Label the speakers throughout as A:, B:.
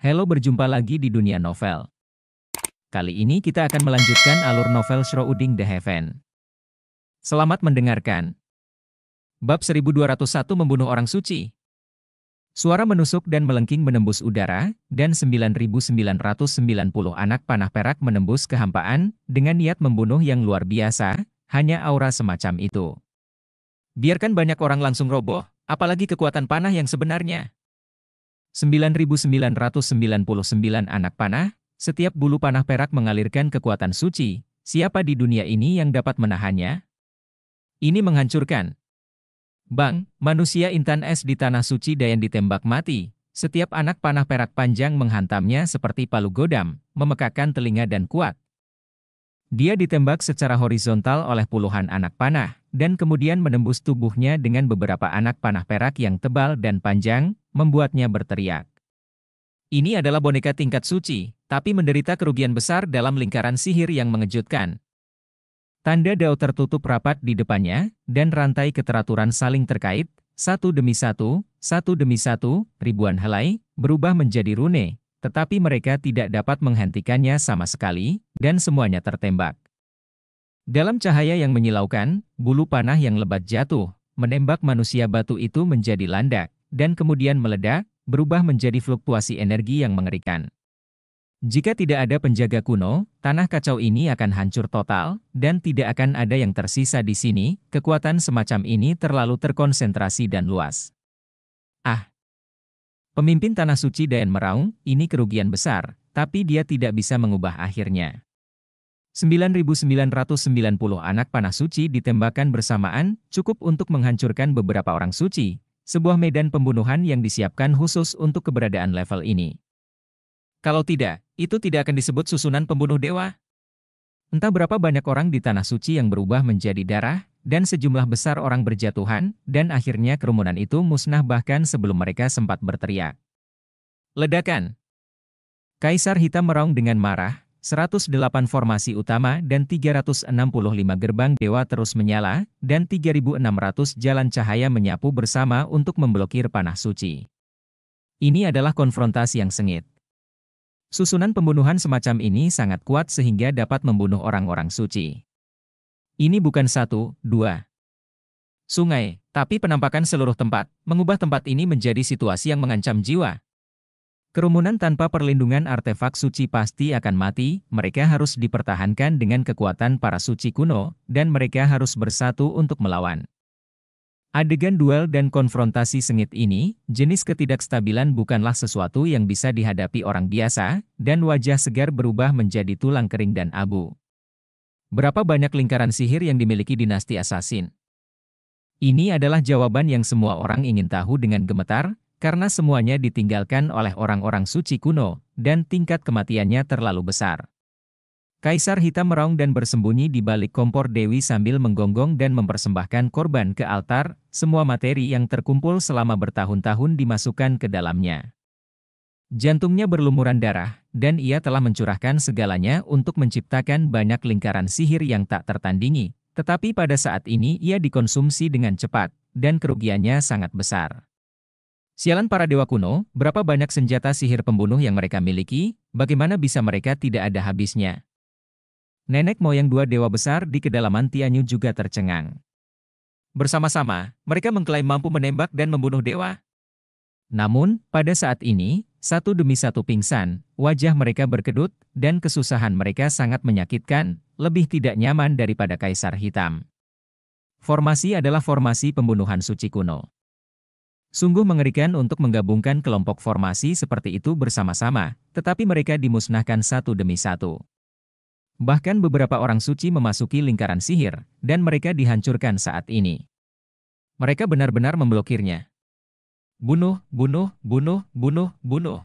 A: Halo berjumpa lagi di dunia novel. Kali ini kita akan melanjutkan alur novel Shrouding the Heaven. Selamat mendengarkan. Bab 1201 membunuh orang suci. Suara menusuk dan melengking menembus udara, dan 9.990 anak panah perak menembus kehampaan, dengan niat membunuh yang luar biasa, hanya aura semacam itu. Biarkan banyak orang langsung roboh, apalagi kekuatan panah yang sebenarnya. 9.999 anak panah, setiap bulu panah perak mengalirkan kekuatan suci, siapa di dunia ini yang dapat menahannya? Ini menghancurkan. Bang, manusia intan es di tanah suci Dayan ditembak mati. Setiap anak panah perak panjang menghantamnya seperti palu godam, memekakan telinga dan kuat. Dia ditembak secara horizontal oleh puluhan anak panah, dan kemudian menembus tubuhnya dengan beberapa anak panah perak yang tebal dan panjang, membuatnya berteriak. Ini adalah boneka tingkat suci, tapi menderita kerugian besar dalam lingkaran sihir yang mengejutkan. Tanda dao tertutup rapat di depannya, dan rantai keteraturan saling terkait, satu demi satu, satu demi satu, ribuan helai, berubah menjadi rune, tetapi mereka tidak dapat menghentikannya sama sekali, dan semuanya tertembak. Dalam cahaya yang menyilaukan, bulu panah yang lebat jatuh, menembak manusia batu itu menjadi landak dan kemudian meledak, berubah menjadi fluktuasi energi yang mengerikan. Jika tidak ada penjaga kuno, tanah kacau ini akan hancur total, dan tidak akan ada yang tersisa di sini, kekuatan semacam ini terlalu terkonsentrasi dan luas. Ah! Pemimpin Tanah Suci Daen meraung, ini kerugian besar, tapi dia tidak bisa mengubah akhirnya. 9.990 anak panah suci ditembakkan bersamaan, cukup untuk menghancurkan beberapa orang suci, sebuah medan pembunuhan yang disiapkan khusus untuk keberadaan level ini. Kalau tidak, itu tidak akan disebut susunan pembunuh dewa. Entah berapa banyak orang di Tanah Suci yang berubah menjadi darah, dan sejumlah besar orang berjatuhan, dan akhirnya kerumunan itu musnah bahkan sebelum mereka sempat berteriak. Ledakan Kaisar Hitam meraung dengan marah, 108 formasi utama dan 365 gerbang dewa terus menyala, dan 3600 jalan cahaya menyapu bersama untuk memblokir panah suci. Ini adalah konfrontasi yang sengit. Susunan pembunuhan semacam ini sangat kuat sehingga dapat membunuh orang-orang suci. Ini bukan satu, dua. Sungai, tapi penampakan seluruh tempat, mengubah tempat ini menjadi situasi yang mengancam jiwa, Kerumunan tanpa perlindungan artefak suci pasti akan mati, mereka harus dipertahankan dengan kekuatan para suci kuno, dan mereka harus bersatu untuk melawan. Adegan duel dan konfrontasi sengit ini, jenis ketidakstabilan bukanlah sesuatu yang bisa dihadapi orang biasa, dan wajah segar berubah menjadi tulang kering dan abu. Berapa banyak lingkaran sihir yang dimiliki dinasti Assassin? Ini adalah jawaban yang semua orang ingin tahu dengan gemetar, karena semuanya ditinggalkan oleh orang-orang suci kuno, dan tingkat kematiannya terlalu besar. Kaisar Hitam meraung dan bersembunyi di balik kompor Dewi sambil menggonggong dan mempersembahkan korban ke altar, semua materi yang terkumpul selama bertahun-tahun dimasukkan ke dalamnya. Jantungnya berlumuran darah, dan ia telah mencurahkan segalanya untuk menciptakan banyak lingkaran sihir yang tak tertandingi, tetapi pada saat ini ia dikonsumsi dengan cepat, dan kerugiannya sangat besar. Sialan para dewa kuno, berapa banyak senjata sihir pembunuh yang mereka miliki, bagaimana bisa mereka tidak ada habisnya. Nenek moyang dua dewa besar di kedalaman Tianyu juga tercengang. Bersama-sama, mereka mengklaim mampu menembak dan membunuh dewa. Namun, pada saat ini, satu demi satu pingsan, wajah mereka berkedut, dan kesusahan mereka sangat menyakitkan, lebih tidak nyaman daripada kaisar hitam. Formasi adalah formasi pembunuhan suci kuno. Sungguh mengerikan untuk menggabungkan kelompok formasi seperti itu bersama-sama, tetapi mereka dimusnahkan satu demi satu. Bahkan beberapa orang suci memasuki lingkaran sihir, dan mereka dihancurkan saat ini. Mereka benar-benar memblokirnya. Bunuh, bunuh, bunuh, bunuh, bunuh.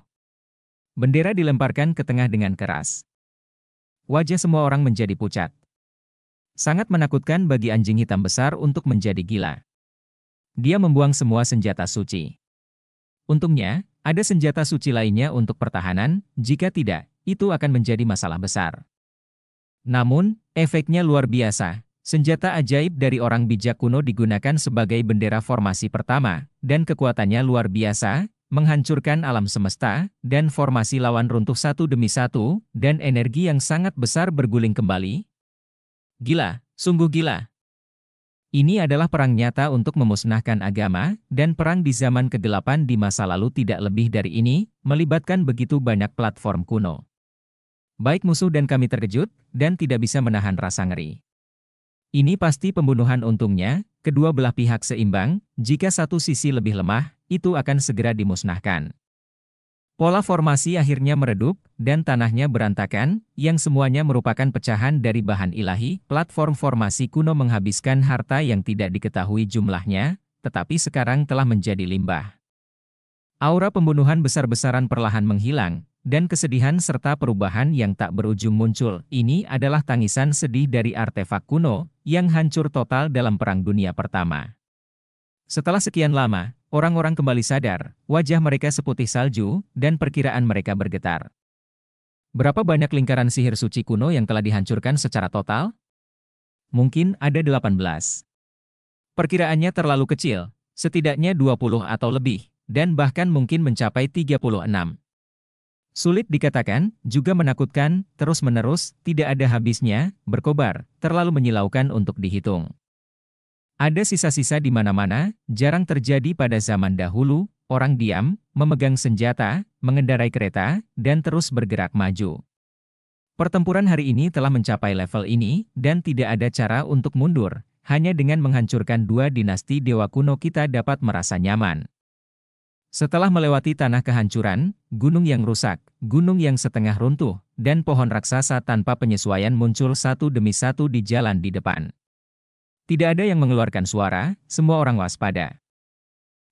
A: Bendera dilemparkan ke tengah dengan keras. Wajah semua orang menjadi pucat. Sangat menakutkan bagi anjing hitam besar untuk menjadi gila. Dia membuang semua senjata suci. Untungnya, ada senjata suci lainnya untuk pertahanan, jika tidak, itu akan menjadi masalah besar. Namun, efeknya luar biasa. Senjata ajaib dari orang bijak kuno digunakan sebagai bendera formasi pertama, dan kekuatannya luar biasa, menghancurkan alam semesta, dan formasi lawan runtuh satu demi satu, dan energi yang sangat besar berguling kembali. Gila, sungguh gila. Ini adalah perang nyata untuk memusnahkan agama, dan perang di zaman ke-8 di masa lalu tidak lebih dari ini, melibatkan begitu banyak platform kuno. Baik musuh dan kami terkejut, dan tidak bisa menahan rasa ngeri. Ini pasti pembunuhan untungnya, kedua belah pihak seimbang, jika satu sisi lebih lemah, itu akan segera dimusnahkan. Pola formasi akhirnya meredup, dan tanahnya berantakan, yang semuanya merupakan pecahan dari bahan ilahi. Platform formasi kuno menghabiskan harta yang tidak diketahui jumlahnya, tetapi sekarang telah menjadi limbah. Aura pembunuhan besar-besaran perlahan menghilang, dan kesedihan serta perubahan yang tak berujung muncul. Ini adalah tangisan sedih dari artefak kuno, yang hancur total dalam Perang Dunia Pertama. Setelah sekian lama, Orang-orang kembali sadar, wajah mereka seputih salju, dan perkiraan mereka bergetar. Berapa banyak lingkaran sihir suci kuno yang telah dihancurkan secara total? Mungkin ada 18. Perkiraannya terlalu kecil, setidaknya 20 atau lebih, dan bahkan mungkin mencapai 36. Sulit dikatakan, juga menakutkan, terus-menerus, tidak ada habisnya, berkobar, terlalu menyilaukan untuk dihitung. Ada sisa-sisa di mana-mana, jarang terjadi pada zaman dahulu, orang diam, memegang senjata, mengendarai kereta, dan terus bergerak maju. Pertempuran hari ini telah mencapai level ini, dan tidak ada cara untuk mundur, hanya dengan menghancurkan dua dinasti dewa kuno kita dapat merasa nyaman. Setelah melewati tanah kehancuran, gunung yang rusak, gunung yang setengah runtuh, dan pohon raksasa tanpa penyesuaian muncul satu demi satu di jalan di depan. Tidak ada yang mengeluarkan suara, semua orang waspada.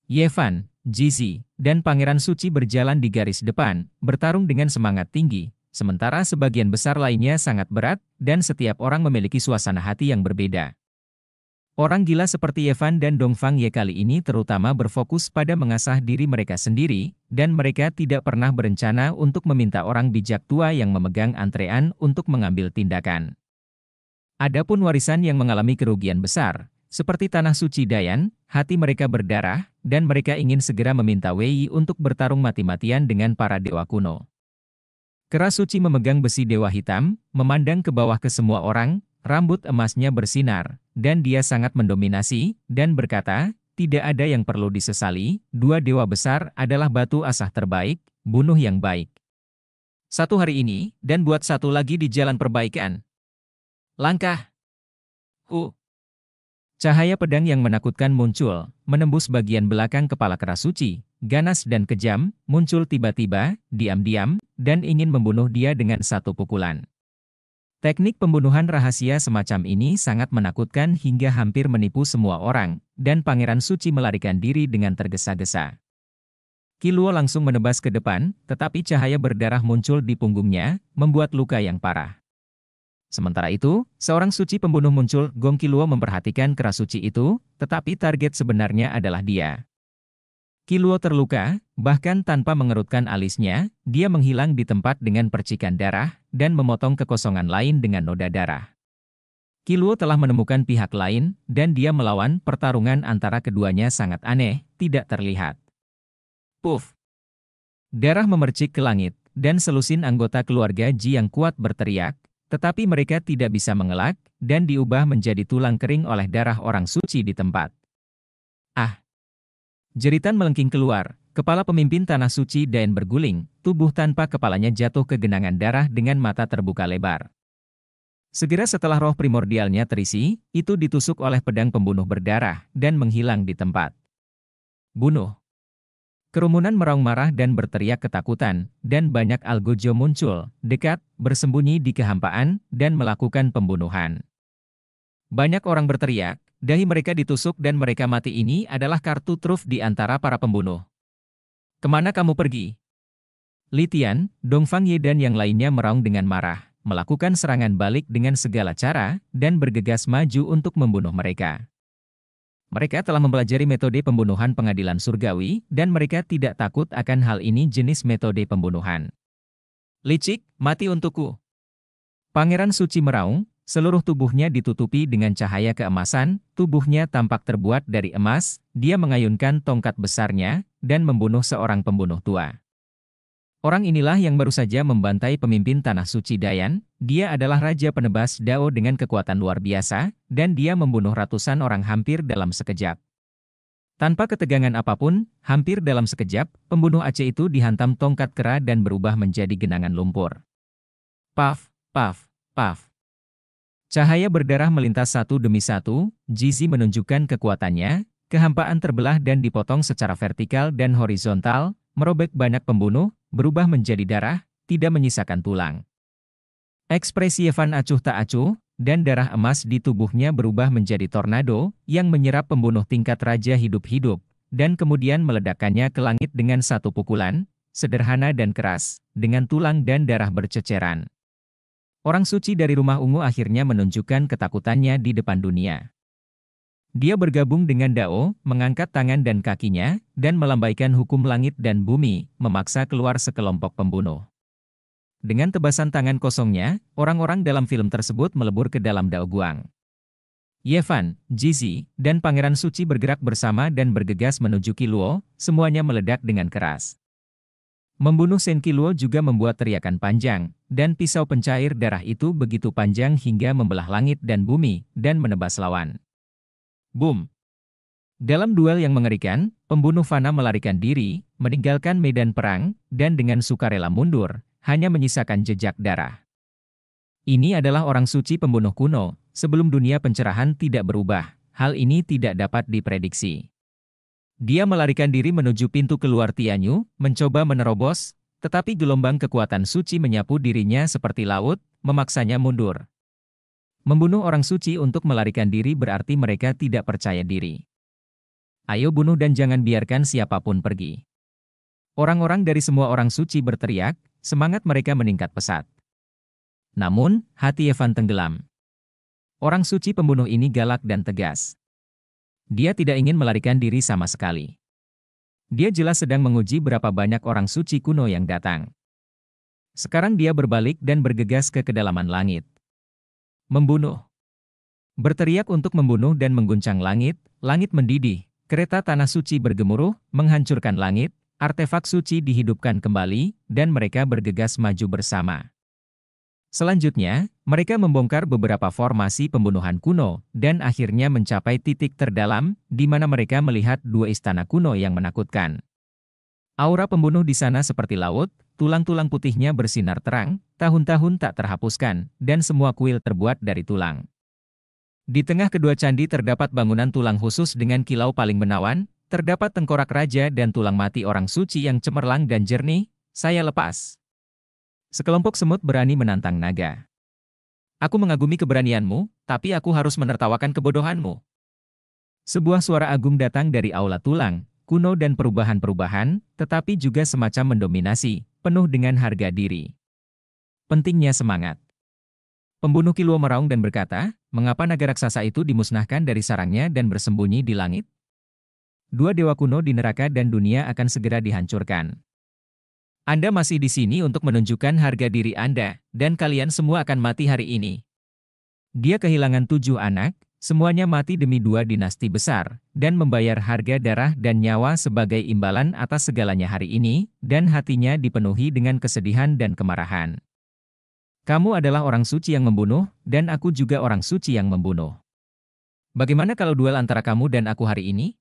A: Yevan, Jizi, dan Pangeran Suci berjalan di garis depan, bertarung dengan semangat tinggi, sementara sebagian besar lainnya sangat berat, dan setiap orang memiliki suasana hati yang berbeda. Orang gila seperti Yevan dan Dongfang Ye kali ini terutama berfokus pada mengasah diri mereka sendiri, dan mereka tidak pernah berencana untuk meminta orang bijak tua yang memegang antrean untuk mengambil tindakan. Adapun warisan yang mengalami kerugian besar, seperti tanah suci Dayan, hati mereka berdarah, dan mereka ingin segera meminta Wei untuk bertarung mati-matian dengan para dewa kuno. Kera suci memegang besi dewa hitam, memandang ke bawah ke semua orang, rambut emasnya bersinar, dan dia sangat mendominasi, dan berkata, tidak ada yang perlu disesali, dua dewa besar adalah batu asah terbaik, bunuh yang baik. Satu hari ini, dan buat satu lagi di jalan perbaikan. Langkah. Hu. Cahaya pedang yang menakutkan muncul, menembus bagian belakang kepala kera Suci. ganas dan kejam, muncul tiba-tiba, diam-diam, dan ingin membunuh dia dengan satu pukulan. Teknik pembunuhan rahasia semacam ini sangat menakutkan hingga hampir menipu semua orang, dan Pangeran Suci melarikan diri dengan tergesa-gesa. Kiluo langsung menebas ke depan, tetapi cahaya berdarah muncul di punggungnya, membuat luka yang parah. Sementara itu, seorang suci pembunuh muncul, Gong Kiluo memperhatikan keras suci itu, tetapi target sebenarnya adalah dia. Kiluo terluka, bahkan tanpa mengerutkan alisnya, dia menghilang di tempat dengan percikan darah, dan memotong kekosongan lain dengan noda darah. Kiluo telah menemukan pihak lain, dan dia melawan pertarungan antara keduanya sangat aneh, tidak terlihat. Puff! Darah memercik ke langit, dan selusin anggota keluarga Ji yang kuat berteriak, tetapi mereka tidak bisa mengelak, dan diubah menjadi tulang kering oleh darah orang suci di tempat. Ah! Jeritan melengking keluar, kepala pemimpin tanah suci dan berguling, tubuh tanpa kepalanya jatuh ke genangan darah dengan mata terbuka lebar. Segera setelah roh primordialnya terisi, itu ditusuk oleh pedang pembunuh berdarah, dan menghilang di tempat. Bunuh. Kerumunan merong marah dan berteriak ketakutan, dan banyak algojo muncul, dekat, bersembunyi di kehampaan, dan melakukan pembunuhan. Banyak orang berteriak, dahi mereka ditusuk dan mereka mati ini adalah kartu truf di antara para pembunuh. Kemana kamu pergi? Litian, Dongfang Ye dan yang lainnya meraung dengan marah, melakukan serangan balik dengan segala cara, dan bergegas maju untuk membunuh mereka. Mereka telah mempelajari metode pembunuhan pengadilan surgawi, dan mereka tidak takut akan hal ini jenis metode pembunuhan. Licik, mati untukku. Pangeran Suci meraung, seluruh tubuhnya ditutupi dengan cahaya keemasan, tubuhnya tampak terbuat dari emas, dia mengayunkan tongkat besarnya, dan membunuh seorang pembunuh tua. Orang inilah yang baru saja membantai pemimpin Tanah Suci Dayan, dia adalah Raja Penebas Dao dengan kekuatan luar biasa, dan dia membunuh ratusan orang hampir dalam sekejap. Tanpa ketegangan apapun, hampir dalam sekejap, pembunuh Aceh itu dihantam tongkat kera dan berubah menjadi genangan lumpur. Paf, paf, paf. Cahaya berdarah melintas satu demi satu, Jizi menunjukkan kekuatannya, kehampaan terbelah dan dipotong secara vertikal dan horizontal, merobek banyak pembunuh, berubah menjadi darah, tidak menyisakan tulang. Ekspresi Evan acuh tak acuh, dan darah emas di tubuhnya berubah menjadi tornado yang menyerap pembunuh tingkat raja hidup-hidup, dan kemudian meledakkannya ke langit dengan satu pukulan, sederhana dan keras, dengan tulang dan darah berceceran. Orang suci dari rumah ungu akhirnya menunjukkan ketakutannya di depan dunia. Dia bergabung dengan Dao, mengangkat tangan dan kakinya, dan melambaikan hukum langit dan bumi, memaksa keluar sekelompok pembunuh. Dengan tebasan tangan kosongnya, orang-orang dalam film tersebut melebur ke dalam Dao Guang. Yefan, Jizi, dan Pangeran Suci bergerak bersama dan bergegas menuju Kiluo, semuanya meledak dengan keras. Membunuh Sen Kiluo juga membuat teriakan panjang, dan pisau pencair darah itu begitu panjang hingga membelah langit dan bumi, dan menebas lawan. Boom! Dalam duel yang mengerikan, pembunuh Fana melarikan diri, meninggalkan medan perang, dan dengan sukarela mundur, hanya menyisakan jejak darah. Ini adalah orang suci pembunuh kuno, sebelum dunia pencerahan tidak berubah, hal ini tidak dapat diprediksi. Dia melarikan diri menuju pintu keluar Tianyu, mencoba menerobos, tetapi gelombang kekuatan suci menyapu dirinya seperti laut, memaksanya mundur. Membunuh orang suci untuk melarikan diri berarti mereka tidak percaya diri. Ayo bunuh dan jangan biarkan siapapun pergi. Orang-orang dari semua orang suci berteriak, semangat mereka meningkat pesat. Namun, hati Evan tenggelam. Orang suci pembunuh ini galak dan tegas. Dia tidak ingin melarikan diri sama sekali. Dia jelas sedang menguji berapa banyak orang suci kuno yang datang. Sekarang dia berbalik dan bergegas ke kedalaman langit. Membunuh. Berteriak untuk membunuh dan mengguncang langit, langit mendidih, kereta tanah suci bergemuruh, menghancurkan langit, artefak suci dihidupkan kembali, dan mereka bergegas maju bersama. Selanjutnya, mereka membongkar beberapa formasi pembunuhan kuno, dan akhirnya mencapai titik terdalam, di mana mereka melihat dua istana kuno yang menakutkan. Aura pembunuh di sana seperti laut, Tulang-tulang putihnya bersinar terang, tahun-tahun tak terhapuskan, dan semua kuil terbuat dari tulang. Di tengah kedua candi terdapat bangunan tulang khusus dengan kilau paling menawan, terdapat tengkorak raja dan tulang mati orang suci yang cemerlang dan jernih, saya lepas. Sekelompok semut berani menantang naga. Aku mengagumi keberanianmu, tapi aku harus menertawakan kebodohanmu. Sebuah suara agung datang dari aula tulang, kuno dan perubahan-perubahan, tetapi juga semacam mendominasi, penuh dengan harga diri. Pentingnya semangat. Pembunuh Kilua meraung dan berkata, mengapa naga raksasa itu dimusnahkan dari sarangnya dan bersembunyi di langit? Dua dewa kuno di neraka dan dunia akan segera dihancurkan. Anda masih di sini untuk menunjukkan harga diri Anda, dan kalian semua akan mati hari ini. Dia kehilangan tujuh anak, Semuanya mati demi dua dinasti besar, dan membayar harga darah dan nyawa sebagai imbalan atas segalanya hari ini, dan hatinya dipenuhi dengan kesedihan dan kemarahan. Kamu adalah orang suci yang membunuh, dan aku juga orang suci yang membunuh. Bagaimana kalau duel antara kamu dan aku hari ini?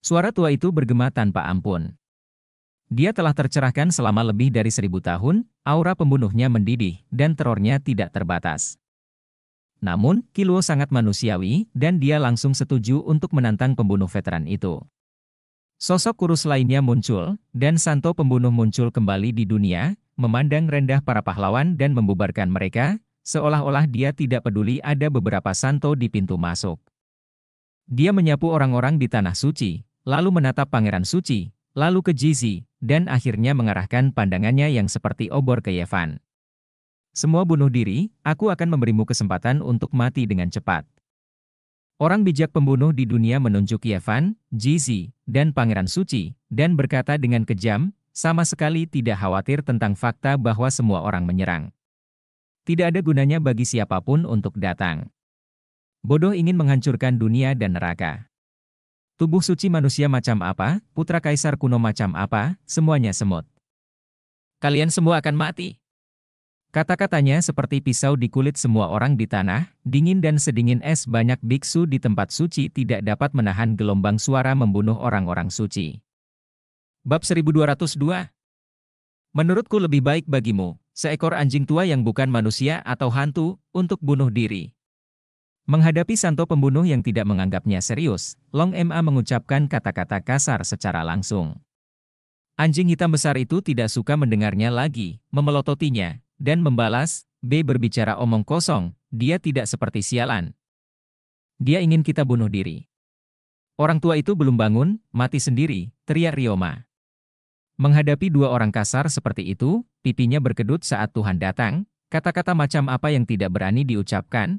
A: Suara tua itu bergema tanpa ampun. Dia telah tercerahkan selama lebih dari seribu tahun, aura pembunuhnya mendidih, dan terornya tidak terbatas. Namun, Kiluo sangat manusiawi dan dia langsung setuju untuk menantang pembunuh veteran itu. Sosok kurus lainnya muncul, dan Santo pembunuh muncul kembali di dunia, memandang rendah para pahlawan dan membubarkan mereka, seolah-olah dia tidak peduli ada beberapa Santo di pintu masuk. Dia menyapu orang-orang di Tanah Suci, lalu menatap Pangeran Suci, lalu ke Jizi, dan akhirnya mengarahkan pandangannya yang seperti obor ke Yevan. Semua bunuh diri, aku akan memberimu kesempatan untuk mati dengan cepat. Orang bijak pembunuh di dunia menunjuk Yevan, Jizi, dan Pangeran Suci, dan berkata dengan kejam, sama sekali tidak khawatir tentang fakta bahwa semua orang menyerang. Tidak ada gunanya bagi siapapun untuk datang. Bodoh ingin menghancurkan dunia dan neraka. Tubuh suci manusia macam apa, putra kaisar kuno macam apa, semuanya semut. Kalian semua akan mati. Kata-katanya seperti pisau di kulit semua orang di tanah, dingin dan sedingin es banyak biksu di tempat suci tidak dapat menahan gelombang suara membunuh orang-orang suci. Bab 1202 Menurutku lebih baik bagimu, seekor anjing tua yang bukan manusia atau hantu, untuk bunuh diri. Menghadapi santo pembunuh yang tidak menganggapnya serius, Long Ma mengucapkan kata-kata kasar secara langsung. Anjing hitam besar itu tidak suka mendengarnya lagi, memelototinya, dan membalas, B berbicara omong kosong, dia tidak seperti sialan. Dia ingin kita bunuh diri. Orang tua itu belum bangun, mati sendiri, teriak Rioma. Menghadapi dua orang kasar seperti itu, pipinya berkedut saat Tuhan datang, kata-kata macam apa yang tidak berani diucapkan.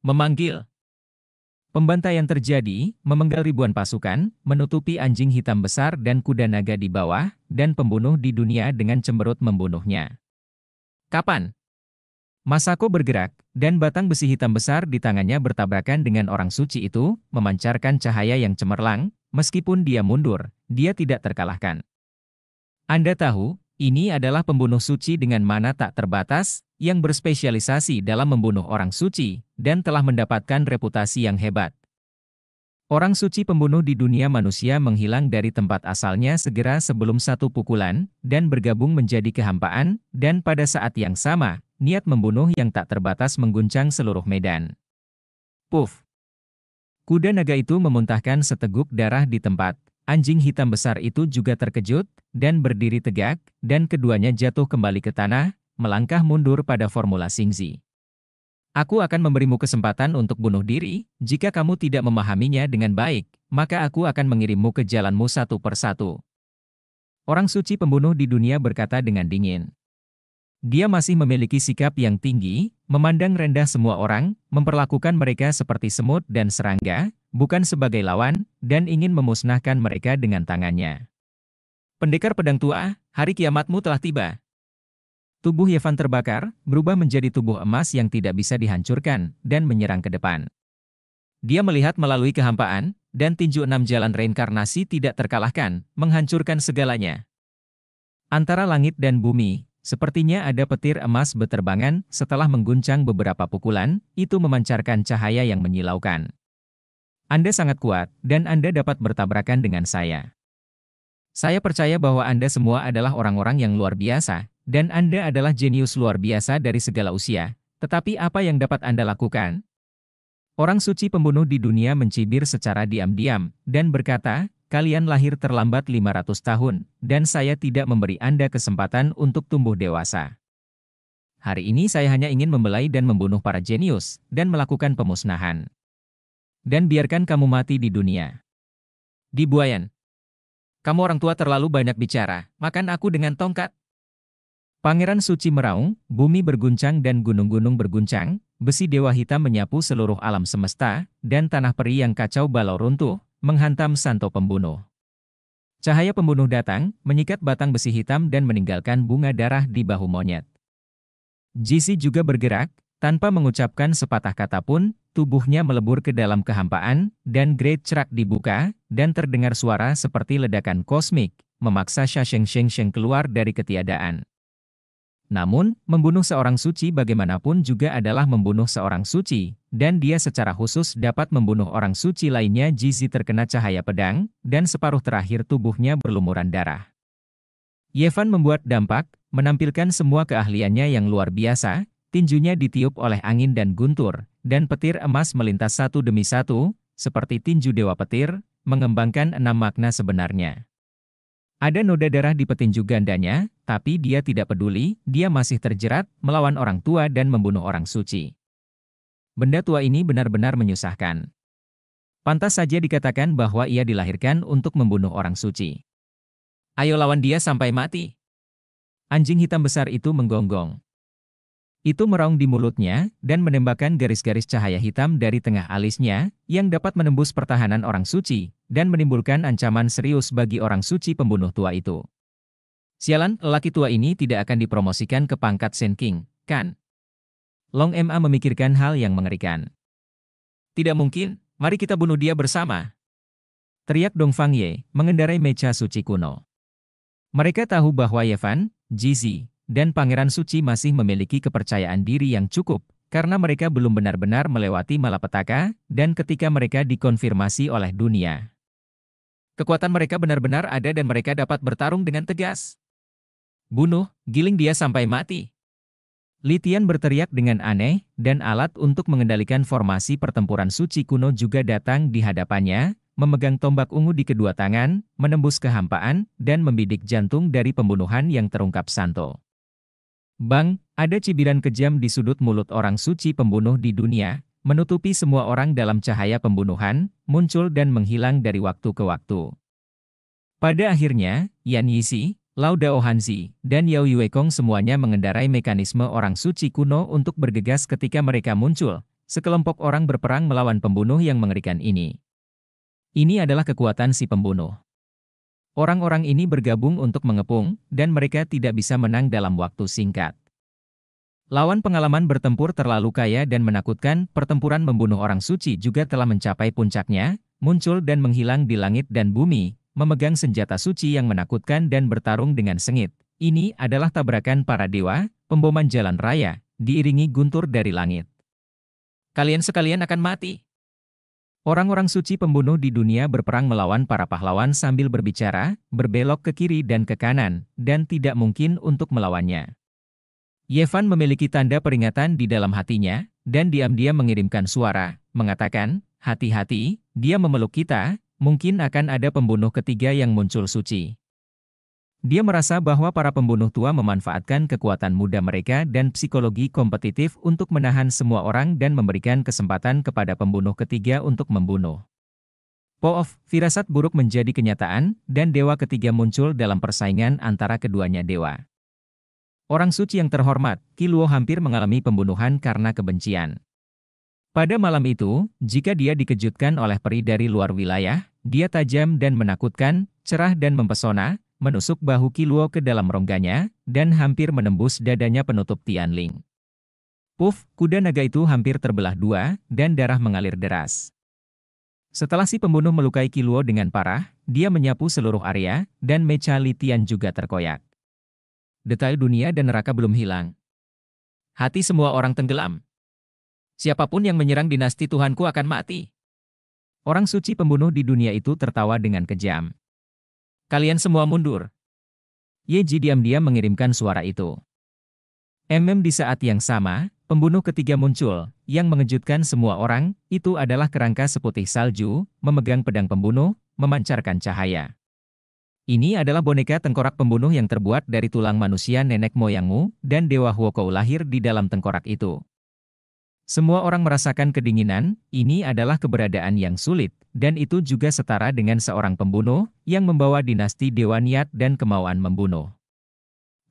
A: Memanggil. Pembantaian terjadi, memenggal ribuan pasukan, menutupi anjing hitam besar dan kuda naga di bawah, dan pembunuh di dunia dengan cemberut membunuhnya. Kapan? Masako bergerak, dan batang besi hitam besar di tangannya bertabrakan dengan orang suci itu, memancarkan cahaya yang cemerlang, meskipun dia mundur, dia tidak terkalahkan. Anda tahu, ini adalah pembunuh suci dengan mana tak terbatas, yang berspesialisasi dalam membunuh orang suci, dan telah mendapatkan reputasi yang hebat. Orang suci pembunuh di dunia manusia menghilang dari tempat asalnya segera sebelum satu pukulan, dan bergabung menjadi kehampaan, dan pada saat yang sama, niat membunuh yang tak terbatas mengguncang seluruh medan. Puf! Kuda naga itu memuntahkan seteguk darah di tempat, anjing hitam besar itu juga terkejut, dan berdiri tegak, dan keduanya jatuh kembali ke tanah, melangkah mundur pada formula Singzi. Aku akan memberimu kesempatan untuk bunuh diri, jika kamu tidak memahaminya dengan baik, maka aku akan mengirimmu ke jalanmu satu persatu. Orang suci pembunuh di dunia berkata dengan dingin. Dia masih memiliki sikap yang tinggi, memandang rendah semua orang, memperlakukan mereka seperti semut dan serangga, bukan sebagai lawan, dan ingin memusnahkan mereka dengan tangannya. Pendekar pedang tua, hari kiamatmu telah tiba. Tubuh Yevan terbakar, berubah menjadi tubuh emas yang tidak bisa dihancurkan, dan menyerang ke depan. Dia melihat melalui kehampaan, dan tinju enam jalan reinkarnasi tidak terkalahkan, menghancurkan segalanya. Antara langit dan bumi, sepertinya ada petir emas beterbangan setelah mengguncang beberapa pukulan, itu memancarkan cahaya yang menyilaukan. Anda sangat kuat, dan Anda dapat bertabrakan dengan saya. Saya percaya bahwa Anda semua adalah orang-orang yang luar biasa, dan Anda adalah jenius luar biasa dari segala usia, tetapi apa yang dapat Anda lakukan? Orang suci pembunuh di dunia mencibir secara diam-diam, dan berkata, kalian lahir terlambat 500 tahun, dan saya tidak memberi Anda kesempatan untuk tumbuh dewasa. Hari ini saya hanya ingin membelai dan membunuh para jenius, dan melakukan pemusnahan. Dan biarkan kamu mati di dunia. Di Buayan. Kamu orang tua terlalu banyak bicara, makan aku dengan tongkat. Pangeran suci meraung, bumi berguncang dan gunung-gunung berguncang, besi dewa hitam menyapu seluruh alam semesta, dan tanah peri yang kacau balau runtuh, menghantam santo pembunuh. Cahaya pembunuh datang, menyikat batang besi hitam dan meninggalkan bunga darah di bahu monyet. Jisi juga bergerak, tanpa mengucapkan sepatah kata pun, tubuhnya melebur ke dalam kehampaan, dan great cerak dibuka, dan terdengar suara seperti ledakan kosmik, memaksa Sheng Sheng Sheng keluar dari ketiadaan. Namun, membunuh seorang suci bagaimanapun juga adalah membunuh seorang suci, dan dia secara khusus dapat membunuh orang suci lainnya Jizi terkena cahaya pedang, dan separuh terakhir tubuhnya berlumuran darah. Yevan membuat dampak, menampilkan semua keahliannya yang luar biasa, tinjunya ditiup oleh angin dan guntur, dan petir emas melintas satu demi satu, seperti tinju dewa petir, mengembangkan enam makna sebenarnya. Ada noda darah di petinju gandanya, tapi dia tidak peduli, dia masih terjerat, melawan orang tua dan membunuh orang suci. Benda tua ini benar-benar menyusahkan. Pantas saja dikatakan bahwa ia dilahirkan untuk membunuh orang suci. Ayo lawan dia sampai mati. Anjing hitam besar itu menggonggong. Itu meraung di mulutnya dan menembakkan garis-garis cahaya hitam dari tengah alisnya yang dapat menembus pertahanan orang suci dan menimbulkan ancaman serius bagi orang suci pembunuh tua itu. Sialan, lelaki tua ini tidak akan dipromosikan ke pangkat Sen King, kan? Long Ma memikirkan hal yang mengerikan. Tidak mungkin, mari kita bunuh dia bersama. Teriak Dong Fang Ye, mengendarai meja suci kuno. Mereka tahu bahwa Yevan, Jizi, dan Pangeran Suci masih memiliki kepercayaan diri yang cukup, karena mereka belum benar-benar melewati malapetaka, dan ketika mereka dikonfirmasi oleh dunia. Kekuatan mereka benar-benar ada dan mereka dapat bertarung dengan tegas. Bunuh, giling dia sampai mati. Litian berteriak dengan aneh, dan alat untuk mengendalikan formasi pertempuran suci kuno juga datang di hadapannya, memegang tombak ungu di kedua tangan, menembus kehampaan, dan membidik jantung dari pembunuhan yang terungkap Santo. Bang, ada cibiran kejam di sudut mulut orang suci pembunuh di dunia, menutupi semua orang dalam cahaya pembunuhan, muncul dan menghilang dari waktu ke waktu. Pada akhirnya, Yan Yisi, Lao Daohanzi, dan Yao Yuekong semuanya mengendarai mekanisme orang suci kuno untuk bergegas ketika mereka muncul, sekelompok orang berperang melawan pembunuh yang mengerikan ini. Ini adalah kekuatan si pembunuh. Orang-orang ini bergabung untuk mengepung, dan mereka tidak bisa menang dalam waktu singkat. Lawan pengalaman bertempur terlalu kaya dan menakutkan, pertempuran membunuh orang suci juga telah mencapai puncaknya, muncul dan menghilang di langit dan bumi, memegang senjata suci yang menakutkan dan bertarung dengan sengit. Ini adalah tabrakan para dewa, pemboman jalan raya, diiringi guntur dari langit. Kalian sekalian akan mati. Orang-orang suci pembunuh di dunia berperang melawan para pahlawan sambil berbicara, berbelok ke kiri dan ke kanan, dan tidak mungkin untuk melawannya. Yevan memiliki tanda peringatan di dalam hatinya, dan diam-diam mengirimkan suara, mengatakan, hati-hati, dia memeluk kita, mungkin akan ada pembunuh ketiga yang muncul suci. Dia merasa bahwa para pembunuh tua memanfaatkan kekuatan muda mereka dan psikologi kompetitif untuk menahan semua orang dan memberikan kesempatan kepada pembunuh ketiga untuk membunuh. Poof, firasat buruk menjadi kenyataan, dan dewa ketiga muncul dalam persaingan antara keduanya dewa. Orang suci yang terhormat, Kiluo hampir mengalami pembunuhan karena kebencian. Pada malam itu, jika dia dikejutkan oleh peri dari luar wilayah, dia tajam dan menakutkan, cerah dan mempesona, menusuk bahu Kiluo ke dalam rongganya, dan hampir menembus dadanya penutup Tian Ling. Puf, kuda naga itu hampir terbelah dua, dan darah mengalir deras. Setelah si pembunuh melukai Kiluo dengan parah, dia menyapu seluruh area, dan mecha Litian juga terkoyak. Detail dunia dan neraka belum hilang. Hati semua orang tenggelam. Siapapun yang menyerang dinasti Tuhanku akan mati. Orang suci pembunuh di dunia itu tertawa dengan kejam. Kalian semua mundur. Yeji diam-diam mengirimkan suara itu. MM di saat yang sama, pembunuh ketiga muncul, yang mengejutkan semua orang, itu adalah kerangka seputih salju, memegang pedang pembunuh, memancarkan cahaya. Ini adalah boneka tengkorak pembunuh yang terbuat dari tulang manusia nenek moyangmu, dan Dewa Huokou lahir di dalam tengkorak itu. Semua orang merasakan kedinginan, ini adalah keberadaan yang sulit, dan itu juga setara dengan seorang pembunuh yang membawa dinasti Dewa Niat dan kemauan membunuh.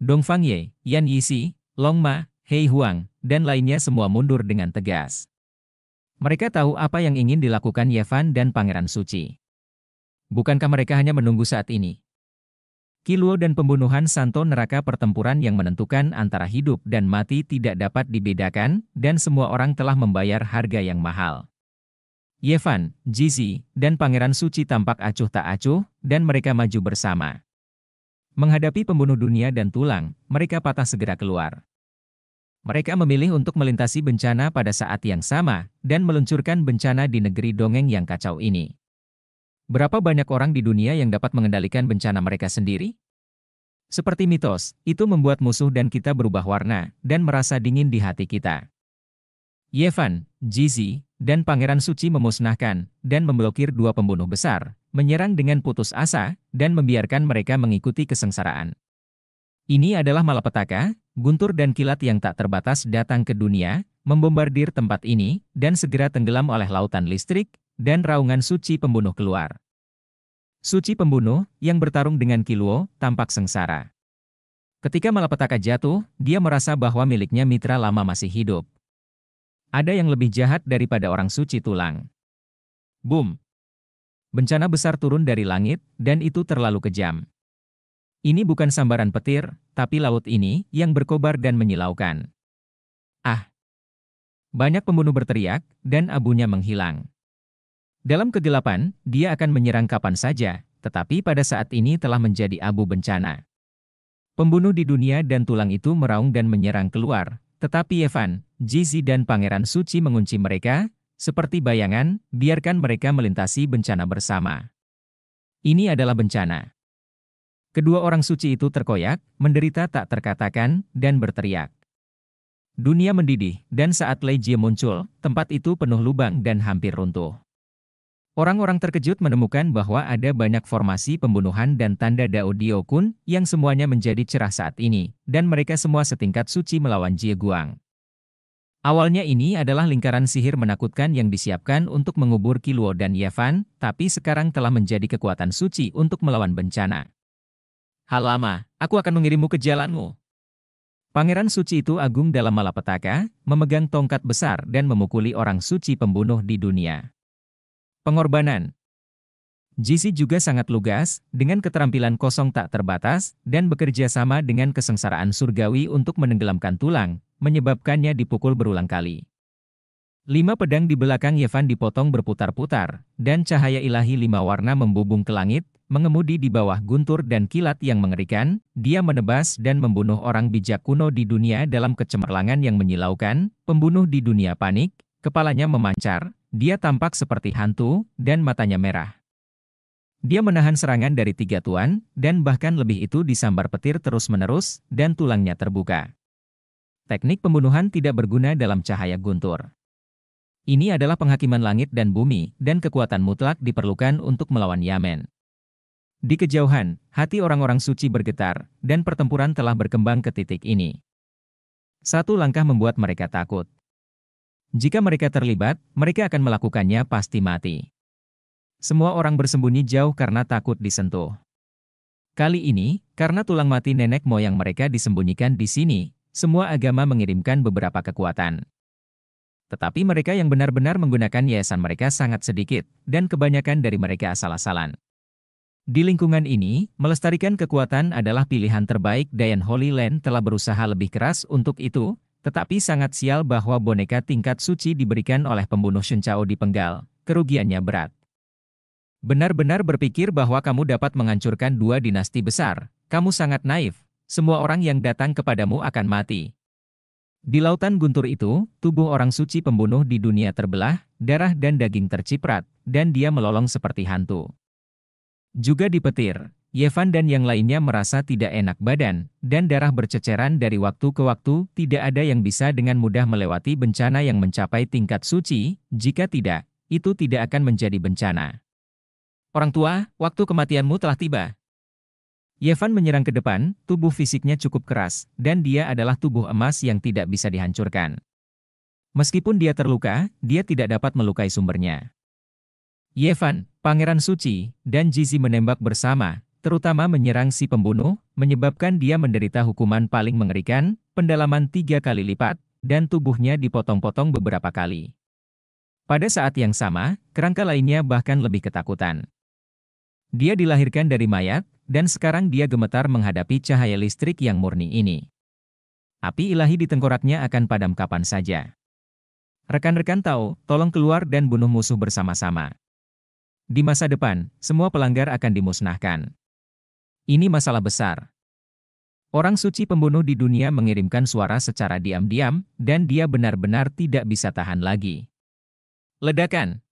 A: Dongfang Ye, Yan Yisi, Long Ma, Hei Huang, dan lainnya semua mundur dengan tegas. Mereka tahu apa yang ingin dilakukan Yefan dan Pangeran Suci. Bukankah mereka hanya menunggu saat ini? Kiluo dan pembunuhan Santo neraka pertempuran yang menentukan antara hidup dan mati tidak dapat dibedakan, dan semua orang telah membayar harga yang mahal. Yevan, Jizi, dan Pangeran Suci tampak acuh tak acuh, dan mereka maju bersama. Menghadapi pembunuh dunia dan tulang, mereka patah segera keluar. Mereka memilih untuk melintasi bencana pada saat yang sama, dan meluncurkan bencana di negeri dongeng yang kacau ini. Berapa banyak orang di dunia yang dapat mengendalikan bencana mereka sendiri? Seperti mitos, itu membuat musuh dan kita berubah warna, dan merasa dingin di hati kita. Yevan, Jizi, dan Pangeran Suci memusnahkan dan memblokir dua pembunuh besar, menyerang dengan putus asa, dan membiarkan mereka mengikuti kesengsaraan. Ini adalah malapetaka, guntur dan kilat yang tak terbatas datang ke dunia, membombardir tempat ini, dan segera tenggelam oleh lautan listrik, dan raungan suci pembunuh keluar. Suci pembunuh, yang bertarung dengan Kiluo, tampak sengsara. Ketika malapetaka jatuh, dia merasa bahwa miliknya mitra lama masih hidup. Ada yang lebih jahat daripada orang suci tulang. Boom. Bencana besar turun dari langit, dan itu terlalu kejam. Ini bukan sambaran petir, tapi laut ini yang berkobar dan menyilaukan. Ah! Banyak pembunuh berteriak, dan abunya menghilang. Dalam kegelapan, dia akan menyerang kapan saja, tetapi pada saat ini telah menjadi abu bencana. Pembunuh di dunia dan tulang itu meraung dan menyerang keluar, tetapi Evan, Jizi dan Pangeran Suci mengunci mereka, seperti bayangan, biarkan mereka melintasi bencana bersama. Ini adalah bencana. Kedua orang suci itu terkoyak, menderita tak terkatakan, dan berteriak. Dunia mendidih, dan saat Jie muncul, tempat itu penuh lubang dan hampir runtuh. Orang-orang terkejut menemukan bahwa ada banyak formasi pembunuhan dan tanda Dao Kun yang semuanya menjadi cerah saat ini, dan mereka semua setingkat suci melawan Jie Guang. Awalnya ini adalah lingkaran sihir menakutkan yang disiapkan untuk mengubur Kiluo dan Yevan, tapi sekarang telah menjadi kekuatan suci untuk melawan bencana. Hal lama, aku akan mengirimmu ke jalanmu. Pangeran suci itu agung dalam malapetaka, memegang tongkat besar dan memukuli orang suci pembunuh di dunia. Pengorbanan Jisi juga sangat lugas, dengan keterampilan kosong tak terbatas, dan bekerja sama dengan kesengsaraan surgawi untuk menenggelamkan tulang, menyebabkannya dipukul berulang kali. Lima pedang di belakang Yevan dipotong berputar-putar, dan cahaya ilahi lima warna membubung ke langit, mengemudi di bawah guntur dan kilat yang mengerikan, dia menebas dan membunuh orang bijak kuno di dunia dalam kecemerlangan yang menyilaukan, pembunuh di dunia panik, kepalanya memancar, dia tampak seperti hantu, dan matanya merah. Dia menahan serangan dari tiga tuan, dan bahkan lebih itu disambar petir terus-menerus, dan tulangnya terbuka. Teknik pembunuhan tidak berguna dalam cahaya guntur. Ini adalah penghakiman langit dan bumi, dan kekuatan mutlak diperlukan untuk melawan Yamen. Di kejauhan, hati orang-orang suci bergetar, dan pertempuran telah berkembang ke titik ini. Satu langkah membuat mereka takut. Jika mereka terlibat, mereka akan melakukannya pasti mati. Semua orang bersembunyi jauh karena takut disentuh. Kali ini, karena tulang mati nenek moyang mereka disembunyikan di sini, semua agama mengirimkan beberapa kekuatan. Tetapi mereka yang benar-benar menggunakan yayasan mereka sangat sedikit, dan kebanyakan dari mereka asal-asalan. Di lingkungan ini, melestarikan kekuatan adalah pilihan terbaik Dayan Holy Land telah berusaha lebih keras untuk itu, tetapi sangat sial bahwa boneka tingkat suci diberikan oleh pembunuh Shuncao di penggal, kerugiannya berat. Benar-benar berpikir bahwa kamu dapat menghancurkan dua dinasti besar, kamu sangat naif, semua orang yang datang kepadamu akan mati. Di lautan guntur itu, tubuh orang suci pembunuh di dunia terbelah, darah dan daging terciprat, dan dia melolong seperti hantu. Juga dipetir, Yevan dan yang lainnya merasa tidak enak badan, dan darah berceceran dari waktu ke waktu, tidak ada yang bisa dengan mudah melewati bencana yang mencapai tingkat suci, jika tidak, itu tidak akan menjadi bencana. Orang tua, waktu kematianmu telah tiba. Yevan menyerang ke depan, tubuh fisiknya cukup keras, dan dia adalah tubuh emas yang tidak bisa dihancurkan. Meskipun dia terluka, dia tidak dapat melukai sumbernya. Yevan, Pangeran Suci, dan Jizi menembak bersama, terutama menyerang si pembunuh, menyebabkan dia menderita hukuman paling mengerikan, pendalaman tiga kali lipat, dan tubuhnya dipotong-potong beberapa kali. Pada saat yang sama, kerangka lainnya bahkan lebih ketakutan. Dia dilahirkan dari mayat, dan sekarang dia gemetar menghadapi cahaya listrik yang murni ini. Api ilahi di tengkoraknya akan padam kapan saja. Rekan-rekan tahu, tolong keluar dan bunuh musuh bersama-sama. Di masa depan, semua pelanggar akan dimusnahkan. Ini masalah besar. Orang suci pembunuh di dunia mengirimkan suara secara diam-diam, dan dia benar-benar tidak bisa tahan lagi. Ledakan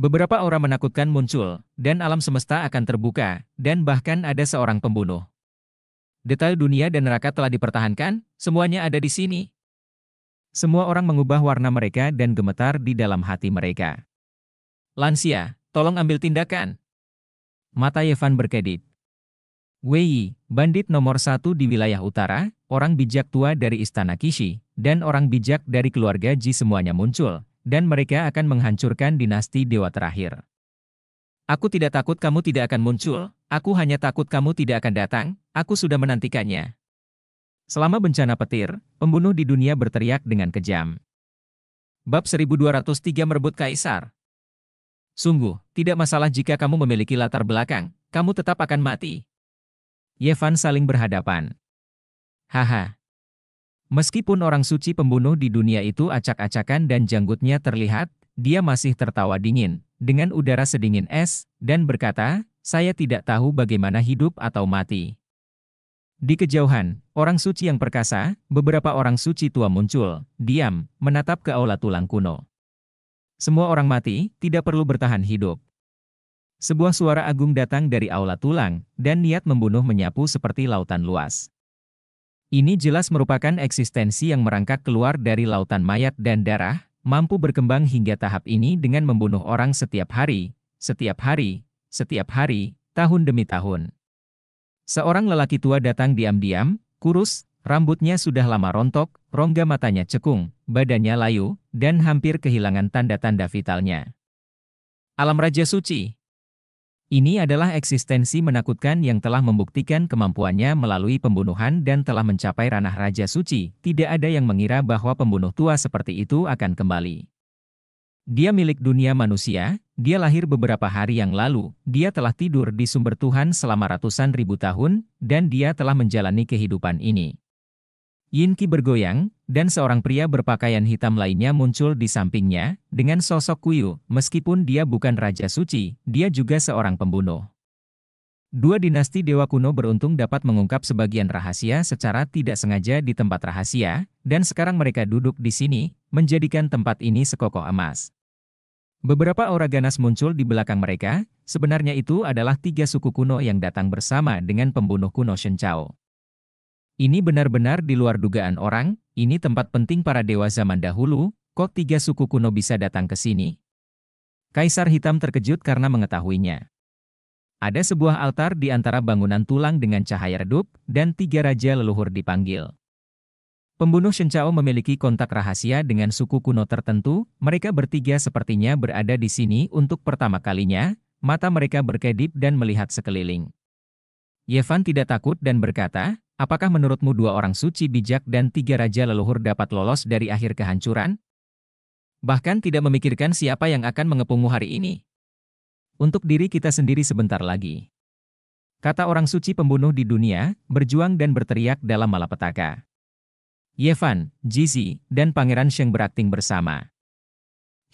A: Beberapa orang menakutkan muncul, dan alam semesta akan terbuka, dan bahkan ada seorang pembunuh. Detail dunia dan neraka telah dipertahankan, semuanya ada di sini. Semua orang mengubah warna mereka dan gemetar di dalam hati mereka. Lansia, tolong ambil tindakan. Mata Yevan berkedip, Wei, bandit nomor satu di wilayah utara, orang bijak tua dari Istana Kishi, dan orang bijak dari keluarga Ji semuanya muncul, dan mereka akan menghancurkan dinasti dewa terakhir. Aku tidak takut kamu tidak akan muncul, aku hanya takut kamu tidak akan datang, aku sudah menantikannya. Selama bencana petir, pembunuh di dunia berteriak dengan kejam. Bab 1203 merebut kaisar. Sungguh, tidak masalah jika kamu memiliki latar belakang, kamu tetap akan mati. Yevan saling berhadapan. Haha. Meskipun orang suci pembunuh di dunia itu acak-acakan dan janggutnya terlihat, dia masih tertawa dingin, dengan udara sedingin es, dan berkata, saya tidak tahu bagaimana hidup atau mati. Di kejauhan, orang suci yang perkasa, beberapa orang suci tua muncul, diam, menatap ke aula tulang kuno. Semua orang mati, tidak perlu bertahan hidup. Sebuah suara agung datang dari aula tulang, dan niat membunuh menyapu seperti lautan luas. Ini jelas merupakan eksistensi yang merangkak keluar dari lautan mayat dan darah, mampu berkembang hingga tahap ini dengan membunuh orang setiap hari, setiap hari, setiap hari, tahun demi tahun. Seorang lelaki tua datang diam-diam, kurus, rambutnya sudah lama rontok, rongga matanya cekung, badannya layu, dan hampir kehilangan tanda-tanda vitalnya. Alam Raja Suci ini adalah eksistensi menakutkan yang telah membuktikan kemampuannya melalui pembunuhan dan telah mencapai ranah Raja Suci. Tidak ada yang mengira bahwa pembunuh tua seperti itu akan kembali. Dia milik dunia manusia, dia lahir beberapa hari yang lalu, dia telah tidur di sumber Tuhan selama ratusan ribu tahun, dan dia telah menjalani kehidupan ini. Yinki bergoyang, dan seorang pria berpakaian hitam lainnya muncul di sampingnya, dengan sosok Kuyu, meskipun dia bukan Raja Suci, dia juga seorang pembunuh. Dua dinasti dewa kuno beruntung dapat mengungkap sebagian rahasia secara tidak sengaja di tempat rahasia, dan sekarang mereka duduk di sini, menjadikan tempat ini sekokoh emas. Beberapa aura ganas muncul di belakang mereka, sebenarnya itu adalah tiga suku kuno yang datang bersama dengan pembunuh kuno Shen Chao. Ini benar-benar di luar dugaan orang, ini tempat penting para dewa zaman dahulu, kok tiga suku kuno bisa datang ke sini? Kaisar Hitam terkejut karena mengetahuinya. Ada sebuah altar di antara bangunan tulang dengan cahaya redup, dan tiga raja leluhur dipanggil. Pembunuh Shenchao memiliki kontak rahasia dengan suku kuno tertentu, mereka bertiga sepertinya berada di sini untuk pertama kalinya, mata mereka berkedip dan melihat sekeliling. Yevan tidak takut dan berkata, Apakah menurutmu dua orang suci bijak dan tiga raja leluhur dapat lolos dari akhir kehancuran? Bahkan tidak memikirkan siapa yang akan mengepungmu hari ini. Untuk diri kita sendiri sebentar lagi. Kata orang suci pembunuh di dunia, berjuang dan berteriak dalam malapetaka. Yevan, Jizi, dan Pangeran Sheng berakting bersama.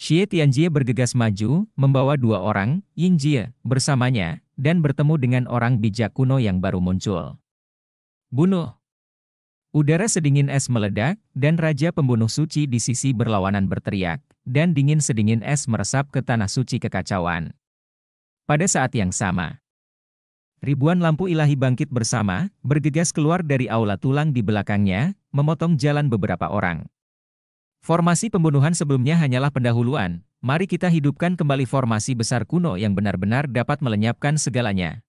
A: Xie Tianjie bergegas maju, membawa dua orang, Yingjie, bersamanya, dan bertemu dengan orang bijak kuno yang baru muncul. Bunuh. Udara sedingin es meledak, dan Raja Pembunuh Suci di sisi berlawanan berteriak, dan dingin sedingin es meresap ke tanah suci kekacauan. Pada saat yang sama, ribuan lampu ilahi bangkit bersama, bergegas keluar dari aula tulang di belakangnya, memotong jalan beberapa orang. Formasi pembunuhan sebelumnya hanyalah pendahuluan, mari kita hidupkan kembali formasi besar kuno yang benar-benar dapat melenyapkan segalanya.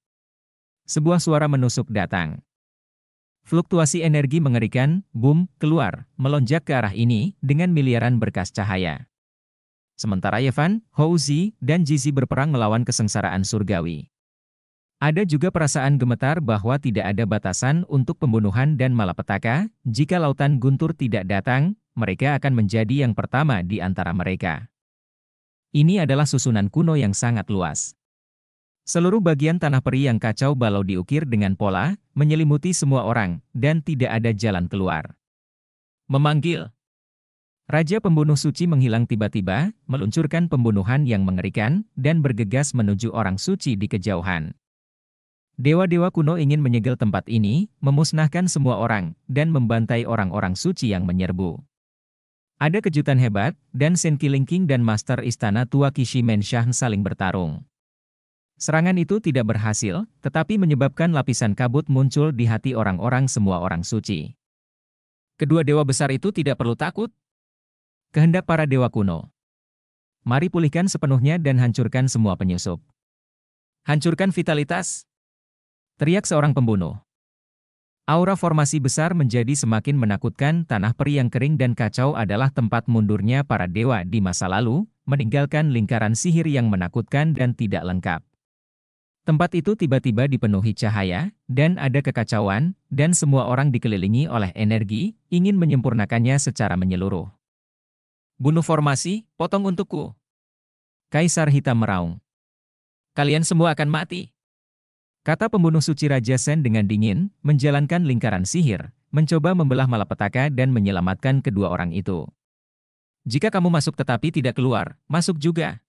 A: Sebuah suara menusuk datang. Fluktuasi energi mengerikan, boom, keluar, melonjak ke arah ini dengan miliaran berkas cahaya. Sementara Yevan, Houzi, dan Jizi berperang melawan kesengsaraan surgawi. Ada juga perasaan gemetar bahwa tidak ada batasan untuk pembunuhan dan malapetaka, jika lautan guntur tidak datang, mereka akan menjadi yang pertama di antara mereka. Ini adalah susunan kuno yang sangat luas. Seluruh bagian tanah peri yang kacau balau diukir dengan pola, menyelimuti semua orang, dan tidak ada jalan keluar. Memanggil Raja pembunuh suci menghilang tiba-tiba, meluncurkan pembunuhan yang mengerikan, dan bergegas menuju orang suci di kejauhan. Dewa-dewa kuno ingin menyegel tempat ini, memusnahkan semua orang, dan membantai orang-orang suci yang menyerbu. Ada kejutan hebat, dan Senki Lingking dan Master Istana Tua Kishimen Shah saling bertarung. Serangan itu tidak berhasil, tetapi menyebabkan lapisan kabut muncul di hati orang-orang semua orang suci. Kedua dewa besar itu tidak perlu takut. Kehendak para dewa kuno. Mari pulihkan sepenuhnya dan hancurkan semua penyusup. Hancurkan vitalitas. Teriak seorang pembunuh. Aura formasi besar menjadi semakin menakutkan tanah peri yang kering dan kacau adalah tempat mundurnya para dewa di masa lalu, meninggalkan lingkaran sihir yang menakutkan dan tidak lengkap. Tempat itu tiba-tiba dipenuhi cahaya, dan ada kekacauan, dan semua orang dikelilingi oleh energi, ingin menyempurnakannya secara menyeluruh. Bunuh formasi, potong untukku. Kaisar Hitam meraung. Kalian semua akan mati. Kata pembunuh suci Raja Sen dengan dingin, menjalankan lingkaran sihir, mencoba membelah malapetaka dan menyelamatkan kedua orang itu. Jika kamu masuk tetapi tidak keluar, masuk juga.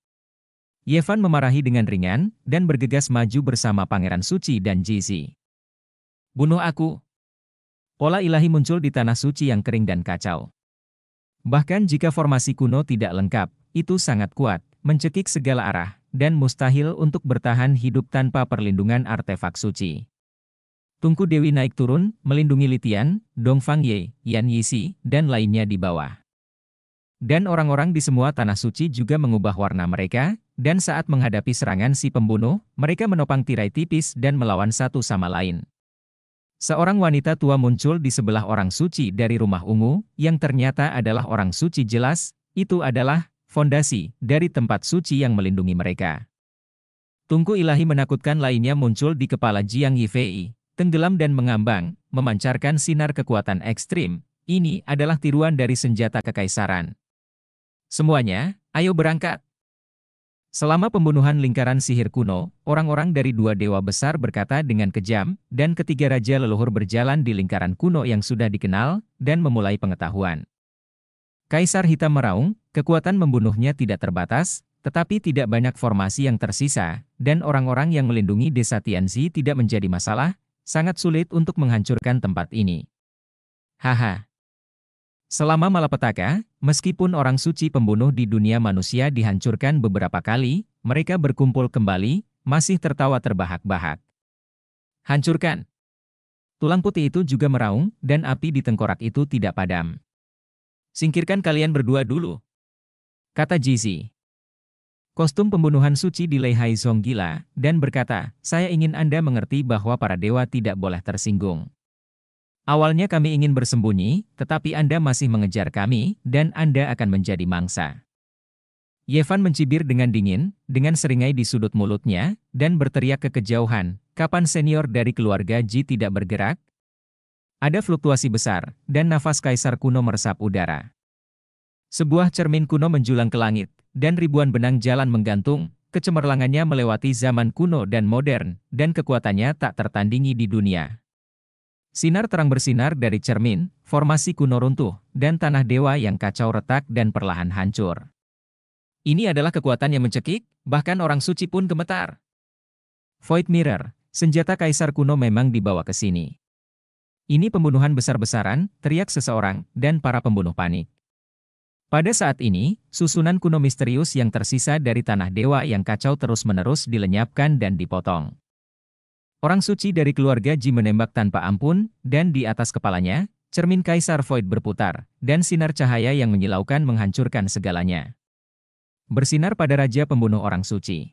A: Yevan memarahi dengan ringan, dan bergegas maju bersama Pangeran Suci dan Jizi. Bunuh aku! Pola ilahi muncul di tanah suci yang kering dan kacau. Bahkan jika formasi kuno tidak lengkap, itu sangat kuat, mencekik segala arah, dan mustahil untuk bertahan hidup tanpa perlindungan artefak suci. Tungku Dewi naik turun, melindungi Litian, Dongfang Ye, Yan Yisi, dan lainnya di bawah. Dan orang-orang di semua tanah suci juga mengubah warna mereka, dan saat menghadapi serangan si pembunuh, mereka menopang tirai tipis dan melawan satu sama lain. Seorang wanita tua muncul di sebelah orang suci dari rumah ungu, yang ternyata adalah orang suci jelas, itu adalah fondasi dari tempat suci yang melindungi mereka. Tungku ilahi menakutkan lainnya muncul di kepala Jiang Yifei, tenggelam dan mengambang, memancarkan sinar kekuatan ekstrim. Ini adalah tiruan dari senjata kekaisaran. Semuanya, ayo berangkat. Selama pembunuhan lingkaran sihir kuno, orang-orang dari dua dewa besar berkata dengan kejam, dan ketiga raja leluhur berjalan di lingkaran kuno yang sudah dikenal, dan memulai pengetahuan. Kaisar Hitam meraung, kekuatan membunuhnya tidak terbatas, tetapi tidak banyak formasi yang tersisa, dan orang-orang yang melindungi desa Tianzi tidak menjadi masalah, sangat sulit untuk menghancurkan tempat ini. Haha, Selama malapetaka, meskipun orang suci pembunuh di dunia manusia dihancurkan beberapa kali, mereka berkumpul kembali, masih tertawa terbahak-bahak. Hancurkan! Tulang putih itu juga meraung, dan api di tengkorak itu tidak padam. Singkirkan kalian berdua dulu. Kata Jizi. Kostum pembunuhan suci di Leihai Zonggila, dan berkata, saya ingin Anda mengerti bahwa para dewa tidak boleh tersinggung. Awalnya kami ingin bersembunyi, tetapi Anda masih mengejar kami, dan Anda akan menjadi mangsa. Yevan mencibir dengan dingin, dengan seringai di sudut mulutnya, dan berteriak ke kejauhan, kapan senior dari keluarga Ji tidak bergerak? Ada fluktuasi besar, dan nafas kaisar kuno meresap udara. Sebuah cermin kuno menjulang ke langit, dan ribuan benang jalan menggantung, kecemerlangannya melewati zaman kuno dan modern, dan kekuatannya tak tertandingi di dunia. Sinar terang bersinar dari cermin, formasi kuno runtuh, dan tanah dewa yang kacau retak dan perlahan hancur. Ini adalah kekuatan yang mencekik, bahkan orang suci pun gemetar. Void Mirror, senjata kaisar kuno memang dibawa ke sini. Ini pembunuhan besar-besaran, teriak seseorang, dan para pembunuh panik. Pada saat ini, susunan kuno misterius yang tersisa dari tanah dewa yang kacau terus-menerus dilenyapkan dan dipotong. Orang suci dari keluarga Ji menembak tanpa ampun, dan di atas kepalanya, cermin kaisar void berputar, dan sinar cahaya yang menyilaukan menghancurkan segalanya. Bersinar pada raja pembunuh orang suci.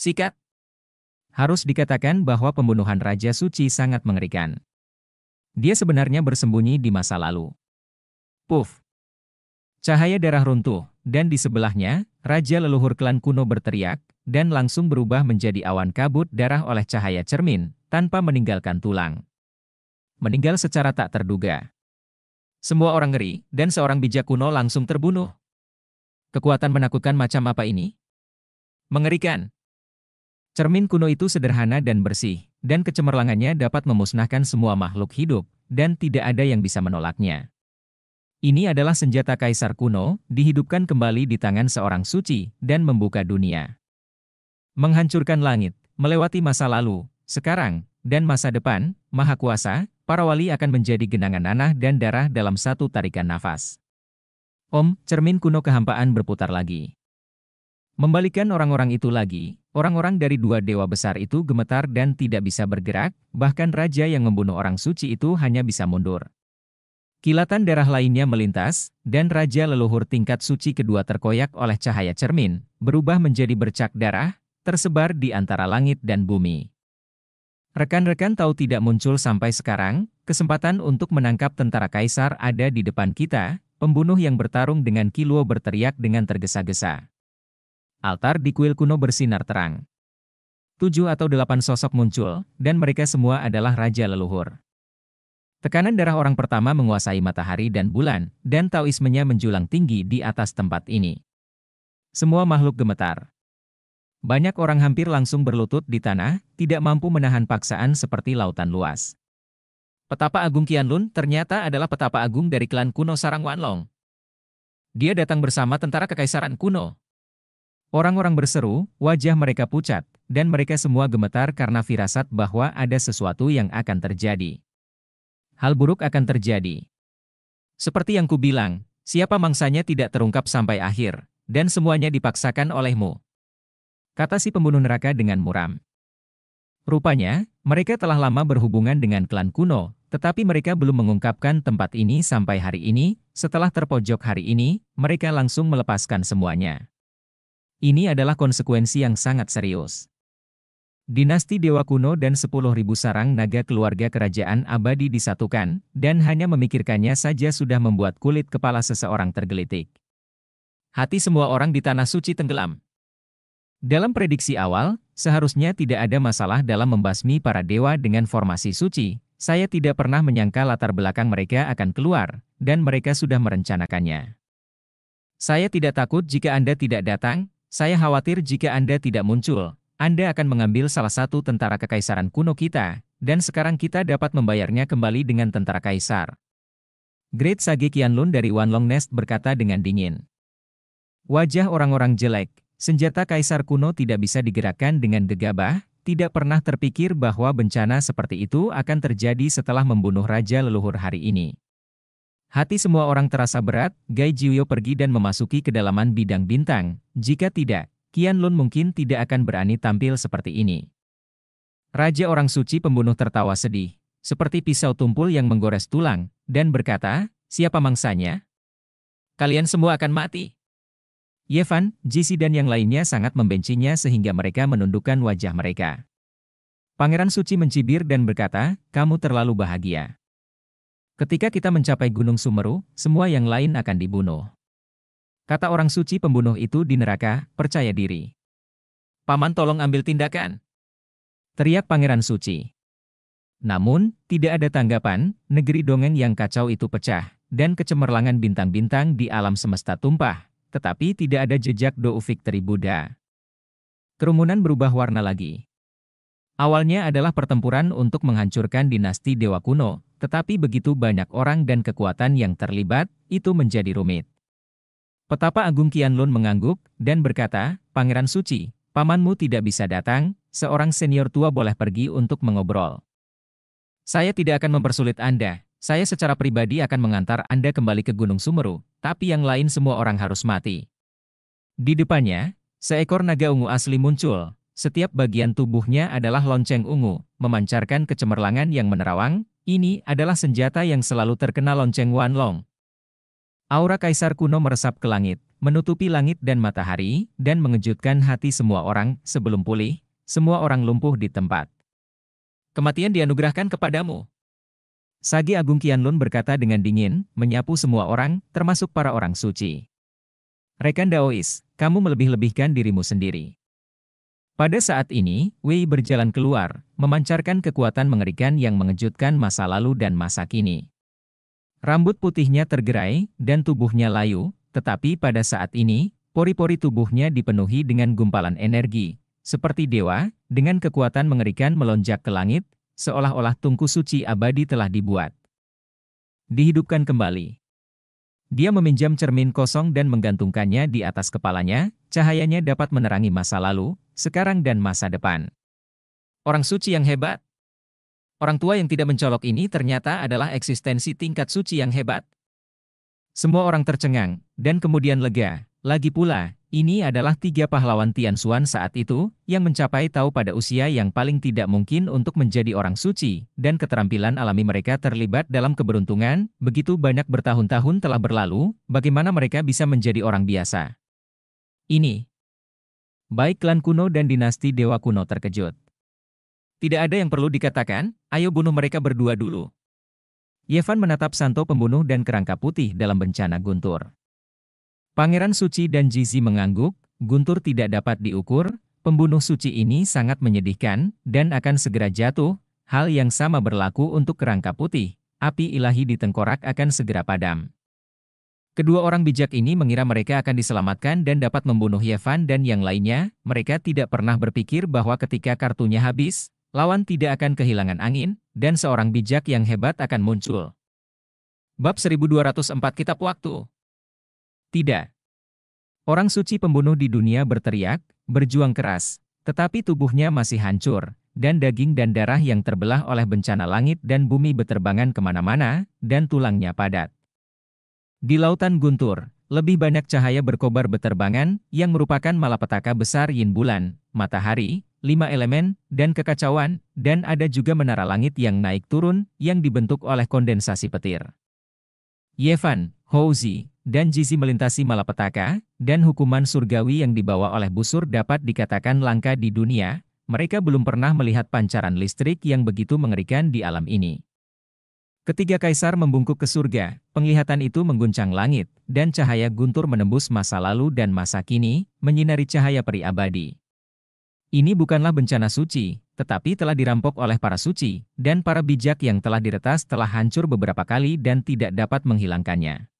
A: Sikat! Harus dikatakan bahwa pembunuhan raja suci sangat mengerikan. Dia sebenarnya bersembunyi di masa lalu. Puff! Cahaya darah runtuh, dan di sebelahnya, raja leluhur klan kuno berteriak, dan langsung berubah menjadi awan kabut darah oleh cahaya cermin, tanpa meninggalkan tulang. Meninggal secara tak terduga. Semua orang ngeri, dan seorang bijak kuno langsung terbunuh. Kekuatan menakutkan macam apa ini? Mengerikan. Cermin kuno itu sederhana dan bersih, dan kecemerlangannya dapat memusnahkan semua makhluk hidup, dan tidak ada yang bisa menolaknya. Ini adalah senjata kaisar kuno, dihidupkan kembali di tangan seorang suci, dan membuka dunia menghancurkan langit, melewati masa lalu, sekarang, dan masa depan, Maha Kuasa, para wali akan menjadi genangan nanah dan darah dalam satu tarikan nafas. Om, cermin kuno kehampaan berputar lagi. Membalikan orang-orang itu lagi, orang-orang dari dua dewa besar itu gemetar dan tidak bisa bergerak, bahkan raja yang membunuh orang suci itu hanya bisa mundur. Kilatan darah lainnya melintas, dan raja leluhur tingkat suci kedua terkoyak oleh cahaya cermin, berubah menjadi bercak darah, tersebar di antara langit dan bumi. Rekan-rekan tahu tidak muncul sampai sekarang, kesempatan untuk menangkap tentara kaisar ada di depan kita, pembunuh yang bertarung dengan Kiluo berteriak dengan tergesa-gesa. Altar di kuil kuno bersinar terang. Tujuh atau delapan sosok muncul, dan mereka semua adalah raja leluhur. Tekanan darah orang pertama menguasai matahari dan bulan, dan Taoismenya menjulang tinggi di atas tempat ini. Semua makhluk gemetar. Banyak orang hampir langsung berlutut di tanah, tidak mampu menahan paksaan seperti lautan luas. Petapa Agung Kianlun ternyata adalah petapa agung dari klan kuno Sarang Wanlong. Dia datang bersama tentara kekaisaran kuno. Orang-orang berseru, wajah mereka pucat, dan mereka semua gemetar karena firasat bahwa ada sesuatu yang akan terjadi. Hal buruk akan terjadi. Seperti yang kubilang, siapa mangsanya tidak terungkap sampai akhir, dan semuanya dipaksakan olehmu kata si pembunuh neraka dengan muram. Rupanya, mereka telah lama berhubungan dengan klan kuno, tetapi mereka belum mengungkapkan tempat ini sampai hari ini, setelah terpojok hari ini, mereka langsung melepaskan semuanya. Ini adalah konsekuensi yang sangat serius. Dinasti Dewa Kuno dan 10.000 sarang naga keluarga kerajaan abadi disatukan, dan hanya memikirkannya saja sudah membuat kulit kepala seseorang tergelitik. Hati semua orang di tanah suci tenggelam. Dalam prediksi awal, seharusnya tidak ada masalah dalam membasmi para dewa dengan formasi suci. Saya tidak pernah menyangka latar belakang mereka akan keluar, dan mereka sudah merencanakannya. Saya tidak takut jika Anda tidak datang, saya khawatir jika Anda tidak muncul. Anda akan mengambil salah satu tentara kekaisaran kuno kita, dan sekarang kita dapat membayarnya kembali dengan tentara kaisar. Great Sage Qianlun dari Wanlong Nest berkata dengan dingin. Wajah orang-orang jelek, Senjata kaisar kuno tidak bisa digerakkan dengan gegabah, tidak pernah terpikir bahwa bencana seperti itu akan terjadi setelah membunuh raja leluhur hari ini. Hati semua orang terasa berat, Gai Jiuyo pergi dan memasuki kedalaman bidang bintang. Jika tidak, Qian Lun mungkin tidak akan berani tampil seperti ini. Raja orang suci pembunuh tertawa sedih, seperti pisau tumpul yang menggores tulang, dan berkata, siapa mangsanya? Kalian semua akan mati. Yevan, Jisidan dan yang lainnya sangat membencinya sehingga mereka menundukkan wajah mereka. Pangeran Suci mencibir dan berkata, kamu terlalu bahagia. Ketika kita mencapai Gunung Sumeru, semua yang lain akan dibunuh. Kata orang suci pembunuh itu di neraka, percaya diri. Paman tolong ambil tindakan. Teriak Pangeran Suci. Namun, tidak ada tanggapan, negeri dongeng yang kacau itu pecah, dan kecemerlangan bintang-bintang di alam semesta tumpah, tetapi tidak ada jejak Do Victory Buddha. Kerumunan berubah warna lagi. Awalnya adalah pertempuran untuk menghancurkan dinasti Dewa kuno, tetapi begitu banyak orang dan kekuatan yang terlibat, itu menjadi rumit. Petapa Agung Kian Lun mengangguk dan berkata, Pangeran Suci, pamanmu tidak bisa datang, seorang senior tua boleh pergi untuk mengobrol. Saya tidak akan mempersulit Anda, saya secara pribadi akan mengantar Anda kembali ke Gunung Sumeru, tapi yang lain semua orang harus mati. Di depannya, seekor naga ungu asli muncul. Setiap bagian tubuhnya adalah lonceng ungu, memancarkan kecemerlangan yang menerawang. Ini adalah senjata yang selalu terkena lonceng Wanlong. Aura kaisar kuno meresap ke langit, menutupi langit dan matahari, dan mengejutkan hati semua orang sebelum pulih, semua orang lumpuh di tempat. Kematian dianugerahkan kepadamu. Sage Agung Kian Lun berkata dengan dingin, menyapu semua orang, termasuk para orang suci. Rekan Daois, kamu melebih-lebihkan dirimu sendiri. Pada saat ini, Wei berjalan keluar, memancarkan kekuatan mengerikan yang mengejutkan masa lalu dan masa kini. Rambut putihnya tergerai, dan tubuhnya layu, tetapi pada saat ini, pori-pori tubuhnya dipenuhi dengan gumpalan energi. Seperti dewa, dengan kekuatan mengerikan melonjak ke langit, seolah-olah tungku suci abadi telah dibuat. Dihidupkan kembali. Dia meminjam cermin kosong dan menggantungkannya di atas kepalanya, cahayanya dapat menerangi masa lalu, sekarang dan masa depan. Orang suci yang hebat. Orang tua yang tidak mencolok ini ternyata adalah eksistensi tingkat suci yang hebat. Semua orang tercengang, dan kemudian lega, lagi pula, ini adalah tiga pahlawan Tian Xuan saat itu, yang mencapai tahu pada usia yang paling tidak mungkin untuk menjadi orang suci, dan keterampilan alami mereka terlibat dalam keberuntungan, begitu banyak bertahun-tahun telah berlalu, bagaimana mereka bisa menjadi orang biasa. Ini. Baik klan kuno dan dinasti dewa kuno terkejut. Tidak ada yang perlu dikatakan, ayo bunuh mereka berdua dulu. Yevan menatap Santo pembunuh dan kerangka putih dalam bencana guntur. Pangeran Suci dan Jizi mengangguk, Guntur tidak dapat diukur, pembunuh suci ini sangat menyedihkan, dan akan segera jatuh, hal yang sama berlaku untuk kerangka putih, api ilahi di tengkorak akan segera padam. Kedua orang bijak ini mengira mereka akan diselamatkan dan dapat membunuh Yevan dan yang lainnya, mereka tidak pernah berpikir bahwa ketika kartunya habis, lawan tidak akan kehilangan angin, dan seorang bijak yang hebat akan muncul. Bab 1204 Kitab Waktu tidak. Orang suci pembunuh di dunia berteriak, berjuang keras, tetapi tubuhnya masih hancur, dan daging dan darah yang terbelah oleh bencana langit dan bumi beterbangan kemana-mana, dan tulangnya padat. Di lautan guntur, lebih banyak cahaya berkobar beterbangan, yang merupakan malapetaka besar yin bulan, matahari, lima elemen, dan kekacauan, dan ada juga menara langit yang naik turun, yang dibentuk oleh kondensasi petir. Yevan, Houzi, dan Jizi melintasi malapetaka, dan hukuman surgawi yang dibawa oleh busur dapat dikatakan langka di dunia, mereka belum pernah melihat pancaran listrik yang begitu mengerikan di alam ini. Ketiga kaisar membungkuk ke surga, penglihatan itu mengguncang langit, dan cahaya guntur menembus masa lalu dan masa kini, menyinari cahaya peri abadi. Ini bukanlah bencana suci, tetapi telah dirampok oleh para suci, dan para bijak yang telah diretas telah hancur beberapa kali dan tidak dapat menghilangkannya.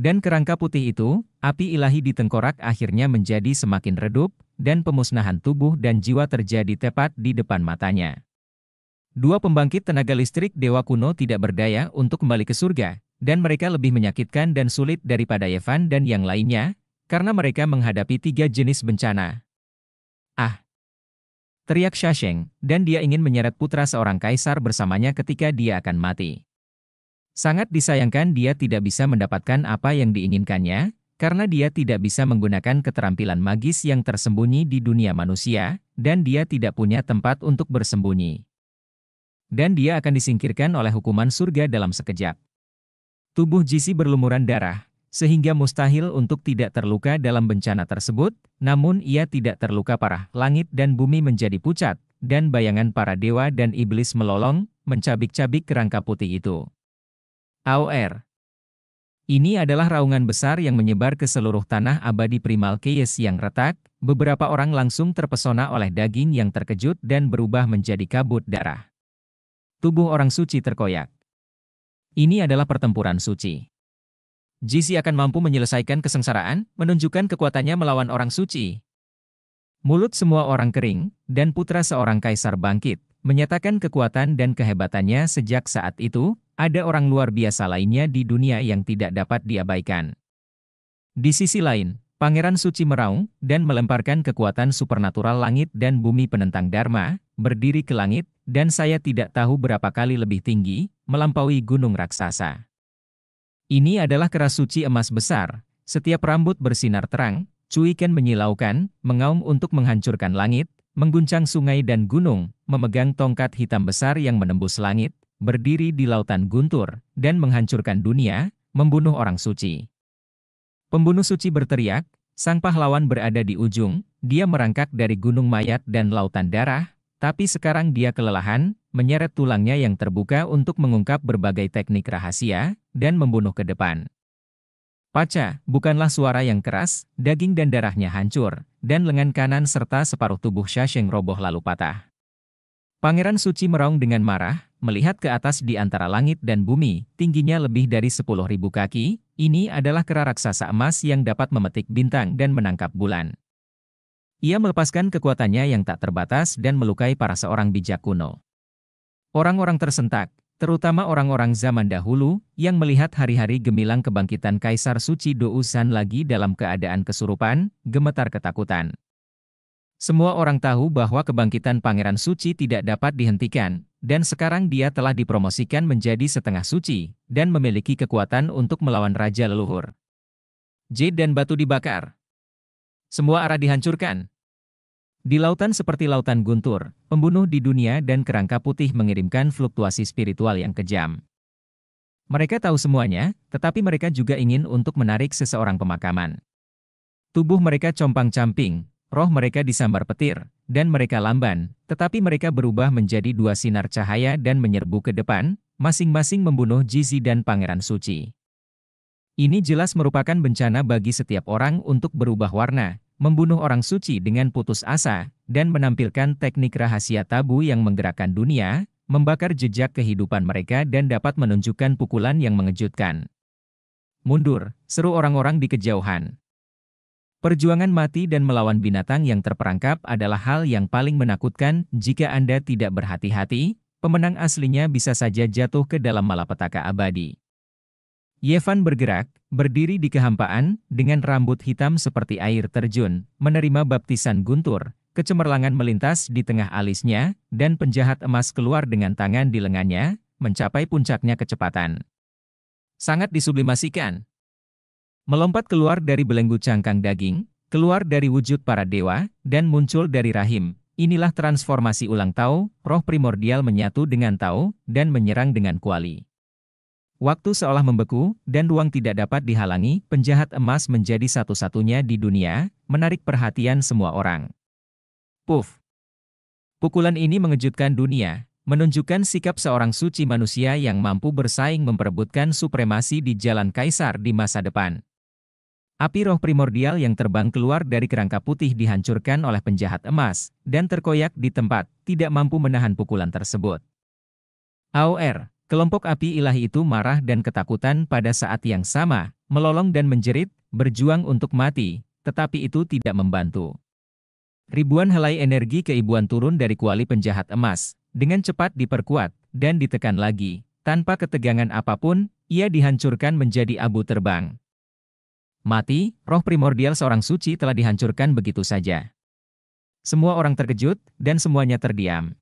A: Dan kerangka putih itu, api ilahi di tengkorak akhirnya menjadi semakin redup, dan pemusnahan tubuh dan jiwa terjadi tepat di depan matanya. Dua pembangkit tenaga listrik dewa kuno tidak berdaya untuk kembali ke surga, dan mereka lebih menyakitkan dan sulit daripada Evan dan yang lainnya, karena mereka menghadapi tiga jenis bencana. Ah! Teriak Shasheng, dan dia ingin menyeret putra seorang kaisar bersamanya ketika dia akan mati. Sangat disayangkan dia tidak bisa mendapatkan apa yang diinginkannya, karena dia tidak bisa menggunakan keterampilan magis yang tersembunyi di dunia manusia, dan dia tidak punya tempat untuk bersembunyi. Dan dia akan disingkirkan oleh hukuman surga dalam sekejap. Tubuh Jisi berlumuran darah, sehingga mustahil untuk tidak terluka dalam bencana tersebut, namun ia tidak terluka parah. Langit dan bumi menjadi pucat, dan bayangan para dewa dan iblis melolong, mencabik-cabik kerangka putih itu. AOR. Ini adalah raungan besar yang menyebar ke seluruh tanah abadi primal keyes yang retak, beberapa orang langsung terpesona oleh daging yang terkejut dan berubah menjadi kabut darah. Tubuh orang suci terkoyak. Ini adalah pertempuran suci. Jisi akan mampu menyelesaikan kesengsaraan, menunjukkan kekuatannya melawan orang suci. Mulut semua orang kering, dan putra seorang kaisar bangkit menyatakan kekuatan dan kehebatannya sejak saat itu, ada orang luar biasa lainnya di dunia yang tidak dapat diabaikan. Di sisi lain, Pangeran Suci meraung dan melemparkan kekuatan supernatural langit dan bumi penentang Dharma, berdiri ke langit, dan saya tidak tahu berapa kali lebih tinggi, melampaui gunung raksasa. Ini adalah keras suci emas besar, setiap rambut bersinar terang, cuikan menyilaukan, mengaum untuk menghancurkan langit, mengguncang sungai dan gunung, memegang tongkat hitam besar yang menembus langit, berdiri di lautan guntur, dan menghancurkan dunia, membunuh orang suci. Pembunuh suci berteriak, sang pahlawan berada di ujung, dia merangkak dari gunung mayat dan lautan darah, tapi sekarang dia kelelahan, menyeret tulangnya yang terbuka untuk mengungkap berbagai teknik rahasia, dan membunuh ke depan. Paca, bukanlah suara yang keras, daging dan darahnya hancur, dan lengan kanan serta separuh tubuh Shasheng roboh lalu patah. Pangeran Suci meraung dengan marah, melihat ke atas di antara langit dan bumi, tingginya lebih dari ribu kaki, ini adalah kera raksasa emas yang dapat memetik bintang dan menangkap bulan. Ia melepaskan kekuatannya yang tak terbatas dan melukai para seorang bijak kuno. Orang-orang tersentak, terutama orang-orang zaman dahulu, yang melihat hari-hari gemilang kebangkitan Kaisar Suci Dousan lagi dalam keadaan kesurupan, gemetar ketakutan. Semua orang tahu bahwa kebangkitan Pangeran Suci tidak dapat dihentikan, dan sekarang dia telah dipromosikan menjadi setengah suci, dan memiliki kekuatan untuk melawan Raja Leluhur. Jade dan batu dibakar. Semua arah dihancurkan. Di lautan seperti lautan guntur, pembunuh di dunia dan kerangka putih mengirimkan fluktuasi spiritual yang kejam. Mereka tahu semuanya, tetapi mereka juga ingin untuk menarik seseorang pemakaman. Tubuh mereka compang-camping, roh mereka disambar petir, dan mereka lamban, tetapi mereka berubah menjadi dua sinar cahaya dan menyerbu ke depan, masing-masing membunuh Jizi dan Pangeran Suci. Ini jelas merupakan bencana bagi setiap orang untuk berubah warna, membunuh orang suci dengan putus asa, dan menampilkan teknik rahasia tabu yang menggerakkan dunia, membakar jejak kehidupan mereka dan dapat menunjukkan pukulan yang mengejutkan. Mundur, seru orang-orang di kejauhan. Perjuangan mati dan melawan binatang yang terperangkap adalah hal yang paling menakutkan jika Anda tidak berhati-hati, pemenang aslinya bisa saja jatuh ke dalam malapetaka abadi. Yevan bergerak, berdiri di kehampaan, dengan rambut hitam seperti air terjun, menerima baptisan guntur, kecemerlangan melintas di tengah alisnya, dan penjahat emas keluar dengan tangan di lengannya, mencapai puncaknya kecepatan. Sangat disublimasikan. Melompat keluar dari belenggu cangkang daging, keluar dari wujud para dewa, dan muncul dari rahim, Inilah transformasi ulang tau, roh primordial menyatu dengan tau, dan menyerang dengan kuali. Waktu seolah membeku, dan ruang tidak dapat dihalangi, penjahat emas menjadi satu-satunya di dunia, menarik perhatian semua orang. Puff. Pukulan ini mengejutkan dunia, menunjukkan sikap seorang suci manusia yang mampu bersaing memperebutkan supremasi di jalan kaisar di masa depan. Api roh primordial yang terbang keluar dari kerangka putih dihancurkan oleh penjahat emas, dan terkoyak di tempat, tidak mampu menahan pukulan tersebut. AOR Kelompok api ilahi itu marah dan ketakutan pada saat yang sama, melolong dan menjerit, berjuang untuk mati, tetapi itu tidak membantu. Ribuan helai energi keibuan turun dari kuali penjahat emas, dengan cepat diperkuat, dan ditekan lagi. Tanpa ketegangan apapun, ia dihancurkan menjadi abu terbang. Mati, roh primordial seorang suci telah dihancurkan begitu saja. Semua orang terkejut, dan semuanya terdiam.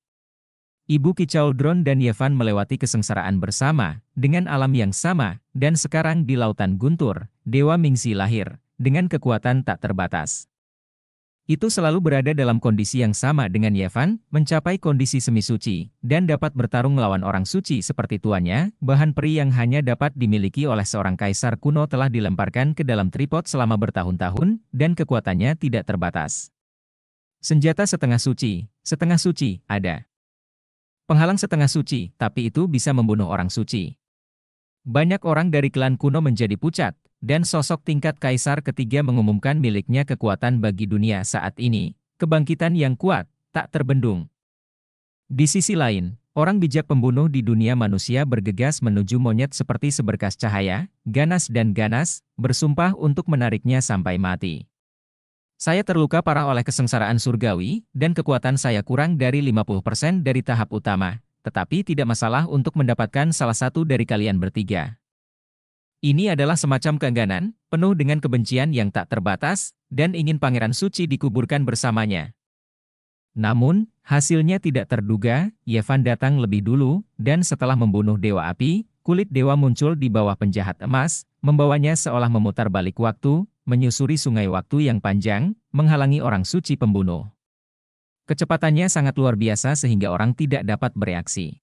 A: Ibu Kicau Drone dan Yevan melewati kesengsaraan bersama, dengan alam yang sama, dan sekarang di Lautan Guntur, Dewa Mingsi lahir, dengan kekuatan tak terbatas. Itu selalu berada dalam kondisi yang sama dengan Yevan, mencapai kondisi semi-suci, dan dapat bertarung melawan orang suci seperti tuannya, bahan peri yang hanya dapat dimiliki oleh seorang kaisar kuno telah dilemparkan ke dalam tripod selama bertahun-tahun, dan kekuatannya tidak terbatas. Senjata setengah suci, setengah suci, ada. Penghalang setengah suci, tapi itu bisa membunuh orang suci. Banyak orang dari klan kuno menjadi pucat, dan sosok tingkat kaisar ketiga mengumumkan miliknya kekuatan bagi dunia saat ini, kebangkitan yang kuat, tak terbendung. Di sisi lain, orang bijak pembunuh di dunia manusia bergegas menuju monyet seperti seberkas cahaya, ganas dan ganas, bersumpah untuk menariknya sampai mati. Saya terluka parah oleh kesengsaraan surgawi, dan kekuatan saya kurang dari 50% dari tahap utama, tetapi tidak masalah untuk mendapatkan salah satu dari kalian bertiga. Ini adalah semacam keengganan, penuh dengan kebencian yang tak terbatas, dan ingin Pangeran Suci dikuburkan bersamanya. Namun, hasilnya tidak terduga, Yevan datang lebih dulu, dan setelah membunuh Dewa Api, kulit Dewa muncul di bawah penjahat emas, membawanya seolah memutar balik waktu, menyusuri sungai waktu yang panjang, menghalangi orang suci pembunuh. Kecepatannya sangat luar biasa sehingga orang tidak dapat bereaksi.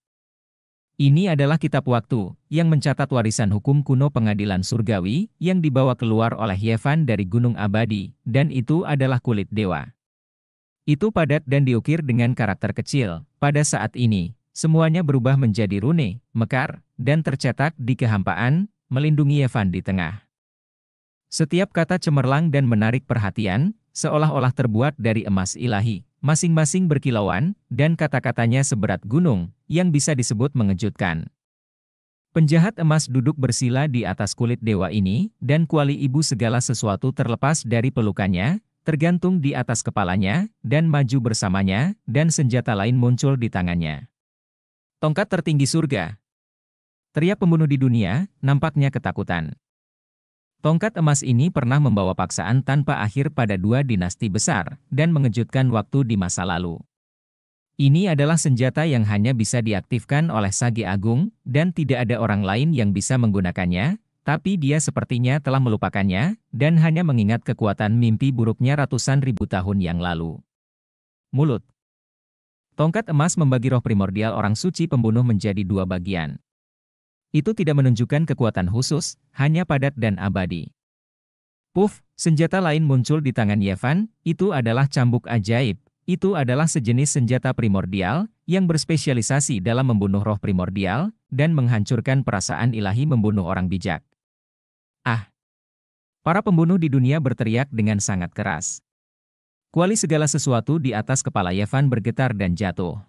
A: Ini adalah kitab waktu, yang mencatat warisan hukum kuno pengadilan surgawi, yang dibawa keluar oleh Yevan dari Gunung Abadi, dan itu adalah kulit dewa. Itu padat dan diukir dengan karakter kecil, pada saat ini, semuanya berubah menjadi rune, mekar, dan tercetak di kehampaan, melindungi Yevan di tengah. Setiap kata cemerlang dan menarik perhatian, seolah-olah terbuat dari emas ilahi. Masing-masing berkilauan, dan kata-katanya seberat gunung, yang bisa disebut mengejutkan. Penjahat emas duduk bersila di atas kulit dewa ini, dan kuali ibu segala sesuatu terlepas dari pelukannya, tergantung di atas kepalanya, dan maju bersamanya, dan senjata lain muncul di tangannya. Tongkat tertinggi surga. Teriak pembunuh di dunia, nampaknya ketakutan. Tongkat emas ini pernah membawa paksaan tanpa akhir pada dua dinasti besar dan mengejutkan waktu di masa lalu. Ini adalah senjata yang hanya bisa diaktifkan oleh Sagi Agung dan tidak ada orang lain yang bisa menggunakannya, tapi dia sepertinya telah melupakannya dan hanya mengingat kekuatan mimpi buruknya ratusan ribu tahun yang lalu. Mulut Tongkat emas membagi roh primordial orang suci pembunuh menjadi dua bagian. Itu tidak menunjukkan kekuatan khusus, hanya padat dan abadi. Puff, senjata lain muncul di tangan Yevan, itu adalah cambuk ajaib. Itu adalah sejenis senjata primordial, yang berspesialisasi dalam membunuh roh primordial, dan menghancurkan perasaan ilahi membunuh orang bijak. Ah! Para pembunuh di dunia berteriak dengan sangat keras. Kuali segala sesuatu di atas kepala Yevan bergetar dan jatuh.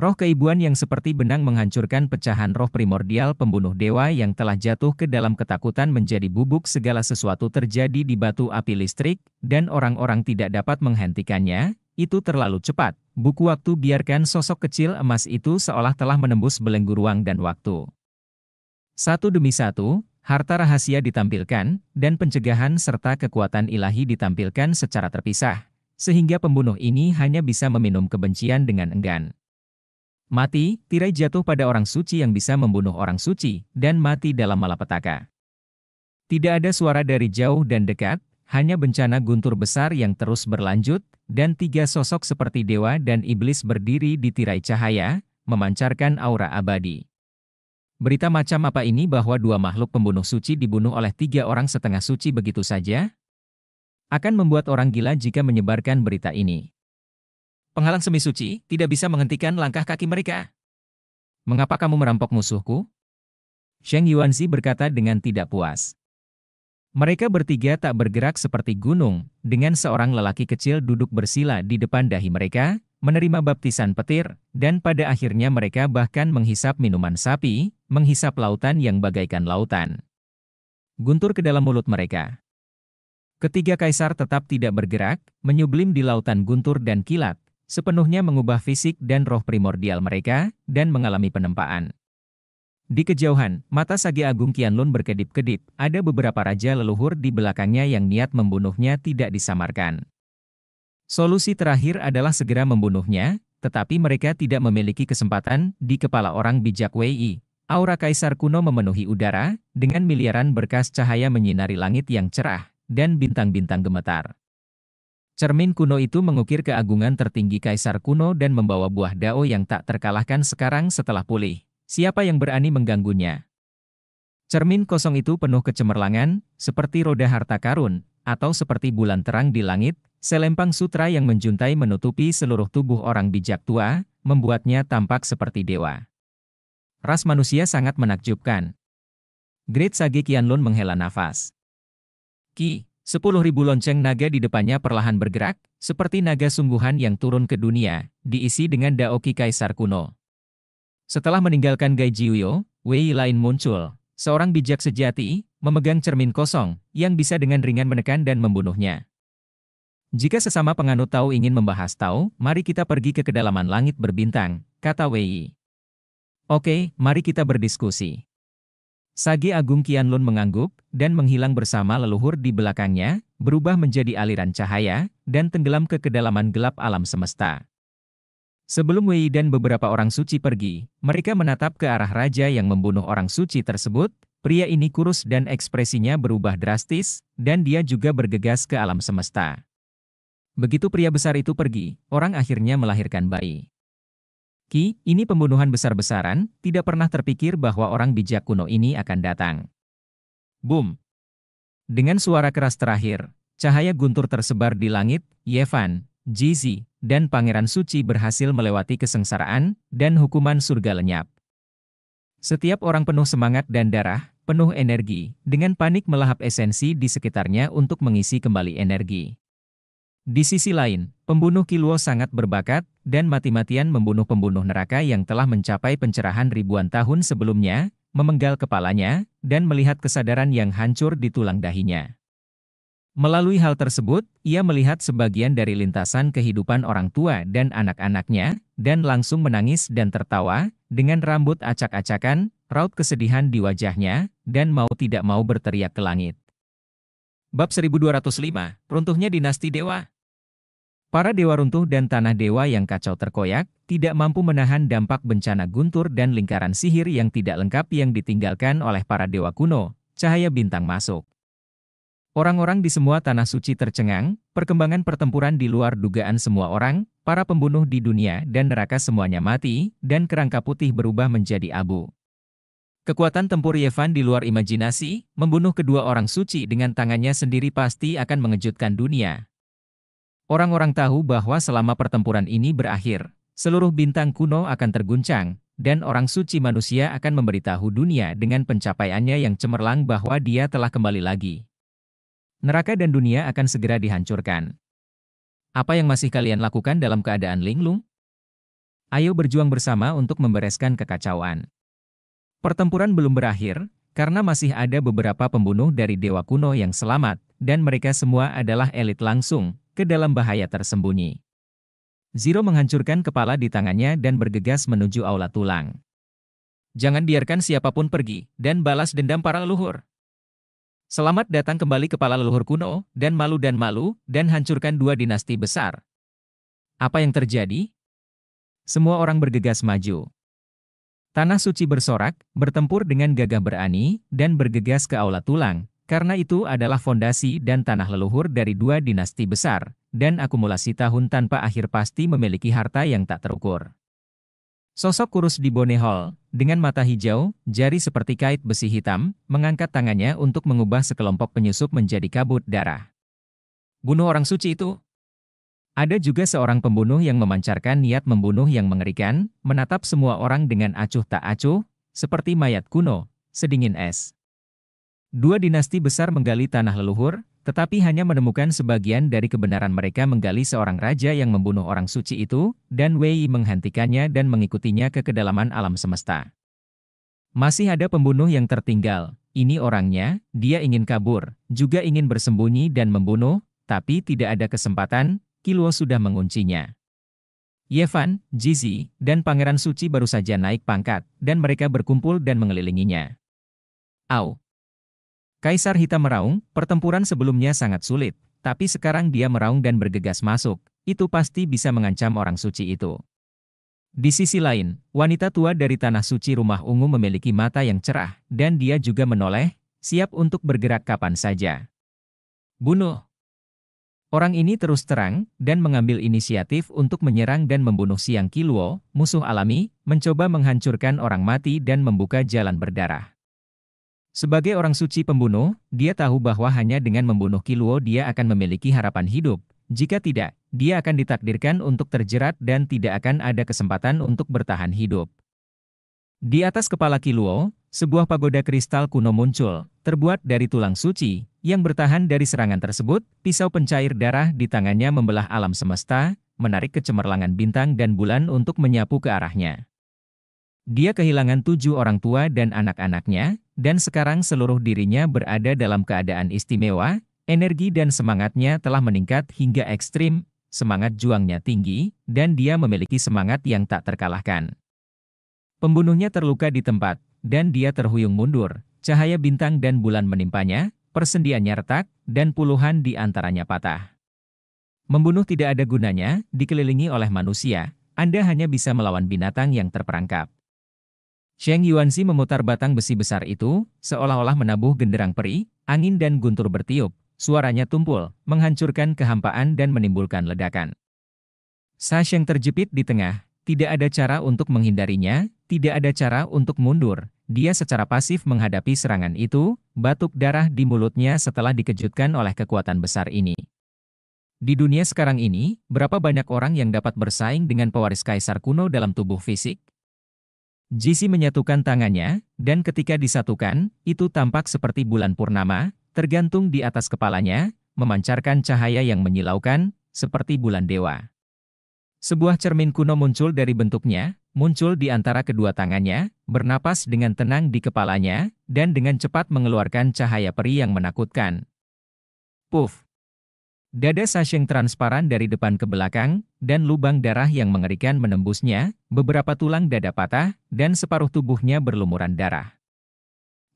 A: Roh keibuan yang seperti benang menghancurkan pecahan roh primordial pembunuh dewa yang telah jatuh ke dalam ketakutan menjadi bubuk segala sesuatu terjadi di batu api listrik, dan orang-orang tidak dapat menghentikannya, itu terlalu cepat. Buku waktu biarkan sosok kecil emas itu seolah telah menembus belenggu ruang dan waktu. Satu demi satu, harta rahasia ditampilkan, dan pencegahan serta kekuatan ilahi ditampilkan secara terpisah, sehingga pembunuh ini hanya bisa meminum kebencian dengan enggan. Mati, tirai jatuh pada orang suci yang bisa membunuh orang suci, dan mati dalam malapetaka. Tidak ada suara dari jauh dan dekat, hanya bencana guntur besar yang terus berlanjut, dan tiga sosok seperti dewa dan iblis berdiri di tirai cahaya, memancarkan aura abadi. Berita macam apa ini bahwa dua makhluk pembunuh suci dibunuh oleh tiga orang setengah suci begitu saja? Akan membuat orang gila jika menyebarkan berita ini. Penghalang semi suci tidak bisa menghentikan langkah kaki mereka. Mengapa kamu merampok musuhku? Sheng Yuanzi berkata dengan tidak puas. Mereka bertiga tak bergerak seperti gunung, dengan seorang lelaki kecil duduk bersila di depan dahi mereka, menerima baptisan petir, dan pada akhirnya mereka bahkan menghisap minuman sapi, menghisap lautan yang bagaikan lautan. Guntur ke dalam mulut mereka. Ketiga kaisar tetap tidak bergerak, menyublim di lautan guntur dan kilat, sepenuhnya mengubah fisik dan roh primordial mereka, dan mengalami penempaan. Di kejauhan, mata Sage Agung Lun berkedip-kedip, ada beberapa raja leluhur di belakangnya yang niat membunuhnya tidak disamarkan. Solusi terakhir adalah segera membunuhnya, tetapi mereka tidak memiliki kesempatan di kepala orang bijak Wei. Aura kaisar kuno memenuhi udara, dengan miliaran berkas cahaya menyinari langit yang cerah, dan bintang-bintang gemetar. Cermin kuno itu mengukir keagungan tertinggi kaisar kuno dan membawa buah dao yang tak terkalahkan sekarang setelah pulih. Siapa yang berani mengganggunya? Cermin kosong itu penuh kecemerlangan, seperti roda harta karun, atau seperti bulan terang di langit, selempang sutra yang menjuntai menutupi seluruh tubuh orang bijak tua, membuatnya tampak seperti dewa. Ras manusia sangat menakjubkan. Great Sage Kianlun menghela nafas. Ki, Sepuluh ribu lonceng naga di depannya perlahan bergerak, seperti naga sungguhan yang turun ke dunia, diisi dengan Daoki Kaisar kuno. Setelah meninggalkan Gai Jiuyo, Wei lain muncul, seorang bijak sejati, memegang cermin kosong, yang bisa dengan ringan menekan dan membunuhnya. Jika sesama penganut Tao ingin membahas Tao, mari kita pergi ke kedalaman langit berbintang, kata Wei. Oke, mari kita berdiskusi. Sage Agung Kian Lun mengangguk, dan menghilang bersama leluhur di belakangnya, berubah menjadi aliran cahaya, dan tenggelam ke kedalaman gelap alam semesta. Sebelum Wei dan beberapa orang suci pergi, mereka menatap ke arah raja yang membunuh orang suci tersebut, pria ini kurus dan ekspresinya berubah drastis, dan dia juga bergegas ke alam semesta. Begitu pria besar itu pergi, orang akhirnya melahirkan bayi. Ki, ini pembunuhan besar-besaran, tidak pernah terpikir bahwa orang bijak kuno ini akan datang. Boom! Dengan suara keras terakhir, cahaya guntur tersebar di langit, Yevan, Jizi, dan Pangeran Suci berhasil melewati kesengsaraan, dan hukuman surga lenyap. Setiap orang penuh semangat dan darah, penuh energi, dengan panik melahap esensi di sekitarnya untuk mengisi kembali energi. Di sisi lain, pembunuh Kiluo sangat berbakat, dan mati-matian membunuh pembunuh neraka yang telah mencapai pencerahan ribuan tahun sebelumnya, memenggal kepalanya, dan melihat kesadaran yang hancur di tulang dahinya. Melalui hal tersebut, ia melihat sebagian dari lintasan kehidupan orang tua dan anak-anaknya, dan langsung menangis dan tertawa, dengan rambut acak-acakan, raut kesedihan di wajahnya, dan mau tidak mau berteriak ke langit. Bab 1205, runtuhnya dinasti dewa. Para dewa runtuh dan tanah dewa yang kacau terkoyak, tidak mampu menahan dampak bencana guntur dan lingkaran sihir yang tidak lengkap yang ditinggalkan oleh para dewa kuno, cahaya bintang masuk. Orang-orang di semua tanah suci tercengang, perkembangan pertempuran di luar dugaan semua orang, para pembunuh di dunia dan neraka semuanya mati, dan kerangka putih berubah menjadi abu. Kekuatan tempur Yevan di luar imajinasi, membunuh kedua orang suci dengan tangannya sendiri pasti akan mengejutkan dunia. Orang-orang tahu bahwa selama pertempuran ini berakhir, seluruh bintang kuno akan terguncang, dan orang suci manusia akan memberitahu dunia dengan pencapaiannya yang cemerlang bahwa dia telah kembali lagi. Neraka dan dunia akan segera dihancurkan. Apa yang masih kalian lakukan dalam keadaan linglung? Ayo berjuang bersama untuk membereskan kekacauan. Pertempuran belum berakhir, karena masih ada beberapa pembunuh dari dewa kuno yang selamat, dan mereka semua adalah elit langsung, ke dalam bahaya tersembunyi. Zero menghancurkan kepala di tangannya dan bergegas menuju aula tulang. Jangan biarkan siapapun pergi, dan balas dendam para leluhur. Selamat datang kembali kepala leluhur kuno, dan malu dan malu, dan hancurkan dua dinasti besar. Apa yang terjadi? Semua orang bergegas maju. Tanah suci bersorak, bertempur dengan gagah berani, dan bergegas ke aula tulang, karena itu adalah fondasi dan tanah leluhur dari dua dinasti besar, dan akumulasi tahun tanpa akhir pasti memiliki harta yang tak terukur. Sosok kurus di Bone Hall, dengan mata hijau, jari seperti kait besi hitam, mengangkat tangannya untuk mengubah sekelompok penyusup menjadi kabut darah. Bunuh orang suci itu, ada juga seorang pembunuh yang memancarkan niat membunuh yang mengerikan, menatap semua orang dengan acuh tak acuh, seperti mayat kuno, sedingin es. Dua dinasti besar menggali tanah leluhur, tetapi hanya menemukan sebagian dari kebenaran mereka menggali seorang raja yang membunuh orang suci itu, dan Wei menghentikannya dan mengikutinya ke kedalaman alam semesta. Masih ada pembunuh yang tertinggal, ini orangnya, dia ingin kabur, juga ingin bersembunyi dan membunuh, tapi tidak ada kesempatan, Kiluo sudah menguncinya. Yevan, Jizi, dan Pangeran Suci baru saja naik pangkat, dan mereka berkumpul dan mengelilinginya. Au! Kaisar Hitam meraung, pertempuran sebelumnya sangat sulit, tapi sekarang dia meraung dan bergegas masuk, itu pasti bisa mengancam orang suci itu. Di sisi lain, wanita tua dari Tanah Suci Rumah Ungu memiliki mata yang cerah, dan dia juga menoleh, siap untuk bergerak kapan saja. Bunuh! Orang ini terus terang dan mengambil inisiatif untuk menyerang dan membunuh Siang Kiluo, musuh alami, mencoba menghancurkan orang mati dan membuka jalan berdarah. Sebagai orang suci pembunuh, dia tahu bahwa hanya dengan membunuh Kiluo dia akan memiliki harapan hidup. Jika tidak, dia akan ditakdirkan untuk terjerat dan tidak akan ada kesempatan untuk bertahan hidup. Di atas kepala Kiluo, sebuah pagoda kristal kuno muncul, terbuat dari tulang suci, yang bertahan dari serangan tersebut, pisau pencair darah di tangannya membelah alam semesta, menarik kecemerlangan bintang dan bulan untuk menyapu ke arahnya. Dia kehilangan tujuh orang tua dan anak-anaknya, dan sekarang seluruh dirinya berada dalam keadaan istimewa, energi dan semangatnya telah meningkat hingga ekstrim, semangat juangnya tinggi, dan dia memiliki semangat yang tak terkalahkan. Pembunuhnya terluka di tempat, dan dia terhuyung mundur. Cahaya bintang dan bulan menimpanya, persendiannya retak, dan puluhan di antaranya patah. Membunuh tidak ada gunanya, dikelilingi oleh manusia, Anda hanya bisa melawan binatang yang terperangkap. Sheng Yuanzi memutar batang besi besar itu, seolah-olah menabuh genderang peri, angin dan guntur bertiup, suaranya tumpul, menghancurkan kehampaan dan menimbulkan ledakan. Sa Sheng terjepit di tengah, tidak ada cara untuk menghindarinya, tidak ada cara untuk mundur. Dia secara pasif menghadapi serangan itu, batuk darah di mulutnya setelah dikejutkan oleh kekuatan besar ini. Di dunia sekarang ini, berapa banyak orang yang dapat bersaing dengan pewaris kaisar kuno dalam tubuh fisik? Jisi menyatukan tangannya, dan ketika disatukan, itu tampak seperti bulan purnama, tergantung di atas kepalanya, memancarkan cahaya yang menyilaukan, seperti bulan dewa. Sebuah cermin kuno muncul dari bentuknya, muncul di antara kedua tangannya, bernapas dengan tenang di kepalanya, dan dengan cepat mengeluarkan cahaya peri yang menakutkan. Puff! Dada Sasheng transparan dari depan ke belakang, dan lubang darah yang mengerikan menembusnya, beberapa tulang dada patah, dan separuh tubuhnya berlumuran darah.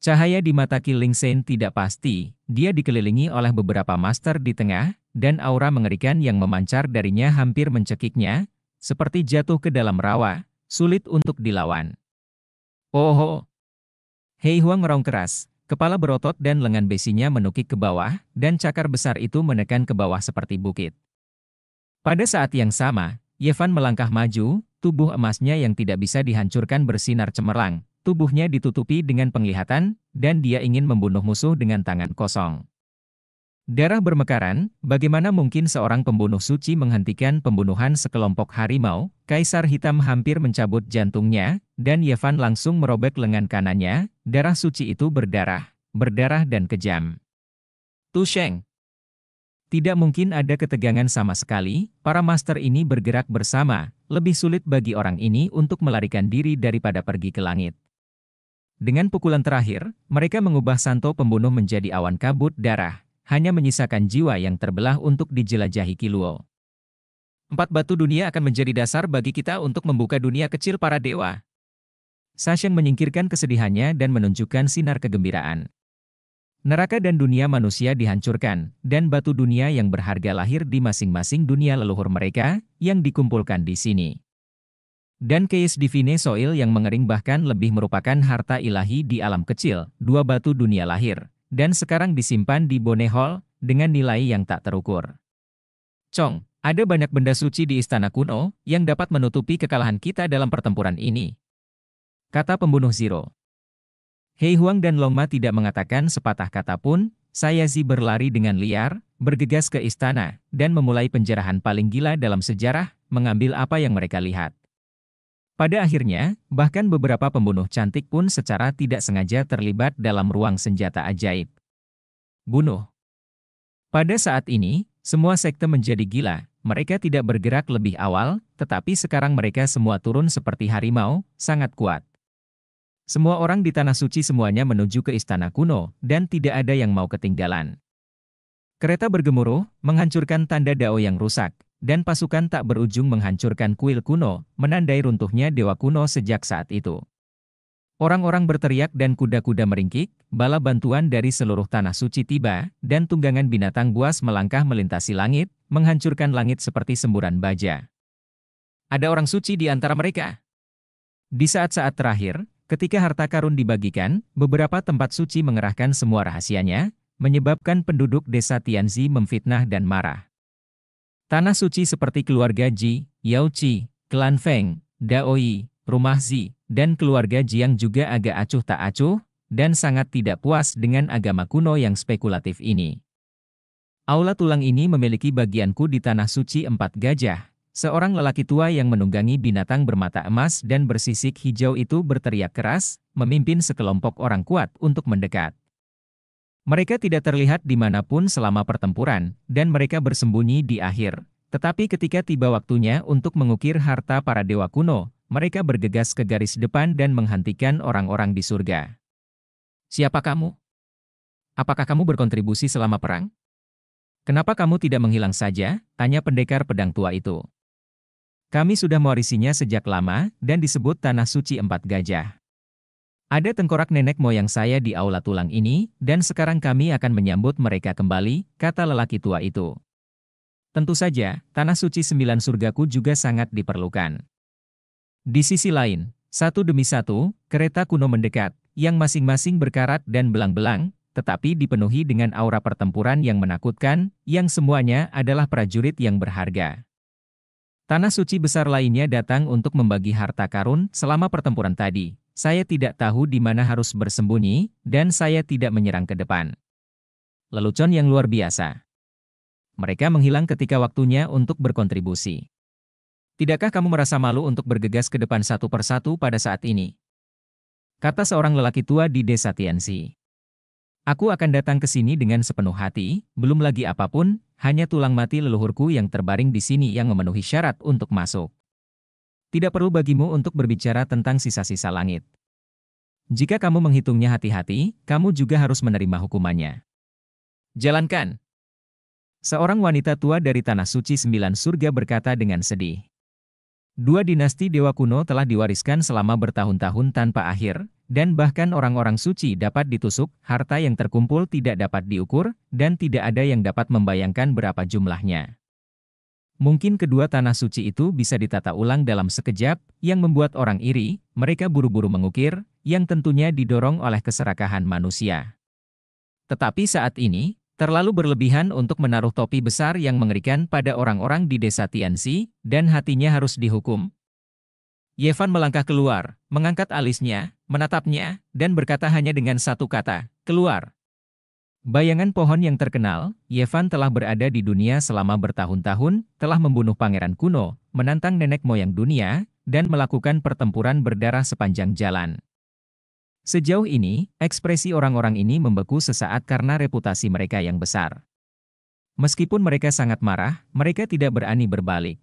A: Cahaya di mata Killing Saint tidak pasti, dia dikelilingi oleh beberapa master di tengah, dan aura mengerikan yang memancar darinya hampir mencekiknya, seperti jatuh ke dalam rawa, sulit untuk dilawan. Oho! Oh. Hei Huang merong keras, kepala berotot dan lengan besinya menukik ke bawah, dan cakar besar itu menekan ke bawah seperti bukit. Pada saat yang sama, Yevan melangkah maju, tubuh emasnya yang tidak bisa dihancurkan bersinar cemerlang, tubuhnya ditutupi dengan penglihatan, dan dia ingin membunuh musuh dengan tangan kosong. Darah bermekaran, bagaimana mungkin seorang pembunuh suci menghentikan pembunuhan sekelompok harimau? Kaisar Hitam hampir mencabut jantungnya, dan Yevan langsung merobek lengan kanannya, darah suci itu berdarah, berdarah dan kejam. Tu Tidak mungkin ada ketegangan sama sekali, para master ini bergerak bersama, lebih sulit bagi orang ini untuk melarikan diri daripada pergi ke langit. Dengan pukulan terakhir, mereka mengubah Santo pembunuh menjadi awan kabut darah hanya menyisakan jiwa yang terbelah untuk dijelajahi Kiluo. Empat batu dunia akan menjadi dasar bagi kita untuk membuka dunia kecil para dewa. Sashen menyingkirkan kesedihannya dan menunjukkan sinar kegembiraan. Neraka dan dunia manusia dihancurkan, dan batu dunia yang berharga lahir di masing-masing dunia leluhur mereka, yang dikumpulkan di sini. Dan keis divine soil yang mengering bahkan lebih merupakan harta ilahi di alam kecil, dua batu dunia lahir dan sekarang disimpan di Bone Hall dengan nilai yang tak terukur. Chong, ada banyak benda suci di istana kuno yang dapat menutupi kekalahan kita dalam pertempuran ini. Kata pembunuh Zero. Hei Huang dan Longma tidak mengatakan sepatah kata pun, Sayazi berlari dengan liar, bergegas ke istana, dan memulai penjarahan paling gila dalam sejarah, mengambil apa yang mereka lihat. Pada akhirnya, bahkan beberapa pembunuh cantik pun secara tidak sengaja terlibat dalam ruang senjata ajaib. Bunuh. Pada saat ini, semua sekte menjadi gila, mereka tidak bergerak lebih awal, tetapi sekarang mereka semua turun seperti harimau, sangat kuat. Semua orang di Tanah Suci semuanya menuju ke istana kuno, dan tidak ada yang mau ketinggalan. Kereta bergemuruh, menghancurkan tanda dao yang rusak, dan pasukan tak berujung menghancurkan kuil kuno, menandai runtuhnya dewa kuno sejak saat itu. Orang-orang berteriak dan kuda-kuda meringkik, bala bantuan dari seluruh tanah suci tiba, dan tunggangan binatang buas melangkah melintasi langit, menghancurkan langit seperti semburan baja. Ada orang suci di antara mereka. Di saat-saat terakhir, ketika harta karun dibagikan, beberapa tempat suci mengerahkan semua rahasianya, menyebabkan penduduk desa Tianzi memfitnah dan marah. Tanah suci seperti keluarga Ji, Yao Chi, klan Feng, Daoi, rumah Zi, dan keluarga Jiang juga agak acuh tak acuh, dan sangat tidak puas dengan agama kuno yang spekulatif ini. Aula tulang ini memiliki bagianku di Tanah Suci Empat Gajah. Seorang lelaki tua yang menunggangi binatang bermata emas dan bersisik hijau itu berteriak keras, memimpin sekelompok orang kuat untuk mendekat. Mereka tidak terlihat di dimanapun selama pertempuran, dan mereka bersembunyi di akhir. Tetapi ketika tiba waktunya untuk mengukir harta para dewa kuno, mereka bergegas ke garis depan dan menghentikan orang-orang di surga. Siapa kamu? Apakah kamu berkontribusi selama perang? Kenapa kamu tidak menghilang saja? Tanya pendekar pedang tua itu. Kami sudah mewarisinya sejak lama, dan disebut Tanah Suci Empat Gajah. Ada tengkorak nenek moyang saya di aula tulang ini, dan sekarang kami akan menyambut mereka kembali, kata lelaki tua itu. Tentu saja, tanah suci sembilan surgaku juga sangat diperlukan. Di sisi lain, satu demi satu, kereta kuno mendekat, yang masing-masing berkarat dan belang-belang, tetapi dipenuhi dengan aura pertempuran yang menakutkan, yang semuanya adalah prajurit yang berharga. Tanah suci besar lainnya datang untuk membagi harta karun selama pertempuran tadi, saya tidak tahu di mana harus bersembunyi, dan saya tidak menyerang ke depan. Lelucon yang luar biasa. Mereka menghilang ketika waktunya untuk berkontribusi. Tidakkah kamu merasa malu untuk bergegas ke depan satu persatu pada saat ini? Kata seorang lelaki tua di desa Tianxi. Aku akan datang ke sini dengan sepenuh hati, belum lagi apapun, hanya tulang mati leluhurku yang terbaring di sini yang memenuhi syarat untuk masuk tidak perlu bagimu untuk berbicara tentang sisa-sisa langit. Jika kamu menghitungnya hati-hati, kamu juga harus menerima hukumannya. Jalankan. Seorang wanita tua dari Tanah Suci Sembilan Surga berkata dengan sedih. Dua dinasti dewa kuno telah diwariskan selama bertahun-tahun tanpa akhir, dan bahkan orang-orang suci dapat ditusuk, harta yang terkumpul tidak dapat diukur, dan tidak ada yang dapat membayangkan berapa jumlahnya. Mungkin kedua tanah suci itu bisa ditata ulang dalam sekejap, yang membuat orang iri, mereka buru-buru mengukir, yang tentunya didorong oleh keserakahan manusia. Tetapi saat ini, terlalu berlebihan untuk menaruh topi besar yang mengerikan pada orang-orang di desa Tianxi, dan hatinya harus dihukum. Yevan melangkah keluar, mengangkat alisnya, menatapnya, dan berkata hanya dengan satu kata, keluar. Bayangan pohon yang terkenal, Yevan telah berada di dunia selama bertahun-tahun, telah membunuh pangeran kuno, menantang nenek moyang dunia, dan melakukan pertempuran berdarah sepanjang jalan. Sejauh ini, ekspresi orang-orang ini membeku sesaat karena reputasi mereka yang besar. Meskipun mereka sangat marah, mereka tidak berani berbalik.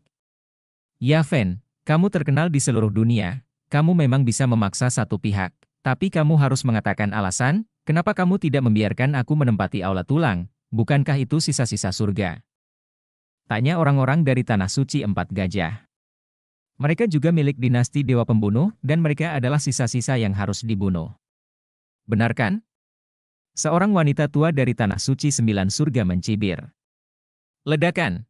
A: Yaven, kamu terkenal di seluruh dunia, kamu memang bisa memaksa satu pihak. Tapi kamu harus mengatakan alasan, kenapa kamu tidak membiarkan aku menempati aula tulang, bukankah itu sisa-sisa surga? Tanya orang-orang dari Tanah Suci Empat Gajah. Mereka juga milik dinasti Dewa Pembunuh, dan mereka adalah sisa-sisa yang harus dibunuh. Benar kan? Seorang wanita tua dari Tanah Suci Sembilan Surga mencibir. Ledakan!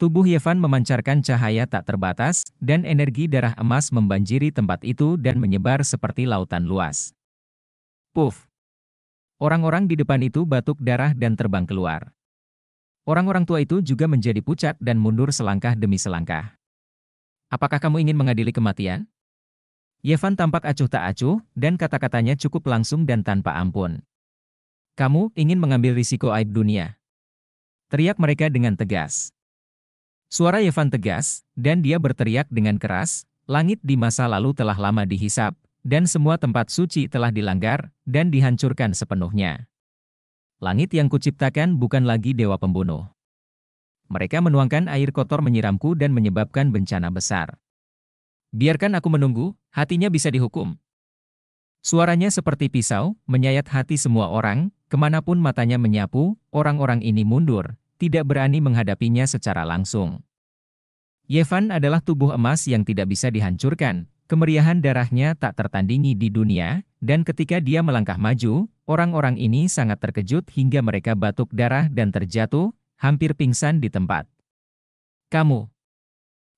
A: Tubuh Yevan memancarkan cahaya tak terbatas, dan energi darah emas membanjiri tempat itu dan menyebar seperti lautan luas. Puff! Orang-orang di depan itu batuk darah dan terbang keluar. Orang-orang tua itu juga menjadi pucat dan mundur selangkah demi selangkah. Apakah kamu ingin mengadili kematian? Yevan tampak acuh tak acuh, dan kata-katanya cukup langsung dan tanpa ampun. Kamu ingin mengambil risiko aib dunia. Teriak mereka dengan tegas. Suara Yevan tegas, dan dia berteriak dengan keras, langit di masa lalu telah lama dihisap, dan semua tempat suci telah dilanggar, dan dihancurkan sepenuhnya. Langit yang kuciptakan bukan lagi dewa pembunuh. Mereka menuangkan air kotor menyiramku dan menyebabkan bencana besar. Biarkan aku menunggu, hatinya bisa dihukum. Suaranya seperti pisau, menyayat hati semua orang, kemanapun matanya menyapu, orang-orang ini mundur, tidak berani menghadapinya secara langsung. Yevan adalah tubuh emas yang tidak bisa dihancurkan, kemeriahan darahnya tak tertandingi di dunia, dan ketika dia melangkah maju, orang-orang ini sangat terkejut hingga mereka batuk darah dan terjatuh, hampir pingsan di tempat. Kamu.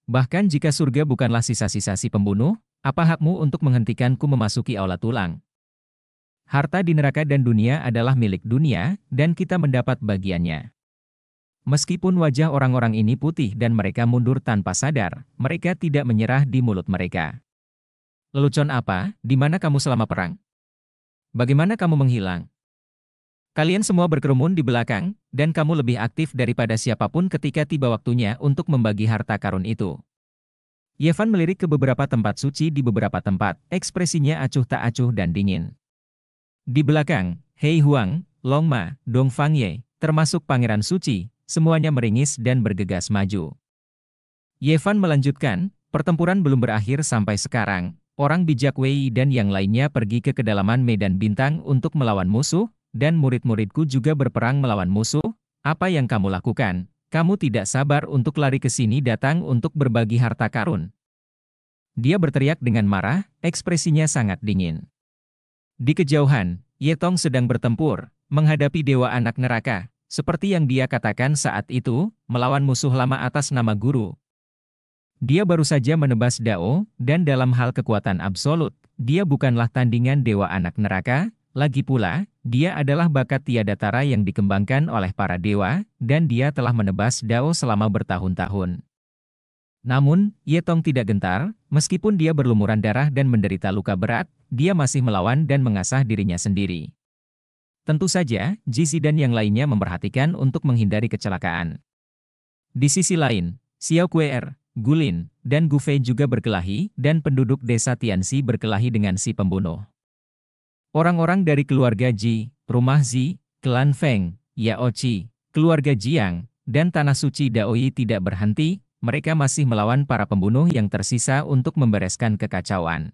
A: Bahkan jika surga bukanlah sisa-sisa si pembunuh, apa hakmu untuk menghentikanku memasuki aula tulang? Harta di neraka dan dunia adalah milik dunia, dan kita mendapat bagiannya. Meskipun wajah orang-orang ini putih dan mereka mundur tanpa sadar, mereka tidak menyerah di mulut mereka. Lelucon apa, di mana kamu selama perang? Bagaimana kamu menghilang? Kalian semua berkerumun di belakang, dan kamu lebih aktif daripada siapapun ketika tiba waktunya untuk membagi harta karun itu. Yevan melirik ke beberapa tempat suci di beberapa tempat, ekspresinya acuh tak acuh dan dingin. Di belakang, Hei Huang, Long Ma, Dong Ye, termasuk Pangeran Suci, semuanya meringis dan bergegas maju. Yevan melanjutkan, pertempuran belum berakhir sampai sekarang. Orang bijak Wei dan yang lainnya pergi ke kedalaman medan bintang untuk melawan musuh, dan murid-muridku juga berperang melawan musuh. Apa yang kamu lakukan? Kamu tidak sabar untuk lari ke sini datang untuk berbagi harta karun. Dia berteriak dengan marah, ekspresinya sangat dingin. Di kejauhan, Yetong sedang bertempur, menghadapi dewa anak neraka. Seperti yang dia katakan saat itu, melawan musuh lama atas nama guru. Dia baru saja menebas Dao, dan dalam hal kekuatan absolut, dia bukanlah tandingan dewa anak neraka, lagi pula, dia adalah bakat tiada tara yang dikembangkan oleh para dewa, dan dia telah menebas Dao selama bertahun-tahun. Namun, Yetong tidak gentar, meskipun dia berlumuran darah dan menderita luka berat, dia masih melawan dan mengasah dirinya sendiri. Tentu saja, Jizi dan yang lainnya memperhatikan untuk menghindari kecelakaan. Di sisi lain, Xiao Kuer, Gulin, dan Gu Fei juga berkelahi, dan penduduk desa Tianxi berkelahi dengan si pembunuh. Orang-orang dari keluarga Ji, rumah Zi, klan Feng, Yaochi, keluarga Jiang, dan Tanah Suci Daoyi tidak berhenti, mereka masih melawan para pembunuh yang tersisa untuk membereskan kekacauan.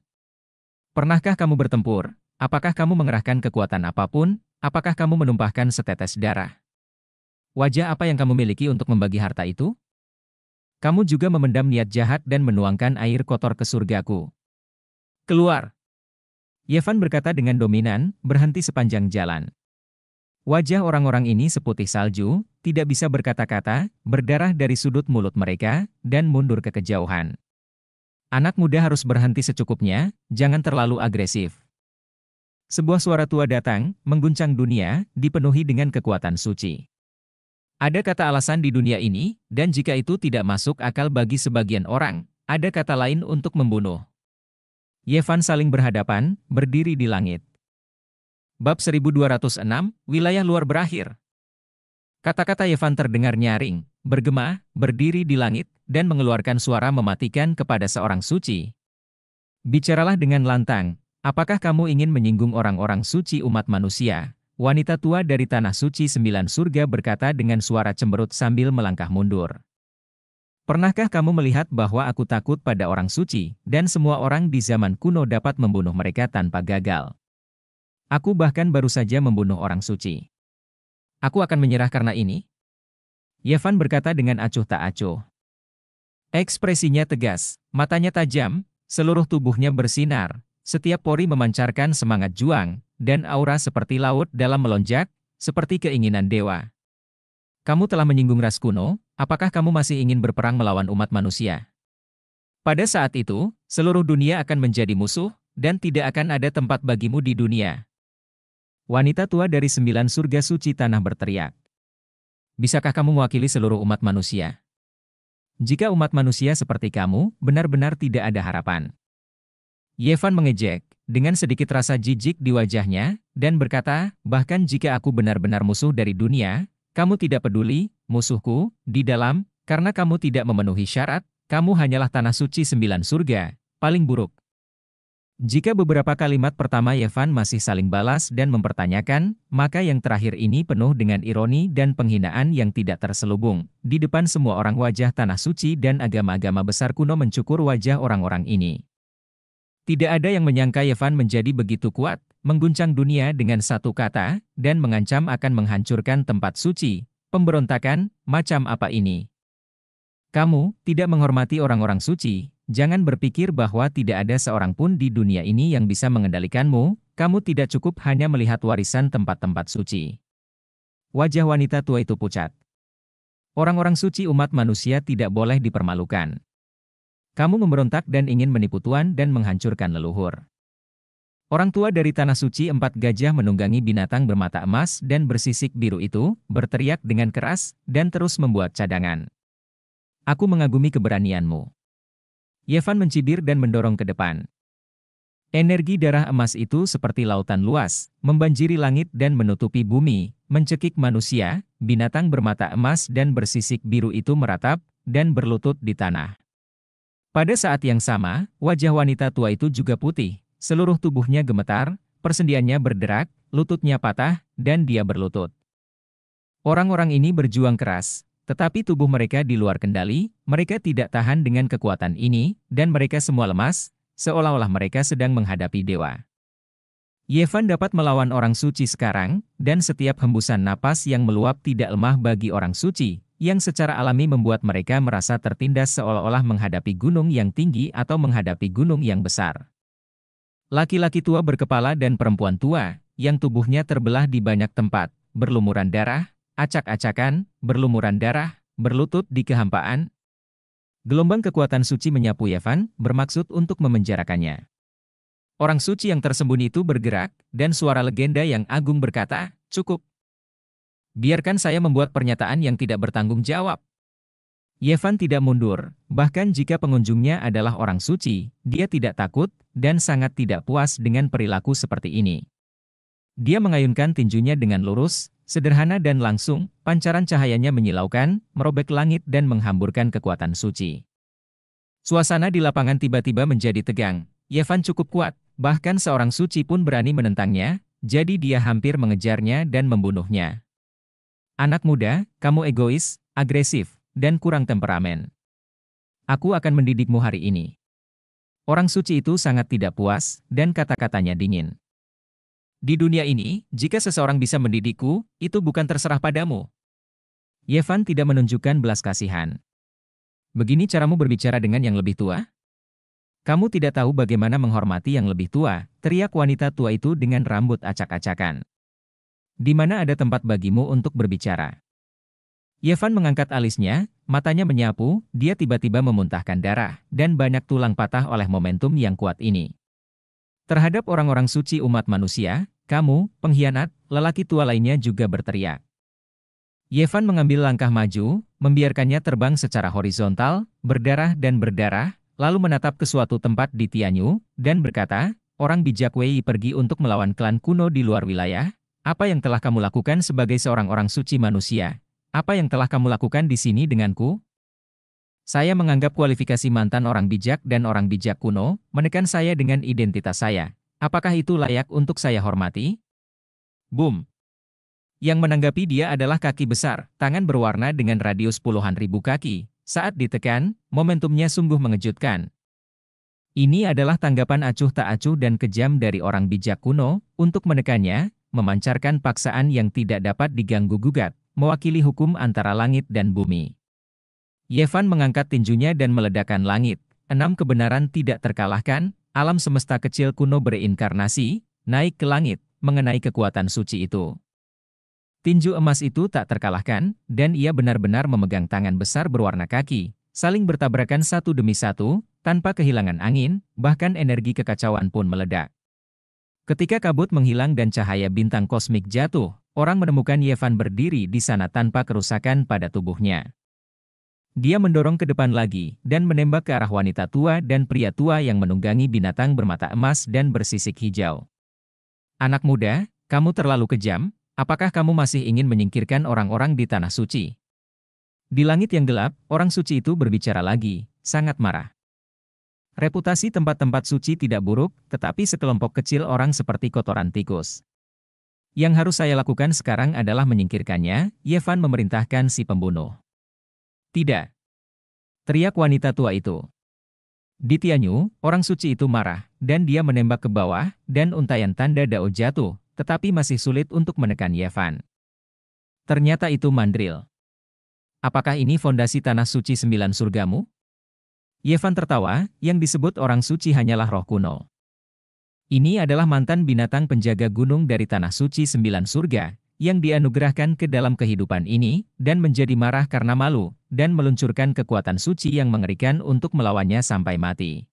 A: Pernahkah kamu bertempur? Apakah kamu mengerahkan kekuatan apapun? Apakah kamu menumpahkan setetes darah? Wajah apa yang kamu miliki untuk membagi harta itu? Kamu juga memendam niat jahat dan menuangkan air kotor ke surgaku. Keluar! Yevan berkata dengan dominan, berhenti sepanjang jalan. Wajah orang-orang ini seputih salju, tidak bisa berkata-kata, berdarah dari sudut mulut mereka, dan mundur ke kejauhan. Anak muda harus berhenti secukupnya, jangan terlalu agresif. Sebuah suara tua datang, mengguncang dunia, dipenuhi dengan kekuatan suci. Ada kata alasan di dunia ini, dan jika itu tidak masuk akal bagi sebagian orang, ada kata lain untuk membunuh. Yevan saling berhadapan, berdiri di langit. Bab 1206, wilayah luar berakhir. Kata-kata Yevan terdengar nyaring, bergema, berdiri di langit, dan mengeluarkan suara mematikan kepada seorang suci. Bicaralah dengan lantang, Apakah kamu ingin menyinggung orang-orang suci umat manusia? Wanita tua dari tanah suci sembilan surga berkata dengan suara cemberut sambil melangkah mundur. Pernahkah kamu melihat bahwa aku takut pada orang suci, dan semua orang di zaman kuno dapat membunuh mereka tanpa gagal? Aku bahkan baru saja membunuh orang suci. Aku akan menyerah karena ini? Yevan berkata dengan acuh tak acuh. Ekspresinya tegas, matanya tajam, seluruh tubuhnya bersinar, setiap pori memancarkan semangat juang, dan aura seperti laut dalam melonjak, seperti keinginan dewa. Kamu telah menyinggung ras kuno, apakah kamu masih ingin berperang melawan umat manusia? Pada saat itu, seluruh dunia akan menjadi musuh, dan tidak akan ada tempat bagimu di dunia. Wanita tua dari sembilan surga suci tanah berteriak. Bisakah kamu mewakili seluruh umat manusia? Jika umat manusia seperti kamu, benar-benar tidak ada harapan. Yevan mengejek, dengan sedikit rasa jijik di wajahnya, dan berkata, bahkan jika aku benar-benar musuh dari dunia, kamu tidak peduli, musuhku, di dalam, karena kamu tidak memenuhi syarat, kamu hanyalah tanah suci sembilan surga, paling buruk. Jika beberapa kalimat pertama Yevan masih saling balas dan mempertanyakan, maka yang terakhir ini penuh dengan ironi dan penghinaan yang tidak terselubung. Di depan semua orang wajah tanah suci dan agama-agama besar kuno mencukur wajah orang-orang ini. Tidak ada yang menyangka Yevan menjadi begitu kuat, mengguncang dunia dengan satu kata, dan mengancam akan menghancurkan tempat suci. Pemberontakan, macam apa ini? Kamu, tidak menghormati orang-orang suci, jangan berpikir bahwa tidak ada seorang pun di dunia ini yang bisa mengendalikanmu, kamu tidak cukup hanya melihat warisan tempat-tempat suci. Wajah wanita tua itu pucat. Orang-orang suci umat manusia tidak boleh dipermalukan. Kamu memberontak dan ingin menipu tuan dan menghancurkan leluhur. Orang tua dari Tanah Suci empat gajah menunggangi binatang bermata emas dan bersisik biru itu, berteriak dengan keras, dan terus membuat cadangan. Aku mengagumi keberanianmu. Yevan mencibir dan mendorong ke depan. Energi darah emas itu seperti lautan luas, membanjiri langit dan menutupi bumi, mencekik manusia, binatang bermata emas dan bersisik biru itu meratap, dan berlutut di tanah. Pada saat yang sama, wajah wanita tua itu juga putih, seluruh tubuhnya gemetar, persendiannya berderak, lututnya patah, dan dia berlutut. Orang-orang ini berjuang keras, tetapi tubuh mereka di luar kendali, mereka tidak tahan dengan kekuatan ini, dan mereka semua lemas, seolah-olah mereka sedang menghadapi dewa. Yevan dapat melawan orang suci sekarang, dan setiap hembusan napas yang meluap tidak lemah bagi orang suci, yang secara alami membuat mereka merasa tertindas seolah-olah menghadapi gunung yang tinggi atau menghadapi gunung yang besar. Laki-laki tua berkepala dan perempuan tua, yang tubuhnya terbelah di banyak tempat, berlumuran darah, acak-acakan, berlumuran darah, berlutut di kehampaan. Gelombang kekuatan suci menyapu Yevan, bermaksud untuk memenjarakannya. Orang suci yang tersembunyi itu bergerak, dan suara legenda yang agung berkata, cukup, Biarkan saya membuat pernyataan yang tidak bertanggung jawab. Yevan tidak mundur, bahkan jika pengunjungnya adalah orang suci, dia tidak takut dan sangat tidak puas dengan perilaku seperti ini. Dia mengayunkan tinjunya dengan lurus, sederhana dan langsung, pancaran cahayanya menyilaukan, merobek langit dan menghamburkan kekuatan suci. Suasana di lapangan tiba-tiba menjadi tegang. Yevan cukup kuat, bahkan seorang suci pun berani menentangnya, jadi dia hampir mengejarnya dan membunuhnya. Anak muda, kamu egois, agresif, dan kurang temperamen. Aku akan mendidikmu hari ini. Orang suci itu sangat tidak puas, dan kata-katanya dingin. Di dunia ini, jika seseorang bisa mendidikku, itu bukan terserah padamu. Yevan tidak menunjukkan belas kasihan. Begini caramu berbicara dengan yang lebih tua? Kamu tidak tahu bagaimana menghormati yang lebih tua, teriak wanita tua itu dengan rambut acak-acakan. Di mana ada tempat bagimu untuk berbicara? Yevan mengangkat alisnya, matanya menyapu, dia tiba-tiba memuntahkan darah, dan banyak tulang patah oleh momentum yang kuat ini. Terhadap orang-orang suci umat manusia, kamu, pengkhianat, lelaki tua lainnya juga berteriak. Yevan mengambil langkah maju, membiarkannya terbang secara horizontal, berdarah dan berdarah, lalu menatap ke suatu tempat di Tianyu, dan berkata, orang bijak Wei pergi untuk melawan klan kuno di luar wilayah, apa yang telah kamu lakukan sebagai seorang orang suci manusia? Apa yang telah kamu lakukan di sini denganku? Saya menganggap kualifikasi mantan orang bijak dan orang bijak kuno menekan saya dengan identitas saya. Apakah itu layak untuk saya hormati? Boom. Yang menanggapi dia adalah kaki besar, tangan berwarna dengan radius puluhan ribu kaki. Saat ditekan, momentumnya sungguh mengejutkan. Ini adalah tanggapan acuh tak acuh dan kejam dari orang bijak kuno untuk menekannya, memancarkan paksaan yang tidak dapat diganggu-gugat, mewakili hukum antara langit dan bumi. Yevan mengangkat tinjunya dan meledakan langit. Enam kebenaran tidak terkalahkan, alam semesta kecil kuno berinkarnasi, naik ke langit, mengenai kekuatan suci itu. Tinju emas itu tak terkalahkan, dan ia benar-benar memegang tangan besar berwarna kaki, saling bertabrakan satu demi satu, tanpa kehilangan angin, bahkan energi kekacauan pun meledak. Ketika kabut menghilang dan cahaya bintang kosmik jatuh, orang menemukan Yevan berdiri di sana tanpa kerusakan pada tubuhnya. Dia mendorong ke depan lagi dan menembak ke arah wanita tua dan pria tua yang menunggangi binatang bermata emas dan bersisik hijau. Anak muda, kamu terlalu kejam, apakah kamu masih ingin menyingkirkan orang-orang di Tanah Suci? Di langit yang gelap, orang suci itu berbicara lagi, sangat marah. Reputasi tempat-tempat suci tidak buruk, tetapi sekelompok kecil orang seperti kotoran tikus. Yang harus saya lakukan sekarang adalah menyingkirkannya, Yevan memerintahkan si pembunuh. Tidak. Teriak wanita tua itu. Di Tianyu, orang suci itu marah, dan dia menembak ke bawah, dan untayan tanda dao jatuh, tetapi masih sulit untuk menekan Yevan. Ternyata itu mandril. Apakah ini fondasi tanah suci sembilan surgamu? Yevan tertawa, yang disebut orang suci hanyalah roh kuno. Ini adalah mantan binatang penjaga gunung dari Tanah Suci Sembilan Surga, yang dianugerahkan ke dalam kehidupan ini, dan menjadi marah karena malu, dan meluncurkan kekuatan suci yang mengerikan untuk melawannya sampai mati.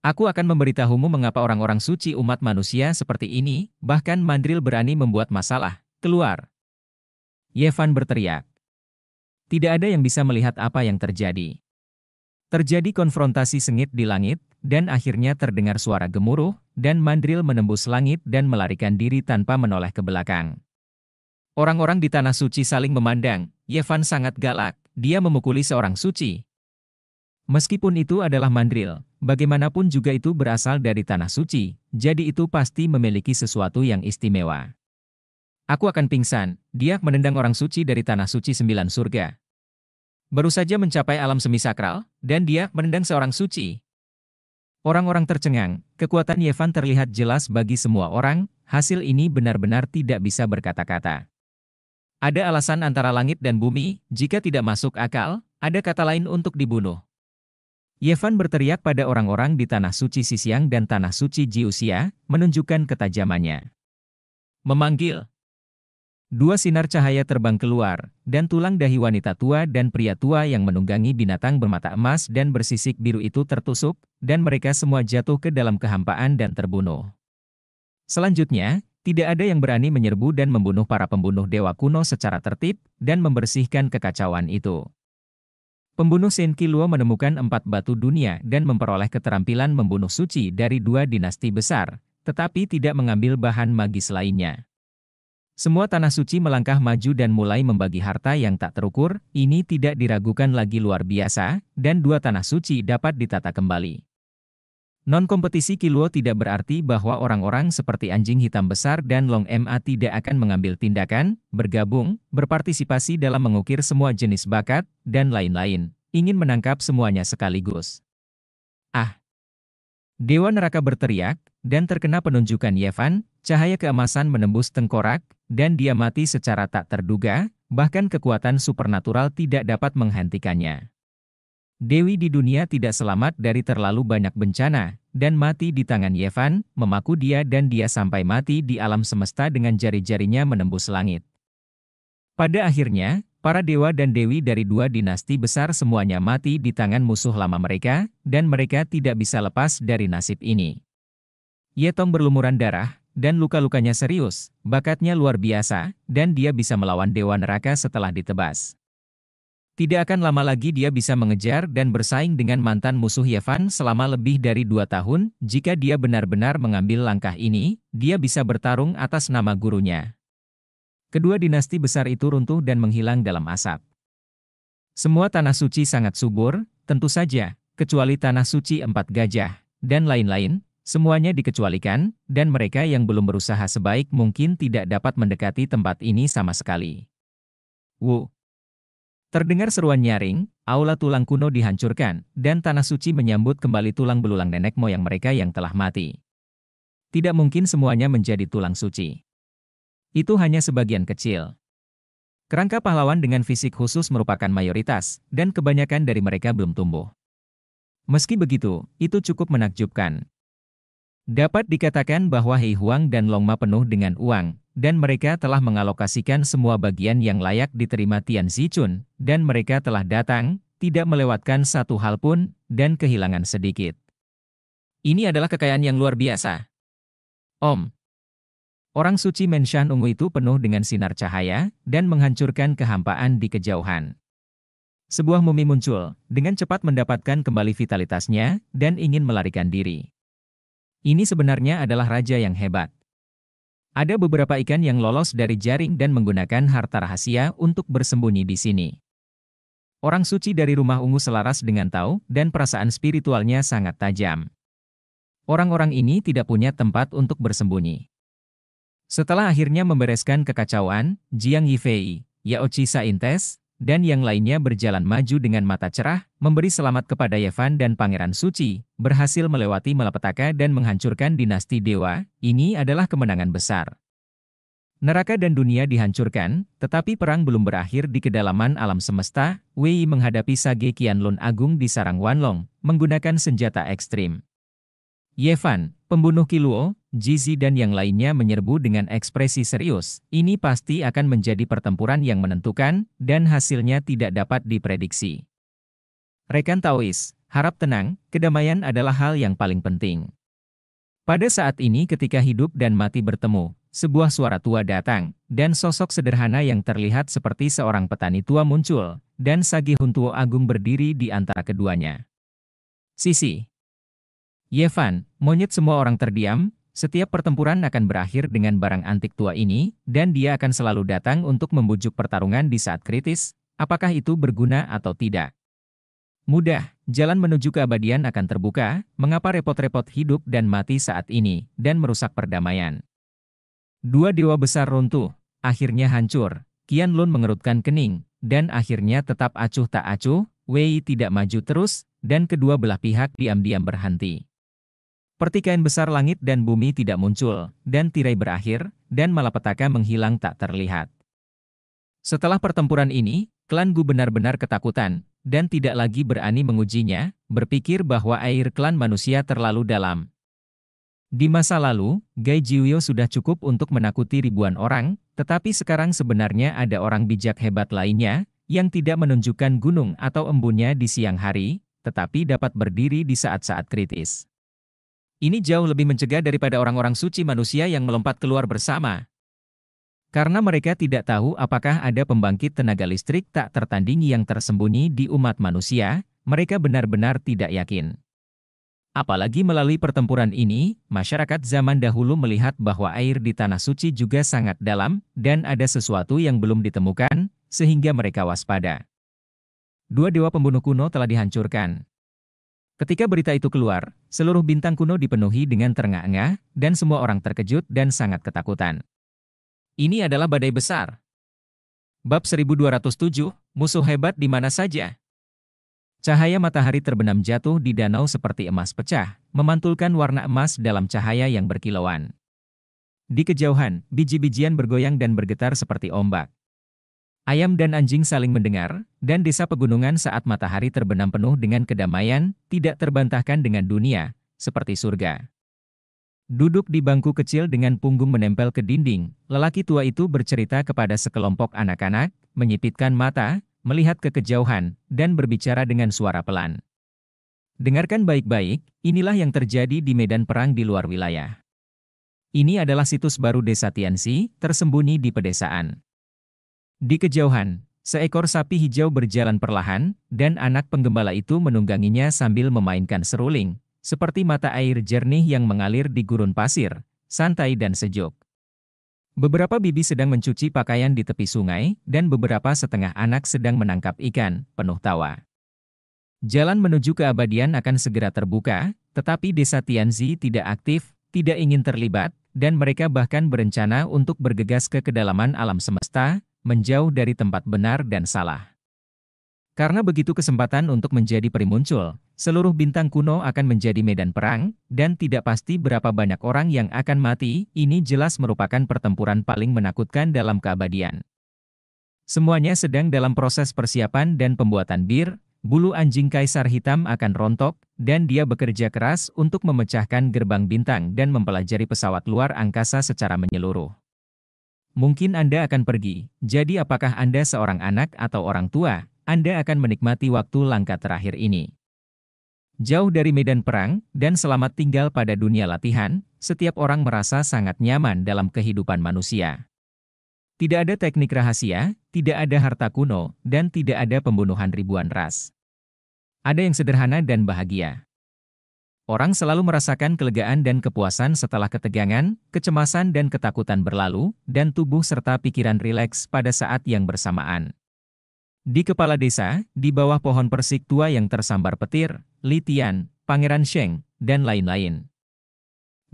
A: Aku akan memberitahumu mengapa orang-orang suci umat manusia seperti ini, bahkan mandril berani membuat masalah. Keluar. Yevan berteriak. Tidak ada yang bisa melihat apa yang terjadi. Terjadi konfrontasi sengit di langit, dan akhirnya terdengar suara gemuruh, dan mandril menembus langit dan melarikan diri tanpa menoleh ke belakang. Orang-orang di Tanah Suci saling memandang, Yevan sangat galak, dia memukuli seorang suci. Meskipun itu adalah mandril, bagaimanapun juga itu berasal dari Tanah Suci, jadi itu pasti memiliki sesuatu yang istimewa. Aku akan pingsan, dia menendang orang suci dari Tanah Suci sembilan surga, baru saja mencapai alam semi sakral, dan dia menendang seorang suci. Orang-orang tercengang, kekuatan Yevan terlihat jelas bagi semua orang, hasil ini benar-benar tidak bisa berkata-kata. Ada alasan antara langit dan bumi, jika tidak masuk akal, ada kata lain untuk dibunuh. Yevan berteriak pada orang-orang di Tanah Suci Sisiang dan Tanah Suci Jiusia, menunjukkan ketajamannya. Memanggil, Dua sinar cahaya terbang keluar, dan tulang dahi wanita tua dan pria tua yang menunggangi binatang bermata emas dan bersisik biru itu tertusuk, dan mereka semua jatuh ke dalam kehampaan dan terbunuh. Selanjutnya, tidak ada yang berani menyerbu dan membunuh para pembunuh dewa kuno secara tertib, dan membersihkan kekacauan itu. Pembunuh Kiluo menemukan empat batu dunia dan memperoleh keterampilan membunuh suci dari dua dinasti besar, tetapi tidak mengambil bahan magis lainnya. Semua tanah suci melangkah maju dan mulai membagi harta yang tak terukur, ini tidak diragukan lagi luar biasa, dan dua tanah suci dapat ditata kembali. Non-kompetisi Kiluo tidak berarti bahwa orang-orang seperti anjing hitam besar dan Long MA tidak akan mengambil tindakan, bergabung, berpartisipasi dalam mengukir semua jenis bakat, dan lain-lain. Ingin menangkap semuanya sekaligus. Ah! Dewa neraka berteriak, dan terkena penunjukan Yevan, cahaya keemasan menembus tengkorak, dan dia mati secara tak terduga, bahkan kekuatan supernatural tidak dapat menghentikannya. Dewi di dunia tidak selamat dari terlalu banyak bencana, dan mati di tangan Yevan, memaku dia dan dia sampai mati di alam semesta dengan jari-jarinya menembus langit. Pada akhirnya, para dewa dan dewi dari dua dinasti besar semuanya mati di tangan musuh lama mereka, dan mereka tidak bisa lepas dari nasib ini. Yetong berlumuran darah, dan luka-lukanya serius, bakatnya luar biasa, dan dia bisa melawan Dewa Neraka setelah ditebas. Tidak akan lama lagi dia bisa mengejar dan bersaing dengan mantan musuh Yevan selama lebih dari dua tahun, jika dia benar-benar mengambil langkah ini, dia bisa bertarung atas nama gurunya. Kedua dinasti besar itu runtuh dan menghilang dalam asap. Semua tanah suci sangat subur, tentu saja, kecuali tanah suci empat gajah, dan lain-lain, Semuanya dikecualikan, dan mereka yang belum berusaha sebaik mungkin tidak dapat mendekati tempat ini sama sekali. Wu. Terdengar seruan nyaring, aula tulang kuno dihancurkan, dan tanah suci menyambut kembali tulang belulang nenek moyang mereka yang telah mati. Tidak mungkin semuanya menjadi tulang suci. Itu hanya sebagian kecil. Kerangka pahlawan dengan fisik khusus merupakan mayoritas, dan kebanyakan dari mereka belum tumbuh. Meski begitu, itu cukup menakjubkan, Dapat dikatakan bahwa Hei Huang dan Longma penuh dengan uang, dan mereka telah mengalokasikan semua bagian yang layak diterima Tian Zichun, dan mereka telah datang, tidak melewatkan satu hal pun, dan kehilangan sedikit. Ini adalah kekayaan yang luar biasa. Om. Orang suci Menshan Ungu itu penuh dengan sinar cahaya, dan menghancurkan kehampaan di kejauhan. Sebuah mumi muncul, dengan cepat mendapatkan kembali vitalitasnya, dan ingin melarikan diri. Ini sebenarnya adalah raja yang hebat. Ada beberapa ikan yang lolos dari jaring dan menggunakan harta rahasia untuk bersembunyi di sini. Orang suci dari rumah ungu selaras dengan tahu dan perasaan spiritualnya sangat tajam. Orang-orang ini tidak punya tempat untuk bersembunyi. Setelah akhirnya membereskan kekacauan, Jiang Yifei, Yaochi Saintes, dan yang lainnya berjalan maju dengan mata cerah, memberi selamat kepada Yevan dan Pangeran Suci, berhasil melewati malapetaka dan menghancurkan dinasti dewa, ini adalah kemenangan besar. Neraka dan dunia dihancurkan, tetapi perang belum berakhir di kedalaman alam semesta, Wei menghadapi Sage Qianlun Agung di Sarang Wanlong, menggunakan senjata ekstrim. Yevan, pembunuh Kiluo, Jizi dan yang lainnya menyerbu dengan ekspresi serius, ini pasti akan menjadi pertempuran yang menentukan, dan hasilnya tidak dapat diprediksi. Rekan Taois, harap tenang, kedamaian adalah hal yang paling penting. Pada saat ini ketika hidup dan mati bertemu, sebuah suara tua datang, dan sosok sederhana yang terlihat seperti seorang petani tua muncul, dan Sagi Huntuo Agung berdiri di antara keduanya. Sisi, Yevan, monyet semua orang terdiam, setiap pertempuran akan berakhir dengan barang antik tua ini, dan dia akan selalu datang untuk membujuk pertarungan di saat kritis, apakah itu berguna atau tidak. Mudah, jalan menuju keabadian akan terbuka, mengapa repot-repot hidup dan mati saat ini, dan merusak perdamaian. Dua dewa besar runtuh, akhirnya hancur, Kian Lun mengerutkan kening, dan akhirnya tetap acuh tak acuh, Wei tidak maju terus, dan kedua belah pihak diam-diam berhenti. Pertikaian besar langit dan bumi tidak muncul, dan tirai berakhir, dan malapetaka menghilang tak terlihat. Setelah pertempuran ini, klan Gu benar-benar ketakutan, dan tidak lagi berani mengujinya, berpikir bahwa air klan manusia terlalu dalam. Di masa lalu, Gai Jiuyo sudah cukup untuk menakuti ribuan orang, tetapi sekarang sebenarnya ada orang bijak hebat lainnya, yang tidak menunjukkan gunung atau embunnya di siang hari, tetapi dapat berdiri di saat-saat kritis. Ini jauh lebih mencegah daripada orang-orang suci manusia yang melompat keluar bersama. Karena mereka tidak tahu apakah ada pembangkit tenaga listrik tak tertandingi yang tersembunyi di umat manusia, mereka benar-benar tidak yakin. Apalagi melalui pertempuran ini, masyarakat zaman dahulu melihat bahwa air di tanah suci juga sangat dalam dan ada sesuatu yang belum ditemukan, sehingga mereka waspada. Dua dewa pembunuh kuno telah dihancurkan. Ketika berita itu keluar, seluruh bintang kuno dipenuhi dengan terengah-engah, dan semua orang terkejut dan sangat ketakutan. Ini adalah badai besar. Bab 1207, Musuh Hebat di Mana Saja Cahaya matahari terbenam jatuh di danau seperti emas pecah, memantulkan warna emas dalam cahaya yang berkilauan. Di kejauhan, biji-bijian bergoyang dan bergetar seperti ombak. Ayam dan anjing saling mendengar, dan desa pegunungan saat matahari terbenam penuh dengan kedamaian, tidak terbantahkan dengan dunia, seperti surga. Duduk di bangku kecil dengan punggung menempel ke dinding, lelaki tua itu bercerita kepada sekelompok anak-anak, menyipitkan mata, melihat ke kejauhan, dan berbicara dengan suara pelan. Dengarkan baik-baik, inilah yang terjadi di medan perang di luar wilayah. Ini adalah situs baru desa Tiansi, tersembunyi di pedesaan. Di kejauhan, seekor sapi hijau berjalan perlahan, dan anak penggembala itu menungganginya sambil memainkan seruling, seperti mata air jernih yang mengalir di gurun pasir, santai dan sejuk. Beberapa bibi sedang mencuci pakaian di tepi sungai, dan beberapa setengah anak sedang menangkap ikan, penuh tawa. Jalan menuju keabadian akan segera terbuka, tetapi desa Tianzi tidak aktif, tidak ingin terlibat, dan mereka bahkan berencana untuk bergegas ke kedalaman alam semesta, menjauh dari tempat benar dan salah. Karena begitu kesempatan untuk menjadi peri muncul, seluruh bintang kuno akan menjadi medan perang, dan tidak pasti berapa banyak orang yang akan mati, ini jelas merupakan pertempuran paling menakutkan dalam keabadian. Semuanya sedang dalam proses persiapan dan pembuatan bir, bulu anjing kaisar hitam akan rontok, dan dia bekerja keras untuk memecahkan gerbang bintang dan mempelajari pesawat luar angkasa secara menyeluruh. Mungkin Anda akan pergi, jadi apakah Anda seorang anak atau orang tua, Anda akan menikmati waktu langka terakhir ini. Jauh dari medan perang, dan selamat tinggal pada dunia latihan, setiap orang merasa sangat nyaman dalam kehidupan manusia. Tidak ada teknik rahasia, tidak ada harta kuno, dan tidak ada pembunuhan ribuan ras. Ada yang sederhana dan bahagia. Orang selalu merasakan kelegaan dan kepuasan setelah ketegangan, kecemasan dan ketakutan berlalu, dan tubuh serta pikiran rileks pada saat yang bersamaan. Di kepala desa, di bawah pohon persik tua yang tersambar petir, Litian, Pangeran Sheng, dan lain-lain.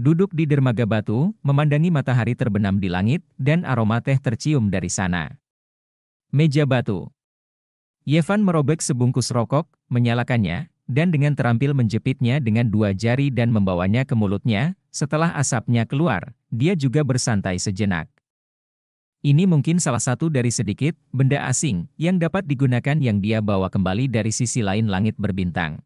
A: Duduk di dermaga batu, memandangi matahari terbenam di langit, dan aroma teh tercium dari sana. Meja batu. Yevan merobek sebungkus rokok, menyalakannya, dan dengan terampil menjepitnya dengan dua jari dan membawanya ke mulutnya, setelah asapnya keluar, dia juga bersantai sejenak. Ini mungkin salah satu dari sedikit benda asing yang dapat digunakan yang dia bawa kembali dari sisi lain langit berbintang.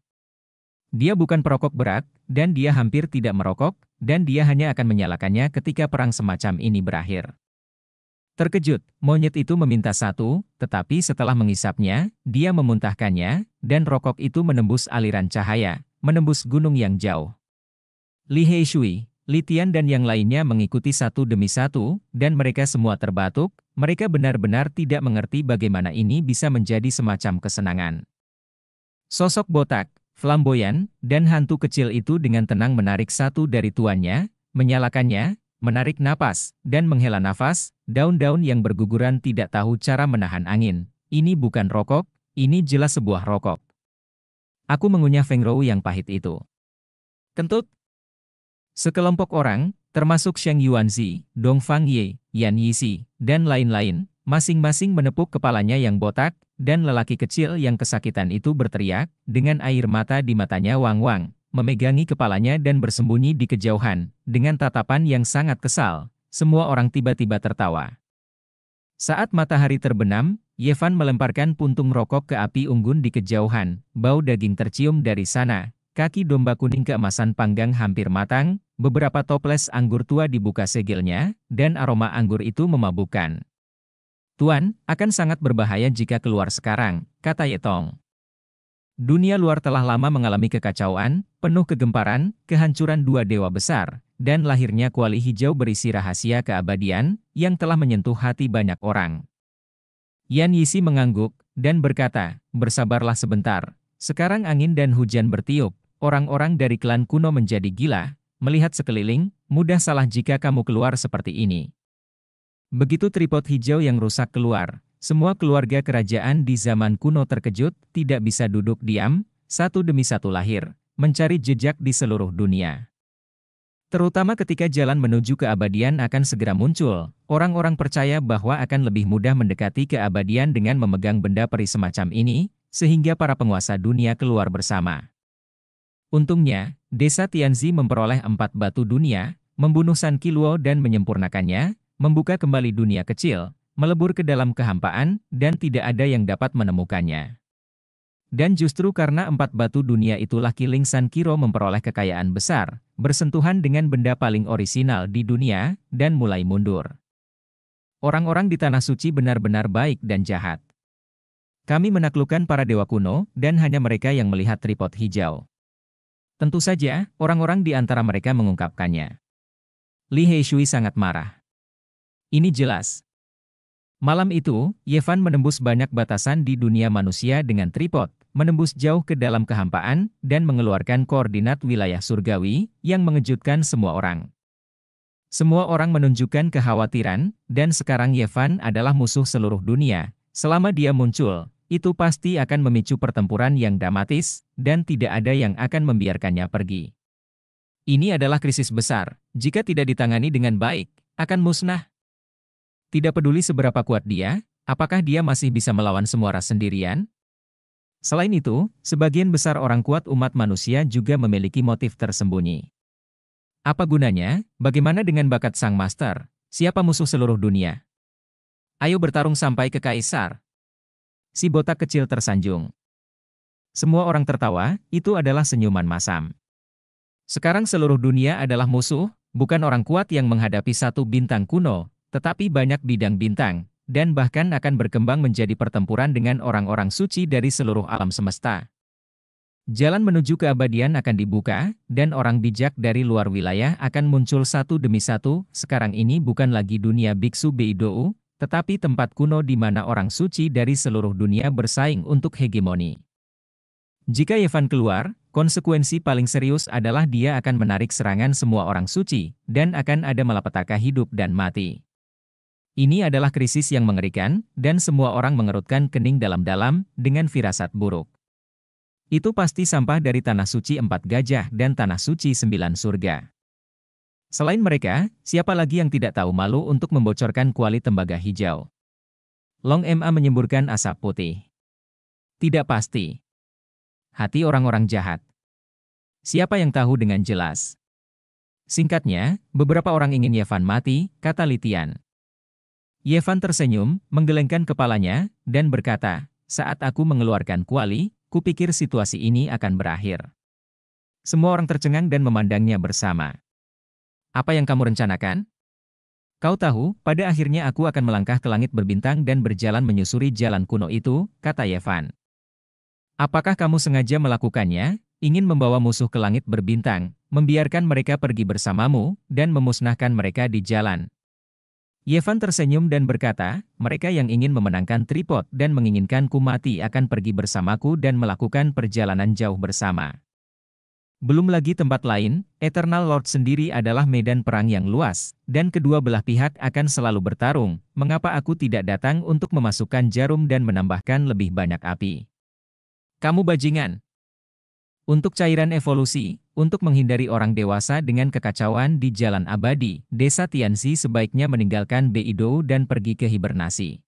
A: Dia bukan perokok berat, dan dia hampir tidak merokok, dan dia hanya akan menyalakannya ketika perang semacam ini berakhir. Terkejut, monyet itu meminta satu, tetapi setelah mengisapnya, dia memuntahkannya, dan rokok itu menembus aliran cahaya, menembus gunung yang jauh. Li Hei Shui, Li Tian dan yang lainnya mengikuti satu demi satu, dan mereka semua terbatuk, mereka benar-benar tidak mengerti bagaimana ini bisa menjadi semacam kesenangan. Sosok botak, flamboyan, dan hantu kecil itu dengan tenang menarik satu dari tuannya, menyalakannya, menarik napas, dan menghela nafas, daun-daun yang berguguran tidak tahu cara menahan angin. Ini bukan rokok, ini jelas sebuah rokok. Aku mengunyah Feng Rou yang pahit itu. Kentut. Sekelompok orang, termasuk Sheng Yuanzi, Dong Fang Ye, Yan Yisi, dan lain-lain, masing-masing menepuk kepalanya yang botak, dan lelaki kecil yang kesakitan itu berteriak, dengan air mata di matanya wang-wang, memegangi kepalanya dan bersembunyi di kejauhan, dengan tatapan yang sangat kesal. Semua orang tiba-tiba tertawa. Saat matahari terbenam, Yevan melemparkan puntung rokok ke api unggun di kejauhan, bau daging tercium dari sana, kaki domba kuning keemasan panggang hampir matang, beberapa toples anggur tua dibuka segelnya, dan aroma anggur itu memabukkan. Tuan, akan sangat berbahaya jika keluar sekarang, kata Yetong. Dunia luar telah lama mengalami kekacauan, penuh kegemparan, kehancuran dua dewa besar, dan lahirnya kuali hijau berisi rahasia keabadian yang telah menyentuh hati banyak orang. Yan Yisi mengangguk dan berkata, bersabarlah sebentar, sekarang angin dan hujan bertiup, orang-orang dari klan kuno menjadi gila, melihat sekeliling, mudah salah jika kamu keluar seperti ini. Begitu tripod hijau yang rusak keluar, semua keluarga kerajaan di zaman kuno terkejut, tidak bisa duduk diam, satu demi satu lahir, mencari jejak di seluruh dunia. Terutama ketika jalan menuju keabadian akan segera muncul, orang-orang percaya bahwa akan lebih mudah mendekati keabadian dengan memegang benda peri semacam ini, sehingga para penguasa dunia keluar bersama. Untungnya, desa Tianzi memperoleh empat batu dunia, membunuh San Kiluo dan menyempurnakannya, membuka kembali dunia kecil, melebur ke dalam kehampaan, dan tidak ada yang dapat menemukannya. Dan justru karena empat batu dunia itulah Kiling San Kiro memperoleh kekayaan besar, bersentuhan dengan benda paling orisinal di dunia, dan mulai mundur. Orang-orang di Tanah Suci benar-benar baik dan jahat. Kami menaklukkan para dewa kuno, dan hanya mereka yang melihat tripod hijau. Tentu saja, orang-orang di antara mereka mengungkapkannya. Li Heishui sangat marah. Ini jelas, Malam itu, Yevan menembus banyak batasan di dunia manusia dengan tripod, menembus jauh ke dalam kehampaan, dan mengeluarkan koordinat wilayah surgawi yang mengejutkan semua orang. Semua orang menunjukkan kekhawatiran, dan sekarang Yevan adalah musuh seluruh dunia. Selama dia muncul, itu pasti akan memicu pertempuran yang dramatis, dan tidak ada yang akan membiarkannya pergi. Ini adalah krisis besar, jika tidak ditangani dengan baik, akan musnah. Tidak peduli seberapa kuat dia, apakah dia masih bisa melawan semua ras sendirian, Selain itu, sebagian besar orang kuat umat manusia juga memiliki motif tersembunyi. Apa gunanya? Bagaimana dengan bakat sang master? Siapa musuh seluruh dunia? Ayo bertarung sampai ke kaisar. Si botak kecil tersanjung. Semua orang tertawa, itu adalah senyuman masam. Sekarang seluruh dunia adalah musuh, bukan orang kuat yang menghadapi satu bintang kuno, tetapi banyak bidang bintang, dan bahkan akan berkembang menjadi pertempuran dengan orang-orang suci dari seluruh alam semesta. Jalan menuju keabadian akan dibuka, dan orang bijak dari luar wilayah akan muncul satu demi satu. Sekarang ini bukan lagi dunia biksu Beidou, tetapi tempat kuno di mana orang suci dari seluruh dunia bersaing untuk hegemoni. Jika Yevan keluar, konsekuensi paling serius adalah dia akan menarik serangan semua orang suci, dan akan ada malapetaka hidup dan mati. Ini adalah krisis yang mengerikan, dan semua orang mengerutkan kening dalam-dalam, dengan firasat buruk. Itu pasti sampah dari Tanah Suci Empat Gajah dan Tanah Suci Sembilan Surga. Selain mereka, siapa lagi yang tidak tahu malu untuk membocorkan kuali tembaga hijau? Long MA menyemburkan asap putih. Tidak pasti. Hati orang-orang jahat. Siapa yang tahu dengan jelas? Singkatnya, beberapa orang ingin Yevan mati, kata Litian. Yevan tersenyum, menggelengkan kepalanya, dan berkata, saat aku mengeluarkan kuali, kupikir situasi ini akan berakhir. Semua orang tercengang dan memandangnya bersama. Apa yang kamu rencanakan? Kau tahu, pada akhirnya aku akan melangkah ke langit berbintang dan berjalan menyusuri jalan kuno itu, kata Yevan. Apakah kamu sengaja melakukannya, ingin membawa musuh ke langit berbintang, membiarkan mereka pergi bersamamu, dan memusnahkan mereka di jalan, Yevan tersenyum dan berkata, mereka yang ingin memenangkan tripod dan menginginkan ku mati akan pergi bersamaku dan melakukan perjalanan jauh bersama. Belum lagi tempat lain, Eternal Lord sendiri adalah medan perang yang luas, dan kedua belah pihak akan selalu bertarung, mengapa aku tidak datang untuk memasukkan jarum dan menambahkan lebih banyak api. Kamu bajingan. Untuk cairan evolusi, untuk menghindari orang dewasa dengan kekacauan di Jalan Abadi, Desa Tianzi sebaiknya meninggalkan Beido dan pergi ke hibernasi.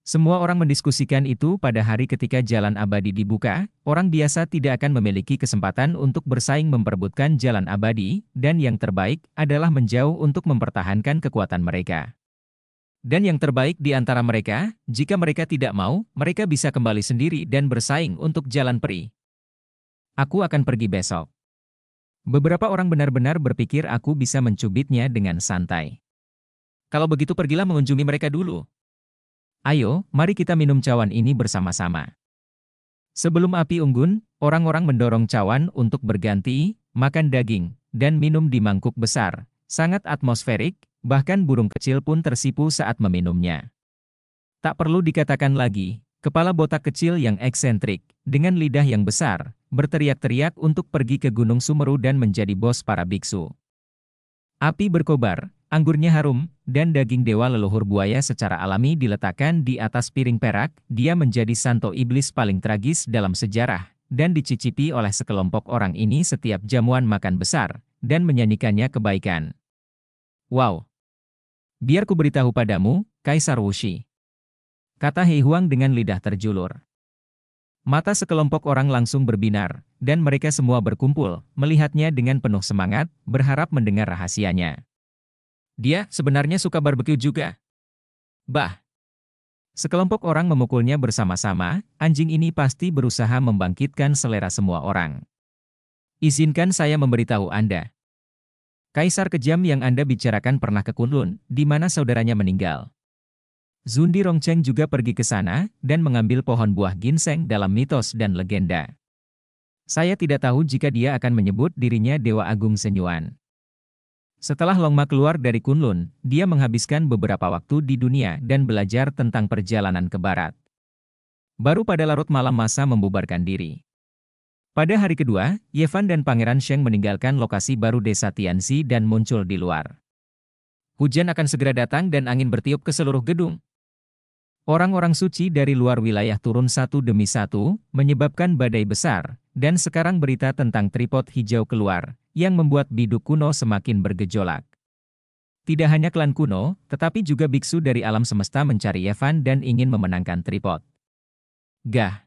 A: Semua orang mendiskusikan itu pada hari ketika Jalan Abadi dibuka, orang biasa tidak akan memiliki kesempatan untuk bersaing memperbutkan Jalan Abadi, dan yang terbaik adalah menjauh untuk mempertahankan kekuatan mereka. Dan yang terbaik di antara mereka, jika mereka tidak mau, mereka bisa kembali sendiri dan bersaing untuk jalan peri. Aku akan pergi besok. Beberapa orang benar-benar berpikir aku bisa mencubitnya dengan santai. Kalau begitu pergilah mengunjungi mereka dulu. Ayo, mari kita minum cawan ini bersama-sama. Sebelum api unggun, orang-orang mendorong cawan untuk berganti, makan daging, dan minum di mangkuk besar. Sangat atmosferik, bahkan burung kecil pun tersipu saat meminumnya. Tak perlu dikatakan lagi, kepala botak kecil yang eksentrik, dengan lidah yang besar, berteriak-teriak untuk pergi ke Gunung Sumeru dan menjadi bos para biksu. Api berkobar, anggurnya harum, dan daging dewa leluhur buaya secara alami diletakkan di atas piring perak, dia menjadi santo iblis paling tragis dalam sejarah, dan dicicipi oleh sekelompok orang ini setiap jamuan makan besar, dan menyanyikannya kebaikan. Wow! Biar ku beritahu padamu, Kaisar Wushi. Kata Hei Huang dengan lidah terjulur. Mata sekelompok orang langsung berbinar, dan mereka semua berkumpul, melihatnya dengan penuh semangat, berharap mendengar rahasianya. Dia sebenarnya suka barbeque juga. Bah! Sekelompok orang memukulnya bersama-sama, anjing ini pasti berusaha membangkitkan selera semua orang. Izinkan saya memberitahu Anda. Kaisar kejam yang Anda bicarakan pernah ke Kunlun, di mana saudaranya meninggal. Zundi Rongcheng juga pergi ke sana dan mengambil pohon buah ginseng dalam mitos dan legenda. Saya tidak tahu jika dia akan menyebut dirinya Dewa Agung Senyuan. Setelah Longma keluar dari Kunlun, dia menghabiskan beberapa waktu di dunia dan belajar tentang perjalanan ke barat. Baru pada larut malam masa membubarkan diri. Pada hari kedua, Yevan dan Pangeran Sheng meninggalkan lokasi baru desa Tianxi dan muncul di luar. Hujan akan segera datang dan angin bertiup ke seluruh gedung. Orang-orang suci dari luar wilayah turun satu demi satu, menyebabkan badai besar, dan sekarang berita tentang tripod hijau keluar, yang membuat biduk kuno semakin bergejolak. Tidak hanya klan kuno, tetapi juga biksu dari alam semesta mencari Evan dan ingin memenangkan tripod. Gah!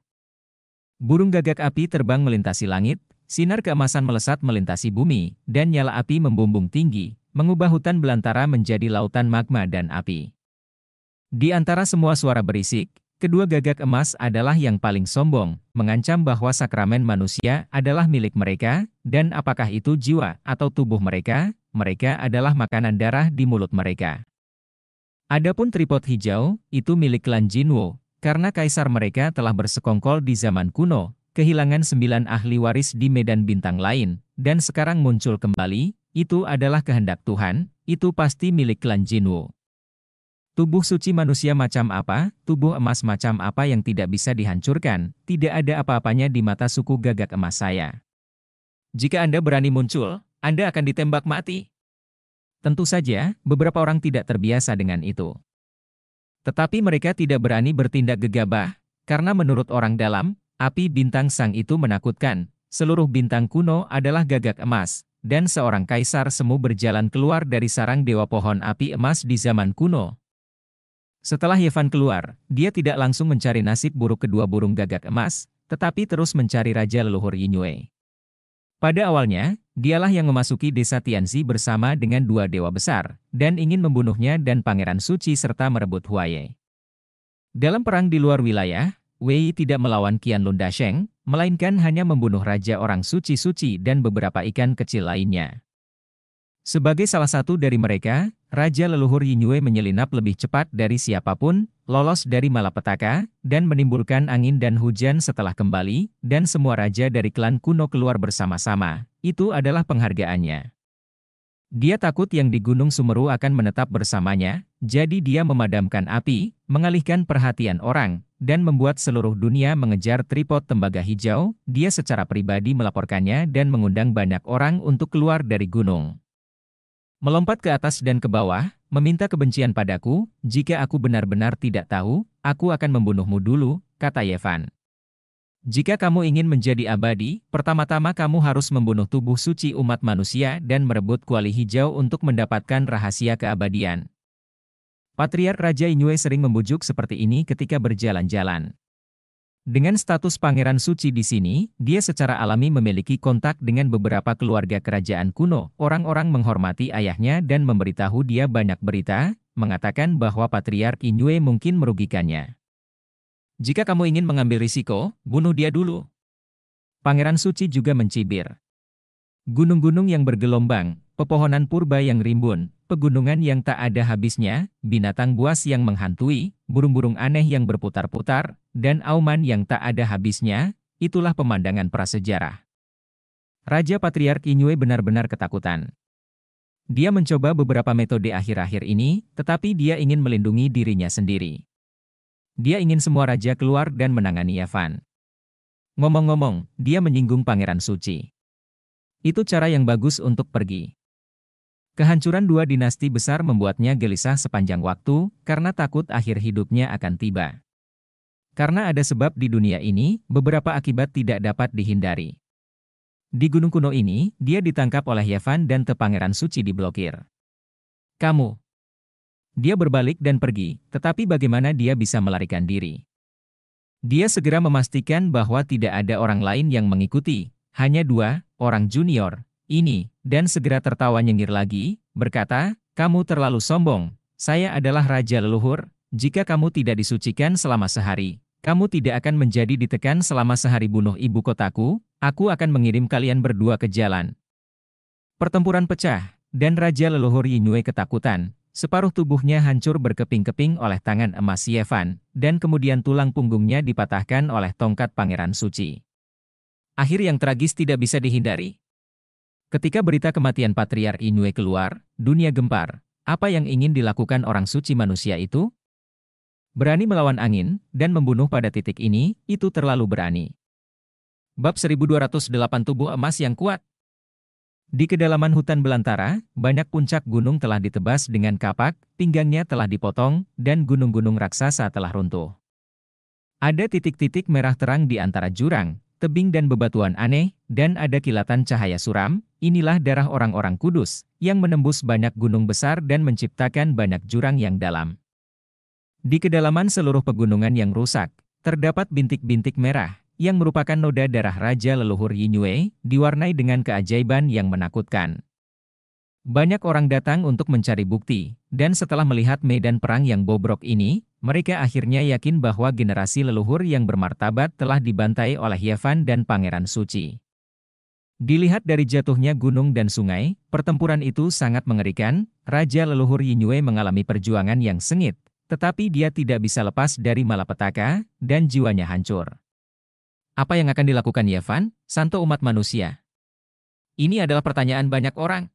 A: Burung gagak api terbang melintasi langit, sinar keemasan melesat melintasi bumi, dan nyala api membumbung tinggi, mengubah hutan belantara menjadi lautan magma dan api. Di antara semua suara berisik, kedua gagak emas adalah yang paling sombong, mengancam bahwa sakramen manusia adalah milik mereka, dan apakah itu jiwa atau tubuh mereka, mereka adalah makanan darah di mulut mereka. Adapun tripod hijau, itu milik klan Jinwo, karena kaisar mereka telah bersekongkol di zaman kuno, kehilangan sembilan ahli waris di medan bintang lain, dan sekarang muncul kembali, itu adalah kehendak Tuhan, itu pasti milik klan Jinwo. Tubuh suci manusia macam apa, tubuh emas macam apa yang tidak bisa dihancurkan, tidak ada apa-apanya di mata suku gagak emas saya. Jika Anda berani muncul, Anda akan ditembak mati. Tentu saja, beberapa orang tidak terbiasa dengan itu. Tetapi mereka tidak berani bertindak gegabah, karena menurut orang dalam, api bintang sang itu menakutkan. Seluruh bintang kuno adalah gagak emas, dan seorang kaisar semu berjalan keluar dari sarang dewa pohon api emas di zaman kuno, setelah Yevan keluar, dia tidak langsung mencari nasib buruk kedua burung gagak emas, tetapi terus mencari Raja Leluhur Yinyue. Pada awalnya, dialah yang memasuki desa Tianzi bersama dengan dua dewa besar, dan ingin membunuhnya dan Pangeran Suci serta merebut Huaye. Dalam perang di luar wilayah, Wei tidak melawan Qianlun Dasheng, melainkan hanya membunuh Raja Orang Suci-Suci dan beberapa ikan kecil lainnya. Sebagai salah satu dari mereka, Raja Leluhur Yinyue menyelinap lebih cepat dari siapapun, lolos dari malapetaka, dan menimbulkan angin dan hujan setelah kembali, dan semua raja dari klan kuno keluar bersama-sama. Itu adalah penghargaannya. Dia takut yang di Gunung Sumeru akan menetap bersamanya, jadi dia memadamkan api, mengalihkan perhatian orang, dan membuat seluruh dunia mengejar tripod tembaga hijau. Dia secara pribadi melaporkannya dan mengundang banyak orang untuk keluar dari gunung. Melompat ke atas dan ke bawah, meminta kebencian padaku, jika aku benar-benar tidak tahu, aku akan membunuhmu dulu, kata Yevan. Jika kamu ingin menjadi abadi, pertama-tama kamu harus membunuh tubuh suci umat manusia dan merebut kuali hijau untuk mendapatkan rahasia keabadian. Patriark Raja Inyue sering membujuk seperti ini ketika berjalan-jalan. Dengan status pangeran suci di sini, dia secara alami memiliki kontak dengan beberapa keluarga kerajaan kuno. Orang-orang menghormati ayahnya dan memberitahu dia banyak berita, mengatakan bahwa patriark Inyue mungkin merugikannya. Jika kamu ingin mengambil risiko, bunuh dia dulu. Pangeran Suci juga mencibir. Gunung-gunung yang bergelombang, pepohonan purba yang rimbun, pegunungan yang tak ada habisnya, binatang buas yang menghantui, burung-burung aneh yang berputar-putar, dan auman yang tak ada habisnya, itulah pemandangan prasejarah. Raja Patriark Inyue benar-benar ketakutan. Dia mencoba beberapa metode akhir-akhir ini, tetapi dia ingin melindungi dirinya sendiri. Dia ingin semua raja keluar dan menangani Evan. Ngomong-ngomong, dia menyinggung Pangeran Suci. Itu cara yang bagus untuk pergi. Kehancuran dua dinasti besar membuatnya gelisah sepanjang waktu, karena takut akhir hidupnya akan tiba. Karena ada sebab di dunia ini, beberapa akibat tidak dapat dihindari. Di gunung kuno ini, dia ditangkap oleh Yevan dan Tepangeran Suci diblokir. Kamu. Dia berbalik dan pergi, tetapi bagaimana dia bisa melarikan diri? Dia segera memastikan bahwa tidak ada orang lain yang mengikuti, hanya dua, orang junior, ini, dan segera tertawa nyengir lagi, berkata, kamu terlalu sombong, saya adalah raja leluhur, jika kamu tidak disucikan selama sehari, kamu tidak akan menjadi ditekan selama sehari bunuh ibu kotaku, aku akan mengirim kalian berdua ke jalan. Pertempuran pecah, dan Raja Leluhur Yinue ketakutan, separuh tubuhnya hancur berkeping-keping oleh tangan emas Yevan, dan kemudian tulang punggungnya dipatahkan oleh tongkat Pangeran Suci. Akhir yang tragis tidak bisa dihindari. Ketika berita kematian Patriar Inue keluar, dunia gempar. Apa yang ingin dilakukan orang suci manusia itu? Berani melawan angin, dan membunuh pada titik ini, itu terlalu berani. Bab 1208 Tubuh Emas Yang Kuat Di kedalaman hutan belantara, banyak puncak gunung telah ditebas dengan kapak, pinggangnya telah dipotong, dan gunung-gunung raksasa telah runtuh. Ada titik-titik merah terang di antara jurang, tebing dan bebatuan aneh, dan ada kilatan cahaya suram, inilah darah orang-orang kudus, yang menembus banyak gunung besar dan menciptakan banyak jurang yang dalam. Di kedalaman seluruh pegunungan yang rusak, terdapat bintik-bintik merah, yang merupakan noda darah Raja Leluhur Yinyue, diwarnai dengan keajaiban yang menakutkan. Banyak orang datang untuk mencari bukti, dan setelah melihat medan perang yang bobrok ini, mereka akhirnya yakin bahwa generasi leluhur yang bermartabat telah dibantai oleh Yavan dan Pangeran Suci. Dilihat dari jatuhnya gunung dan sungai, pertempuran itu sangat mengerikan, Raja Leluhur Yinyue mengalami perjuangan yang sengit, tetapi dia tidak bisa lepas dari malapetaka, dan jiwanya hancur. Apa yang akan dilakukan Yavan, santo umat manusia? Ini adalah pertanyaan banyak orang.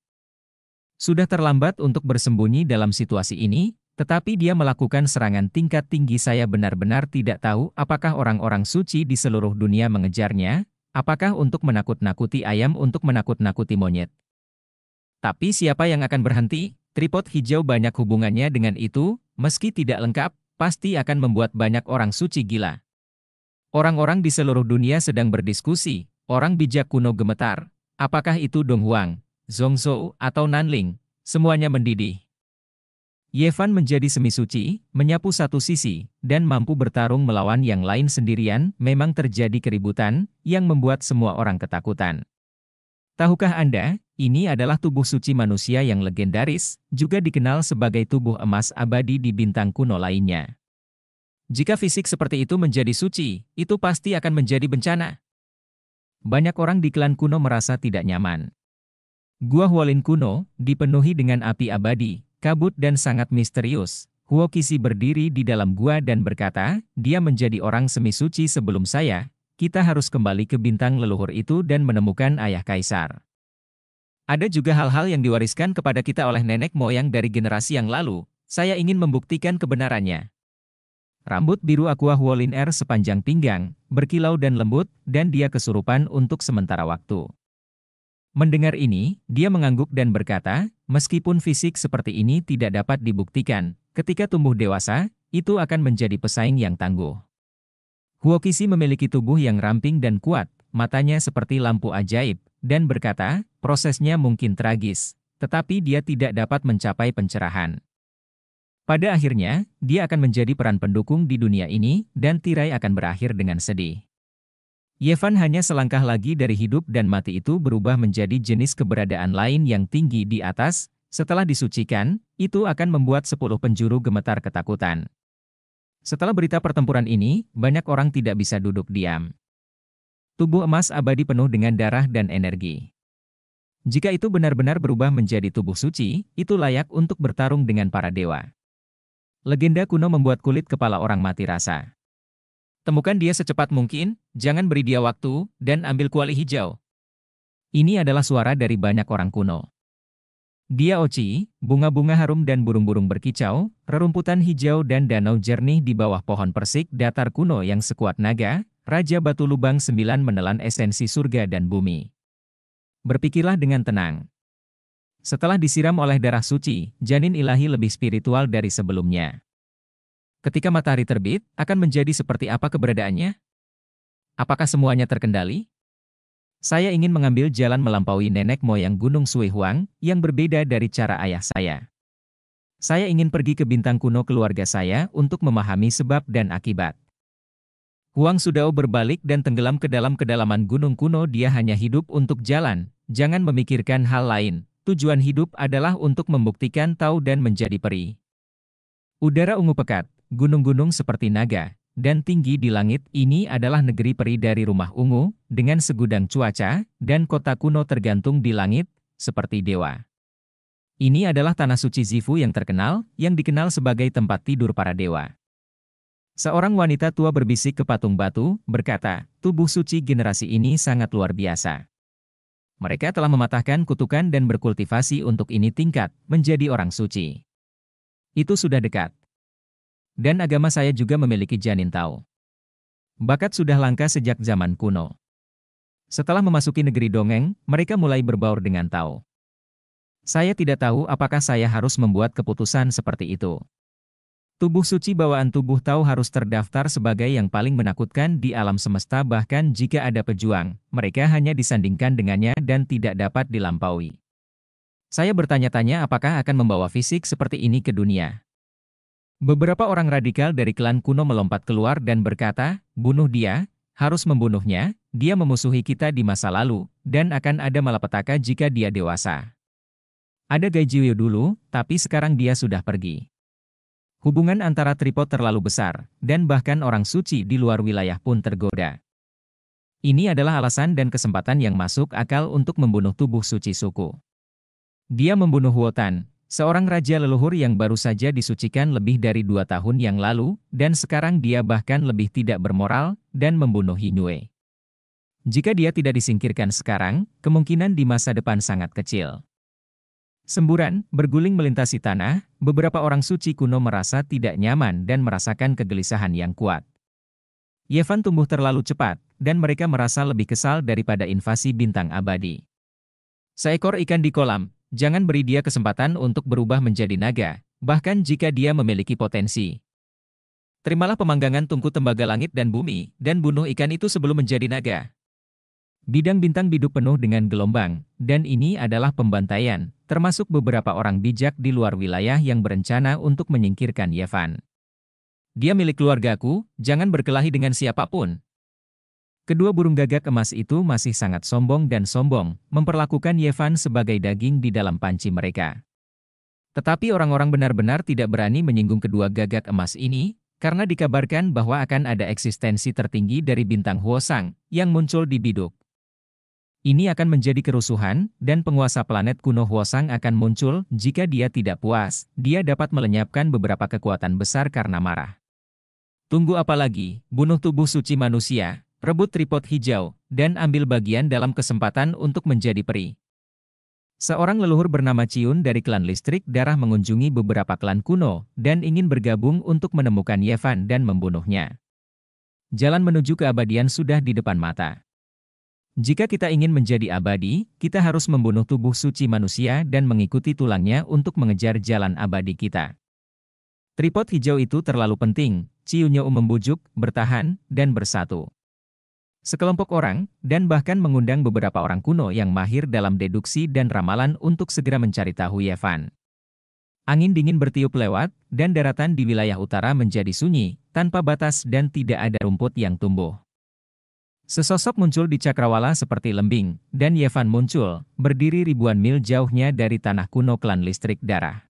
A: Sudah terlambat untuk bersembunyi dalam situasi ini, tetapi dia melakukan serangan tingkat tinggi saya benar-benar tidak tahu apakah orang-orang suci di seluruh dunia mengejarnya, apakah untuk menakut-nakuti ayam untuk menakut-nakuti monyet. Tapi siapa yang akan berhenti? Tripod hijau banyak hubungannya dengan itu, meski tidak lengkap, pasti akan membuat banyak orang suci gila. Orang-orang di seluruh dunia sedang berdiskusi, orang bijak kuno gemetar. Apakah itu Dong Huang, Zongzhou, atau Nanling, semuanya mendidih. Yefan menjadi semisuci, menyapu satu sisi, dan mampu bertarung melawan yang lain sendirian, memang terjadi keributan, yang membuat semua orang ketakutan. Tahukah Anda, ini adalah tubuh suci manusia yang legendaris, juga dikenal sebagai tubuh emas abadi di bintang kuno lainnya. Jika fisik seperti itu menjadi suci, itu pasti akan menjadi bencana. Banyak orang di klan kuno merasa tidak nyaman. Gua Hualin kuno, dipenuhi dengan api abadi, kabut dan sangat misterius. Huokisi berdiri di dalam gua dan berkata, dia menjadi orang semi suci sebelum saya, kita harus kembali ke bintang leluhur itu dan menemukan ayah kaisar. Ada juga hal-hal yang diwariskan kepada kita oleh nenek moyang dari generasi yang lalu, saya ingin membuktikan kebenarannya. Rambut biru Aqua Huolin Air sepanjang pinggang, berkilau dan lembut, dan dia kesurupan untuk sementara waktu. Mendengar ini, dia mengangguk dan berkata, meskipun fisik seperti ini tidak dapat dibuktikan, ketika tumbuh dewasa, itu akan menjadi pesaing yang tangguh. Huokisi memiliki tubuh yang ramping dan kuat, matanya seperti lampu ajaib, dan berkata, prosesnya mungkin tragis, tetapi dia tidak dapat mencapai pencerahan. Pada akhirnya, dia akan menjadi peran pendukung di dunia ini, dan tirai akan berakhir dengan sedih. Yevan hanya selangkah lagi dari hidup dan mati itu berubah menjadi jenis keberadaan lain yang tinggi di atas, setelah disucikan, itu akan membuat sepuluh penjuru gemetar ketakutan. Setelah berita pertempuran ini, banyak orang tidak bisa duduk diam. Tubuh emas abadi penuh dengan darah dan energi. Jika itu benar-benar berubah menjadi tubuh suci, itu layak untuk bertarung dengan para dewa. Legenda kuno membuat kulit kepala orang mati rasa. Temukan dia secepat mungkin, jangan beri dia waktu, dan ambil kuali hijau. Ini adalah suara dari banyak orang kuno. Dia oci, bunga-bunga harum dan burung-burung berkicau, rerumputan hijau dan danau jernih di bawah pohon persik datar kuno yang sekuat naga, Raja Batu Lubang Sembilan menelan esensi surga dan bumi. Berpikirlah dengan tenang. Setelah disiram oleh darah suci, janin ilahi lebih spiritual dari sebelumnya. Ketika matahari terbit, akan menjadi seperti apa keberadaannya? Apakah semuanya terkendali? Saya ingin mengambil jalan melampaui nenek moyang Gunung Sui Huang yang berbeda dari cara ayah saya. Saya ingin pergi ke bintang kuno keluarga saya untuk memahami sebab dan akibat. Huang Sudao berbalik dan tenggelam ke dalam kedalaman gunung kuno dia hanya hidup untuk jalan, jangan memikirkan hal lain. Tujuan hidup adalah untuk membuktikan tahu dan menjadi peri. Udara ungu pekat, Gunung-gunung seperti naga dan tinggi di langit ini adalah negeri peri dari rumah ungu, dengan segudang cuaca dan kota kuno tergantung di langit, seperti dewa. Ini adalah tanah suci Zifu yang terkenal, yang dikenal sebagai tempat tidur para dewa. Seorang wanita tua berbisik ke patung batu, berkata, tubuh suci generasi ini sangat luar biasa. Mereka telah mematahkan kutukan dan berkultivasi untuk ini tingkat, menjadi orang suci. Itu sudah dekat. Dan agama saya juga memiliki janin tao. Bakat sudah langka sejak zaman kuno. Setelah memasuki negeri dongeng, mereka mulai berbaur dengan tao. Saya tidak tahu apakah saya harus membuat keputusan seperti itu. Tubuh suci bawaan tubuh Tao harus terdaftar sebagai yang paling menakutkan di alam semesta bahkan jika ada pejuang, mereka hanya disandingkan dengannya dan tidak dapat dilampaui. Saya bertanya-tanya apakah akan membawa fisik seperti ini ke dunia. Beberapa orang radikal dari klan kuno melompat keluar dan berkata, bunuh dia, harus membunuhnya, dia memusuhi kita di masa lalu, dan akan ada malapetaka jika dia dewasa. Ada Gaijiyo dulu, tapi sekarang dia sudah pergi. Hubungan antara tripod terlalu besar, dan bahkan orang suci di luar wilayah pun tergoda. Ini adalah alasan dan kesempatan yang masuk akal untuk membunuh tubuh suci suku. Dia membunuh Wotan, Seorang raja leluhur yang baru saja disucikan lebih dari dua tahun yang lalu, dan sekarang dia bahkan lebih tidak bermoral, dan membunuh Hinu'e. Jika dia tidak disingkirkan sekarang, kemungkinan di masa depan sangat kecil. Semburan, berguling melintasi tanah, beberapa orang suci kuno merasa tidak nyaman dan merasakan kegelisahan yang kuat. Yevan tumbuh terlalu cepat, dan mereka merasa lebih kesal daripada invasi bintang abadi. Seekor ikan di kolam, Jangan beri dia kesempatan untuk berubah menjadi naga, bahkan jika dia memiliki potensi. Terimalah pemanggangan tungku tembaga langit dan bumi, dan bunuh ikan itu sebelum menjadi naga. Bidang bintang biduk penuh dengan gelombang, dan ini adalah pembantaian, termasuk beberapa orang bijak di luar wilayah yang berencana untuk menyingkirkan Yevan. Dia milik keluargaku, jangan berkelahi dengan siapapun, Kedua burung gagak emas itu masih sangat sombong dan sombong, memperlakukan Yevan sebagai daging di dalam panci mereka. Tetapi orang-orang benar-benar tidak berani menyinggung kedua gagak emas ini, karena dikabarkan bahwa akan ada eksistensi tertinggi dari bintang Huosang, yang muncul di biduk. Ini akan menjadi kerusuhan, dan penguasa planet kuno Huosang akan muncul, jika dia tidak puas, dia dapat melenyapkan beberapa kekuatan besar karena marah. Tunggu apa lagi, bunuh tubuh suci manusia, rebut tripod hijau, dan ambil bagian dalam kesempatan untuk menjadi peri. Seorang leluhur bernama Ciun dari klan listrik darah mengunjungi beberapa klan kuno dan ingin bergabung untuk menemukan Yevan dan membunuhnya. Jalan menuju keabadian sudah di depan mata. Jika kita ingin menjadi abadi, kita harus membunuh tubuh suci manusia dan mengikuti tulangnya untuk mengejar jalan abadi kita. Tripod hijau itu terlalu penting, Ciunyo membujuk, bertahan, dan bersatu sekelompok orang, dan bahkan mengundang beberapa orang kuno yang mahir dalam deduksi dan ramalan untuk segera mencari tahu Yevan. Angin dingin bertiup lewat, dan daratan di wilayah utara menjadi sunyi, tanpa batas dan tidak ada rumput yang tumbuh. Sesosok muncul di cakrawala seperti lembing, dan Yevan muncul, berdiri ribuan mil jauhnya dari tanah kuno klan listrik darah.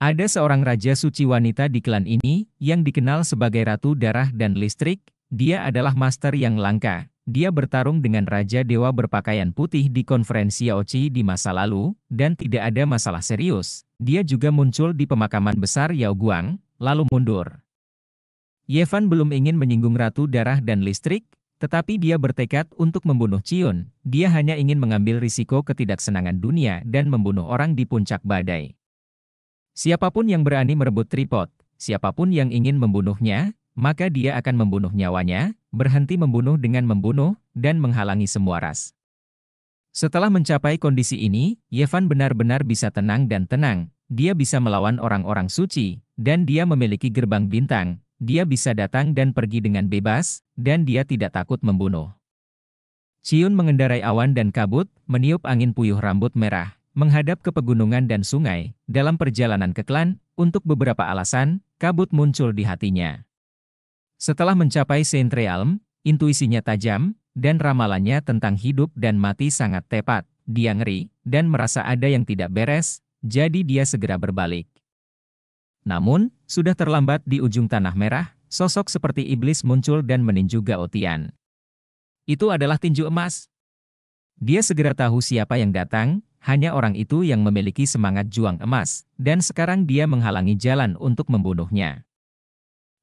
A: Ada seorang raja suci wanita di klan ini, yang dikenal sebagai Ratu Darah dan Listrik, dia adalah master yang langka. Dia bertarung dengan Raja Dewa berpakaian putih di konferensi Yaochi di masa lalu, dan tidak ada masalah serius. Dia juga muncul di pemakaman besar Yao Guang, lalu mundur. Yevan belum ingin menyinggung Ratu Darah dan Listrik, tetapi dia bertekad untuk membunuh Cion. Dia hanya ingin mengambil risiko ketidaksenangan dunia dan membunuh orang di puncak badai. Siapapun yang berani merebut tripod, siapapun yang ingin membunuhnya, maka dia akan membunuh nyawanya, berhenti membunuh dengan membunuh, dan menghalangi semua ras. Setelah mencapai kondisi ini, Yevan benar-benar bisa tenang dan tenang. Dia bisa melawan orang-orang suci, dan dia memiliki gerbang bintang. Dia bisa datang dan pergi dengan bebas, dan dia tidak takut membunuh. Ciun mengendarai awan dan kabut, meniup angin puyuh rambut merah, menghadap ke pegunungan dan sungai. Dalam perjalanan ke klan, untuk beberapa alasan, kabut muncul di hatinya. Setelah mencapai Saint Realm, intuisinya tajam, dan ramalannya tentang hidup dan mati sangat tepat. Dia ngeri, dan merasa ada yang tidak beres, jadi dia segera berbalik. Namun, sudah terlambat di ujung tanah merah, sosok seperti iblis muncul dan meninju Gaotian. Itu adalah tinju emas. Dia segera tahu siapa yang datang, hanya orang itu yang memiliki semangat juang emas, dan sekarang dia menghalangi jalan untuk membunuhnya.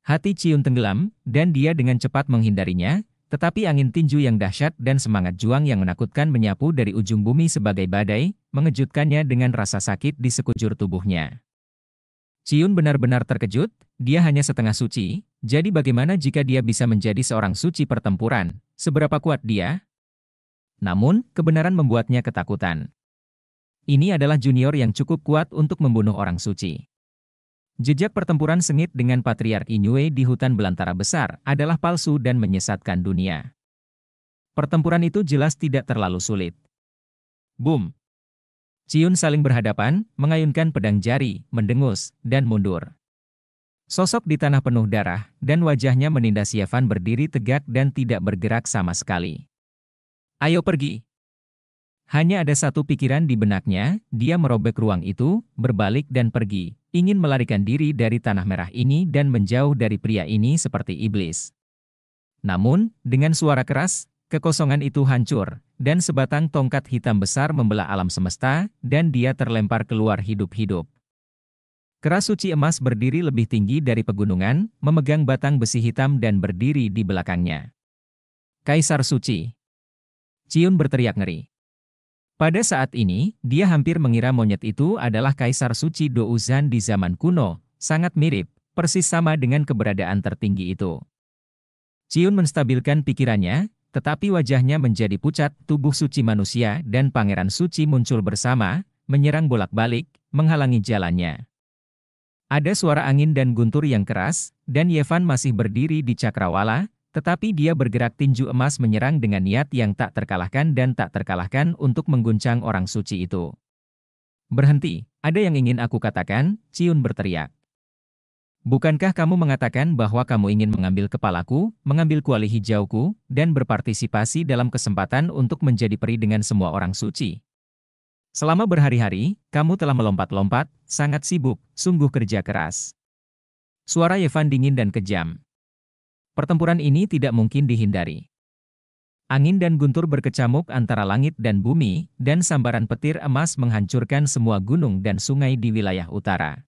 A: Hati Ciun tenggelam, dan dia dengan cepat menghindarinya, tetapi angin tinju yang dahsyat dan semangat juang yang menakutkan menyapu dari ujung bumi sebagai badai, mengejutkannya dengan rasa sakit di sekujur tubuhnya. Ciun benar-benar terkejut, dia hanya setengah suci, jadi bagaimana jika dia bisa menjadi seorang suci pertempuran, seberapa kuat dia? Namun, kebenaran membuatnya ketakutan. Ini adalah junior yang cukup kuat untuk membunuh orang suci. Jejak pertempuran sengit dengan Patriark Inoue di hutan belantara besar adalah palsu dan menyesatkan dunia. Pertempuran itu jelas tidak terlalu sulit. Boom! Ciyun saling berhadapan, mengayunkan pedang jari, mendengus, dan mundur. Sosok di tanah penuh darah, dan wajahnya menindas Yevan berdiri tegak dan tidak bergerak sama sekali. Ayo pergi! Hanya ada satu pikiran di benaknya, dia merobek ruang itu, berbalik dan pergi, ingin melarikan diri dari tanah merah ini dan menjauh dari pria ini seperti iblis. Namun, dengan suara keras, kekosongan itu hancur, dan sebatang tongkat hitam besar membelah alam semesta, dan dia terlempar keluar hidup-hidup. Keras suci emas berdiri lebih tinggi dari pegunungan, memegang batang besi hitam dan berdiri di belakangnya. Kaisar Suci Ciun berteriak ngeri. Pada saat ini, dia hampir mengira monyet itu adalah Kaisar Suci Douzan di zaman kuno, sangat mirip, persis sama dengan keberadaan tertinggi itu. Ciun menstabilkan pikirannya, tetapi wajahnya menjadi pucat, tubuh suci manusia dan pangeran suci muncul bersama, menyerang bolak-balik, menghalangi jalannya. Ada suara angin dan guntur yang keras, dan Yevan masih berdiri di cakrawala, tetapi dia bergerak tinju emas menyerang dengan niat yang tak terkalahkan dan tak terkalahkan untuk mengguncang orang suci itu. Berhenti, ada yang ingin aku katakan, Ciun berteriak. Bukankah kamu mengatakan bahwa kamu ingin mengambil kepalaku, mengambil kuali hijauku, dan berpartisipasi dalam kesempatan untuk menjadi peri dengan semua orang suci? Selama berhari-hari, kamu telah melompat-lompat, sangat sibuk, sungguh kerja keras. Suara Yevan dingin dan kejam. Pertempuran ini tidak mungkin dihindari. Angin dan guntur berkecamuk antara langit dan bumi, dan sambaran petir emas menghancurkan semua gunung dan sungai di wilayah utara.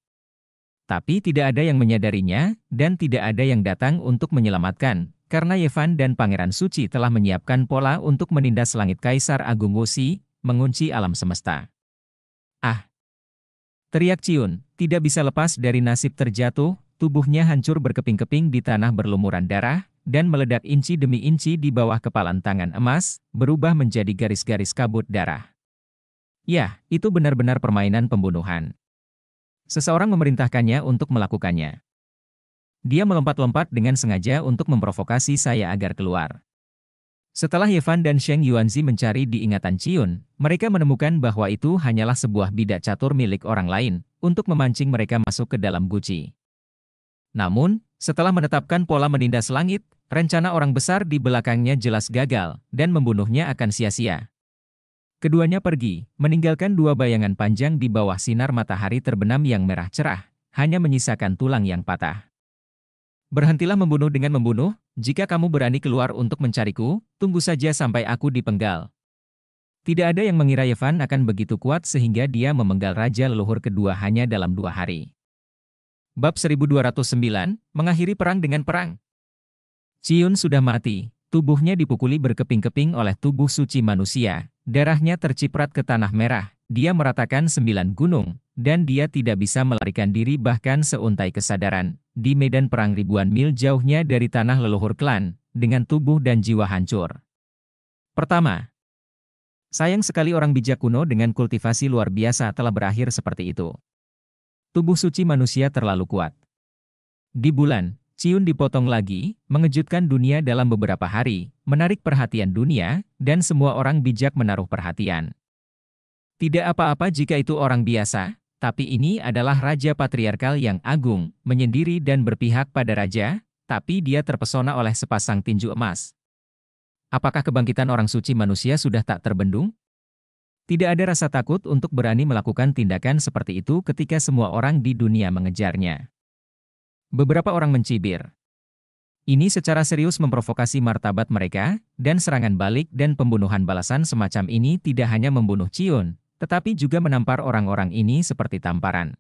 A: Tapi tidak ada yang menyadarinya, dan tidak ada yang datang untuk menyelamatkan, karena Yevan dan Pangeran Suci telah menyiapkan pola untuk menindas langit Kaisar Agung Wosi, mengunci alam semesta. Ah! Teriak Ciun, tidak bisa lepas dari nasib terjatuh, tubuhnya hancur berkeping-keping di tanah berlumuran darah, dan meledak inci demi inci di bawah kepalan tangan emas, berubah menjadi garis-garis kabut darah. Ya, itu benar-benar permainan pembunuhan. Seseorang memerintahkannya untuk melakukannya. Dia melompat-lompat dengan sengaja untuk memprovokasi saya agar keluar. Setelah Yevan dan Sheng Yuanzi mencari di ingatan Ciyun, mereka menemukan bahwa itu hanyalah sebuah bidak catur milik orang lain, untuk memancing mereka masuk ke dalam guci. Namun, setelah menetapkan pola menindas langit, rencana orang besar di belakangnya jelas gagal dan membunuhnya akan sia-sia. Keduanya pergi, meninggalkan dua bayangan panjang di bawah sinar matahari terbenam yang merah cerah, hanya menyisakan tulang yang patah. Berhentilah membunuh dengan membunuh, jika kamu berani keluar untuk mencariku, tunggu saja sampai aku dipenggal. Tidak ada yang mengira Yevan akan begitu kuat sehingga dia memenggal Raja Leluhur kedua hanya dalam dua hari bab 1209, mengakhiri perang dengan perang. Ciyun sudah mati, tubuhnya dipukuli berkeping-keping oleh tubuh suci manusia, darahnya terciprat ke tanah merah, dia meratakan sembilan gunung, dan dia tidak bisa melarikan diri bahkan seuntai kesadaran, di medan perang ribuan mil jauhnya dari tanah leluhur klan, dengan tubuh dan jiwa hancur. Pertama, sayang sekali orang bijak kuno dengan kultivasi luar biasa telah berakhir seperti itu tubuh suci manusia terlalu kuat. Di bulan, Ciun dipotong lagi, mengejutkan dunia dalam beberapa hari, menarik perhatian dunia, dan semua orang bijak menaruh perhatian. Tidak apa-apa jika itu orang biasa, tapi ini adalah raja patriarkal yang agung, menyendiri dan berpihak pada raja, tapi dia terpesona oleh sepasang tinju emas. Apakah kebangkitan orang suci manusia sudah tak terbendung? Tidak ada rasa takut untuk berani melakukan tindakan seperti itu ketika semua orang di dunia mengejarnya. Beberapa orang mencibir. Ini secara serius memprovokasi martabat mereka, dan serangan balik dan pembunuhan balasan semacam ini tidak hanya membunuh Cion, tetapi juga menampar orang-orang ini seperti tamparan.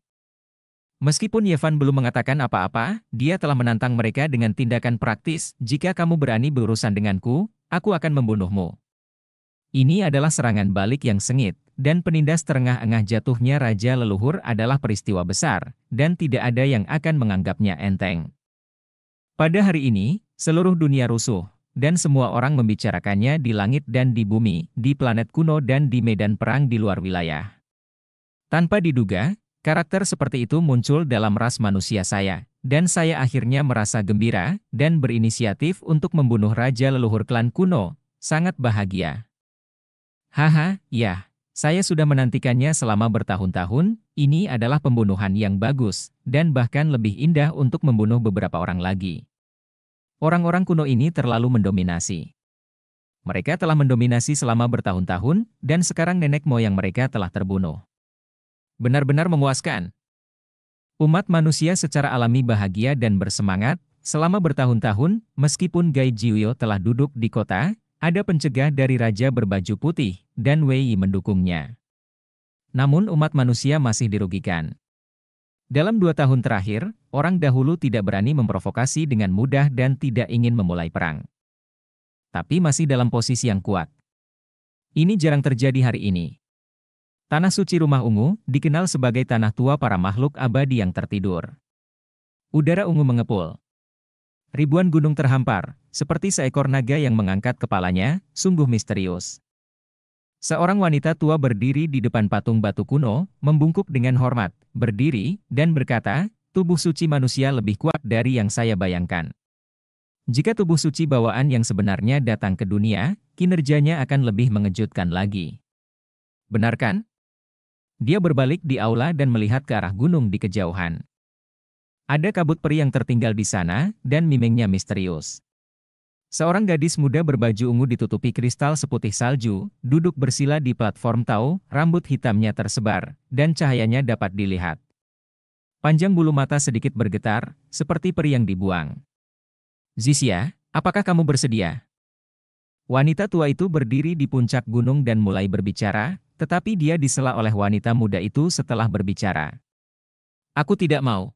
A: Meskipun Yevan belum mengatakan apa-apa, dia telah menantang mereka dengan tindakan praktis, jika kamu berani berurusan denganku, aku akan membunuhmu. Ini adalah serangan balik yang sengit, dan penindas terengah-engah jatuhnya Raja Leluhur adalah peristiwa besar, dan tidak ada yang akan menganggapnya enteng. Pada hari ini, seluruh dunia rusuh, dan semua orang membicarakannya di langit dan di bumi, di planet kuno dan di medan perang di luar wilayah. Tanpa diduga, karakter seperti itu muncul dalam ras manusia saya, dan saya akhirnya merasa gembira dan berinisiatif untuk membunuh Raja Leluhur Klan kuno, sangat bahagia. Haha, ya. Saya sudah menantikannya selama bertahun-tahun, ini adalah pembunuhan yang bagus, dan bahkan lebih indah untuk membunuh beberapa orang lagi. Orang-orang kuno ini terlalu mendominasi. Mereka telah mendominasi selama bertahun-tahun, dan sekarang nenek moyang mereka telah terbunuh. Benar-benar memuaskan. Umat manusia secara alami bahagia dan bersemangat, selama bertahun-tahun, meskipun Gai Jiuyo telah duduk di kota, ada pencegah dari raja berbaju putih, dan Wei mendukungnya. Namun umat manusia masih dirugikan. Dalam dua tahun terakhir, orang dahulu tidak berani memprovokasi dengan mudah dan tidak ingin memulai perang. Tapi masih dalam posisi yang kuat. Ini jarang terjadi hari ini. Tanah suci rumah ungu dikenal sebagai tanah tua para makhluk abadi yang tertidur. Udara ungu mengepul. Ribuan gunung terhampar, seperti seekor naga yang mengangkat kepalanya, sungguh misterius. Seorang wanita tua berdiri di depan patung batu kuno, membungkuk dengan hormat, berdiri, dan berkata, tubuh suci manusia lebih kuat dari yang saya bayangkan. Jika tubuh suci bawaan yang sebenarnya datang ke dunia, kinerjanya akan lebih mengejutkan lagi. Benarkan? Dia berbalik di aula dan melihat ke arah gunung di kejauhan. Ada kabut peri yang tertinggal di sana, dan mimingnya misterius. Seorang gadis muda berbaju ungu ditutupi kristal seputih salju, duduk bersila di platform tau, rambut hitamnya tersebar, dan cahayanya dapat dilihat. Panjang bulu mata sedikit bergetar, seperti peri yang dibuang. Zisia, apakah kamu bersedia? Wanita tua itu berdiri di puncak gunung dan mulai berbicara, tetapi dia disela oleh wanita muda itu setelah berbicara. Aku tidak mau.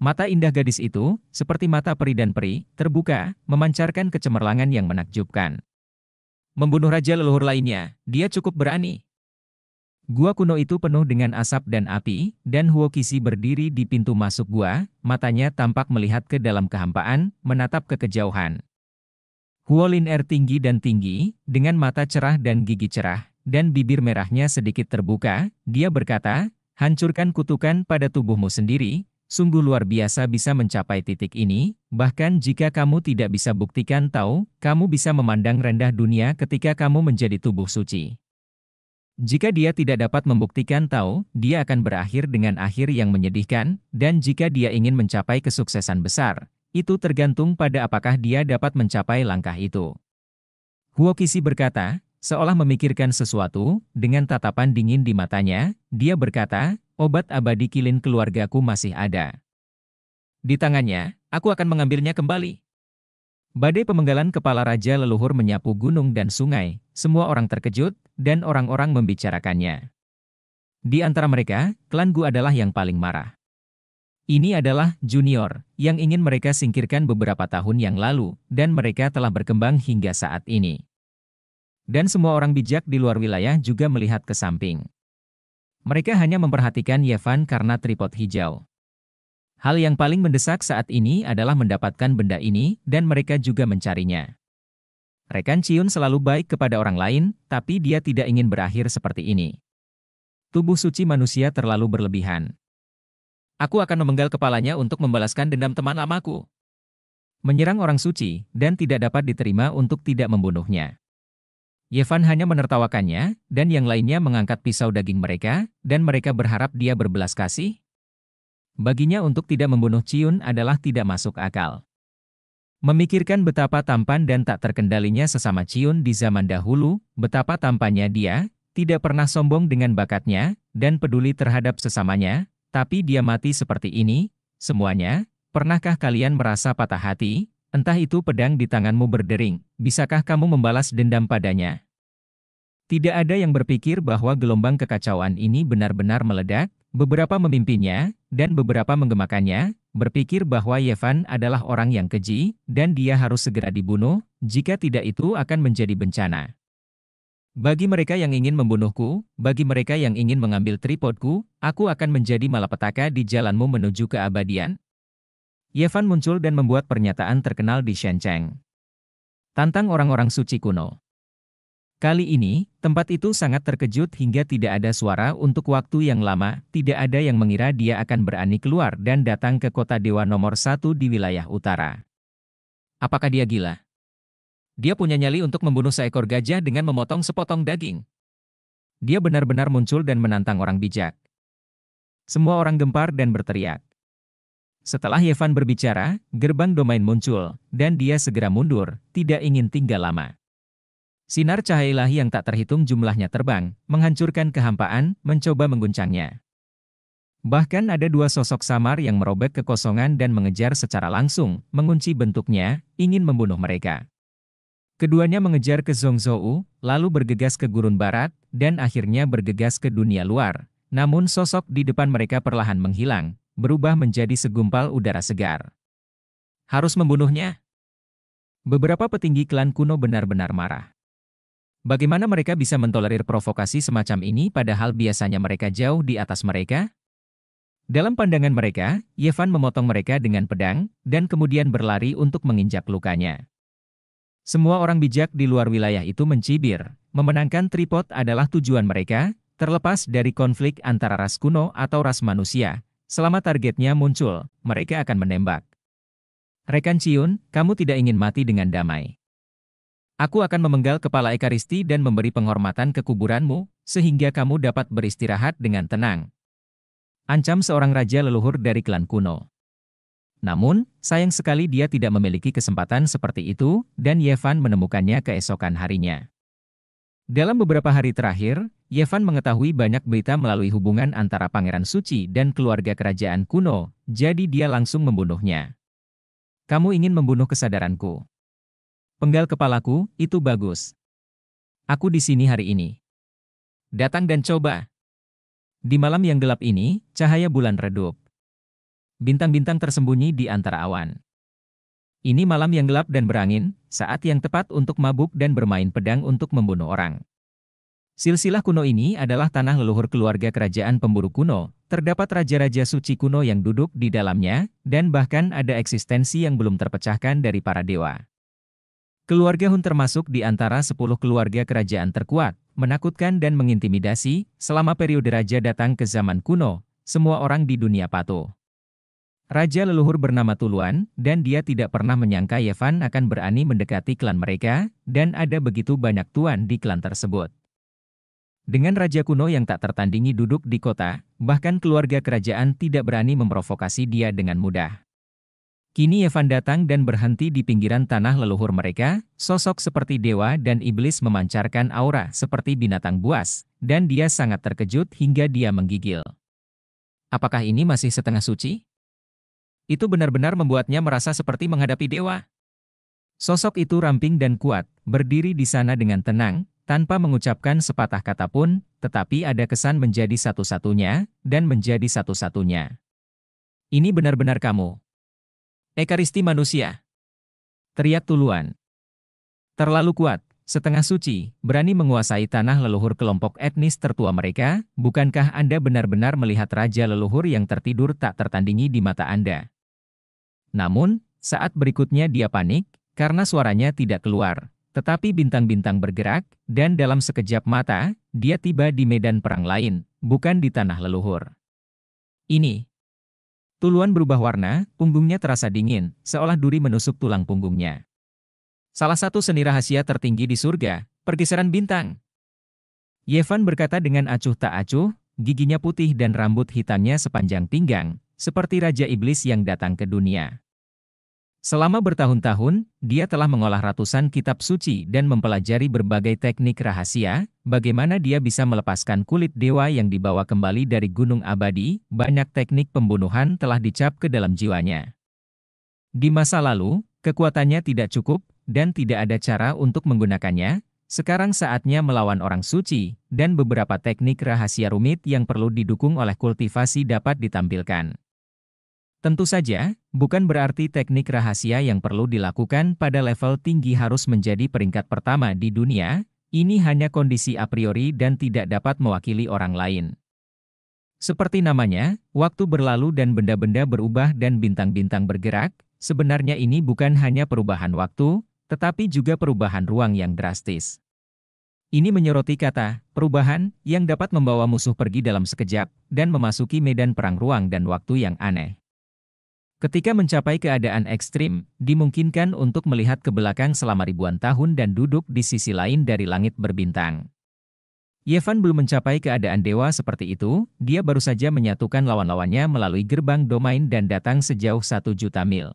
A: Mata indah gadis itu, seperti mata peri dan peri, terbuka, memancarkan kecemerlangan yang menakjubkan. Membunuh raja leluhur lainnya, dia cukup berani. Gua kuno itu penuh dengan asap dan api, dan Huokisi berdiri di pintu masuk gua, matanya tampak melihat ke dalam kehampaan, menatap ke kejauhan. Huolin air er tinggi dan tinggi, dengan mata cerah dan gigi cerah, dan bibir merahnya sedikit terbuka, dia berkata, hancurkan kutukan pada tubuhmu sendiri, Sungguh luar biasa bisa mencapai titik ini, bahkan jika kamu tidak bisa buktikan tahu, kamu bisa memandang rendah dunia ketika kamu menjadi tubuh suci. Jika dia tidak dapat membuktikan tahu, dia akan berakhir dengan akhir yang menyedihkan, dan jika dia ingin mencapai kesuksesan besar, itu tergantung pada apakah dia dapat mencapai langkah itu. Huo Huokisi berkata, Seolah memikirkan sesuatu, dengan tatapan dingin di matanya, dia berkata, obat abadi kilin keluargaku masih ada. Di tangannya, aku akan mengambilnya kembali. Badai pemenggalan kepala raja leluhur menyapu gunung dan sungai, semua orang terkejut, dan orang-orang membicarakannya. Di antara mereka, klan Gu adalah yang paling marah. Ini adalah junior yang ingin mereka singkirkan beberapa tahun yang lalu, dan mereka telah berkembang hingga saat ini. Dan semua orang bijak di luar wilayah juga melihat ke samping. Mereka hanya memperhatikan Yevan karena tripod hijau. Hal yang paling mendesak saat ini adalah mendapatkan benda ini, dan mereka juga mencarinya. Rekan Cion selalu baik kepada orang lain, tapi dia tidak ingin berakhir seperti ini. Tubuh suci manusia terlalu berlebihan. Aku akan memenggal kepalanya untuk membalaskan dendam teman lamaku. Menyerang orang suci, dan tidak dapat diterima untuk tidak membunuhnya. Yevan hanya menertawakannya, dan yang lainnya mengangkat pisau daging mereka, dan mereka berharap dia berbelas kasih. Baginya untuk tidak membunuh Ciun adalah tidak masuk akal. Memikirkan betapa tampan dan tak terkendalinya sesama Ciun di zaman dahulu, betapa tampannya dia, tidak pernah sombong dengan bakatnya, dan peduli terhadap sesamanya, tapi dia mati seperti ini, semuanya, pernahkah kalian merasa patah hati, Entah itu pedang di tanganmu berdering, bisakah kamu membalas dendam padanya? Tidak ada yang berpikir bahwa gelombang kekacauan ini benar-benar meledak, beberapa memimpinnya, dan beberapa menggemakannya, berpikir bahwa Yevan adalah orang yang keji, dan dia harus segera dibunuh, jika tidak itu akan menjadi bencana. Bagi mereka yang ingin membunuhku, bagi mereka yang ingin mengambil tripodku, aku akan menjadi malapetaka di jalanmu menuju keabadian, Yevan muncul dan membuat pernyataan terkenal di Shenzhen. Tantang orang-orang suci kuno. Kali ini, tempat itu sangat terkejut hingga tidak ada suara untuk waktu yang lama, tidak ada yang mengira dia akan berani keluar dan datang ke kota dewa nomor satu di wilayah utara. Apakah dia gila? Dia punya nyali untuk membunuh seekor gajah dengan memotong sepotong daging. Dia benar-benar muncul dan menantang orang bijak. Semua orang gempar dan berteriak. Setelah Yevan berbicara, gerbang domain muncul, dan dia segera mundur, tidak ingin tinggal lama. Sinar cahaya ilahi yang tak terhitung jumlahnya terbang, menghancurkan kehampaan, mencoba mengguncangnya. Bahkan ada dua sosok samar yang merobek kekosongan dan mengejar secara langsung, mengunci bentuknya, ingin membunuh mereka. Keduanya mengejar ke Zongzhou, lalu bergegas ke gurun barat, dan akhirnya bergegas ke dunia luar. Namun sosok di depan mereka perlahan menghilang, berubah menjadi segumpal udara segar. Harus membunuhnya. Beberapa petinggi klan kuno benar-benar marah. Bagaimana mereka bisa mentolerir provokasi semacam ini padahal biasanya mereka jauh di atas mereka? Dalam pandangan mereka, Yevan memotong mereka dengan pedang, dan kemudian berlari untuk menginjak lukanya. Semua orang bijak di luar wilayah itu mencibir, memenangkan tripod adalah tujuan mereka, terlepas dari konflik antara ras kuno atau ras manusia, Selama targetnya muncul, mereka akan menembak. Rekan Ciun, kamu tidak ingin mati dengan damai. Aku akan memenggal kepala Ekaristi dan memberi penghormatan ke kuburanmu, sehingga kamu dapat beristirahat dengan tenang. Ancam seorang raja leluhur dari klan kuno. Namun, sayang sekali dia tidak memiliki kesempatan seperti itu, dan Yevan menemukannya keesokan harinya. Dalam beberapa hari terakhir, Yevan mengetahui banyak berita melalui hubungan antara Pangeran Suci dan keluarga kerajaan kuno, jadi dia langsung membunuhnya. Kamu ingin membunuh kesadaranku. Penggal kepalaku, itu bagus. Aku di sini hari ini. Datang dan coba. Di malam yang gelap ini, cahaya bulan redup. Bintang-bintang tersembunyi di antara awan. Ini malam yang gelap dan berangin, saat yang tepat untuk mabuk dan bermain pedang untuk membunuh orang. Silsilah kuno ini adalah tanah leluhur keluarga kerajaan pemburu kuno, terdapat raja-raja suci kuno yang duduk di dalamnya, dan bahkan ada eksistensi yang belum terpecahkan dari para dewa. Keluarga Hun termasuk di antara 10 keluarga kerajaan terkuat, menakutkan dan mengintimidasi, selama periode raja datang ke zaman kuno, semua orang di dunia patuh. Raja leluhur bernama Tuluan, dan dia tidak pernah menyangka Yevan akan berani mendekati klan mereka, dan ada begitu banyak tuan di klan tersebut. Dengan raja kuno yang tak tertandingi duduk di kota, bahkan keluarga kerajaan tidak berani memprovokasi dia dengan mudah. Kini Yevan datang dan berhenti di pinggiran tanah leluhur mereka, sosok seperti dewa dan iblis memancarkan aura seperti binatang buas, dan dia sangat terkejut hingga dia menggigil. Apakah ini masih setengah suci? itu benar-benar membuatnya merasa seperti menghadapi dewa. Sosok itu ramping dan kuat, berdiri di sana dengan tenang, tanpa mengucapkan sepatah kata pun, tetapi ada kesan menjadi satu-satunya, dan menjadi satu-satunya. Ini benar-benar kamu. Ekaristi manusia. Teriak tuluan. Terlalu kuat, setengah suci, berani menguasai tanah leluhur kelompok etnis tertua mereka, bukankah Anda benar-benar melihat raja leluhur yang tertidur tak tertandingi di mata Anda? Namun, saat berikutnya dia panik, karena suaranya tidak keluar. Tetapi bintang-bintang bergerak, dan dalam sekejap mata, dia tiba di medan perang lain, bukan di tanah leluhur. Ini. Tuluan berubah warna, punggungnya terasa dingin, seolah duri menusuk tulang punggungnya. Salah satu seni rahasia tertinggi di surga, pergeseran bintang. Yevan berkata dengan acuh tak acuh, giginya putih dan rambut hitamnya sepanjang pinggang, seperti Raja Iblis yang datang ke dunia. Selama bertahun-tahun, dia telah mengolah ratusan kitab suci dan mempelajari berbagai teknik rahasia, bagaimana dia bisa melepaskan kulit dewa yang dibawa kembali dari Gunung Abadi, banyak teknik pembunuhan telah dicap ke dalam jiwanya. Di masa lalu, kekuatannya tidak cukup, dan tidak ada cara untuk menggunakannya, sekarang saatnya melawan orang suci, dan beberapa teknik rahasia rumit yang perlu didukung oleh kultivasi dapat ditampilkan. Tentu saja, bukan berarti teknik rahasia yang perlu dilakukan pada level tinggi harus menjadi peringkat pertama di dunia, ini hanya kondisi a priori dan tidak dapat mewakili orang lain. Seperti namanya, waktu berlalu dan benda-benda berubah dan bintang-bintang bergerak, sebenarnya ini bukan hanya perubahan waktu, tetapi juga perubahan ruang yang drastis. Ini menyoroti kata perubahan yang dapat membawa musuh pergi dalam sekejap dan memasuki medan perang ruang dan waktu yang aneh. Ketika mencapai keadaan ekstrim, dimungkinkan untuk melihat ke belakang selama ribuan tahun dan duduk di sisi lain dari langit berbintang. Yevan belum mencapai keadaan dewa seperti itu, dia baru saja menyatukan lawan-lawannya melalui gerbang domain dan datang sejauh satu juta mil.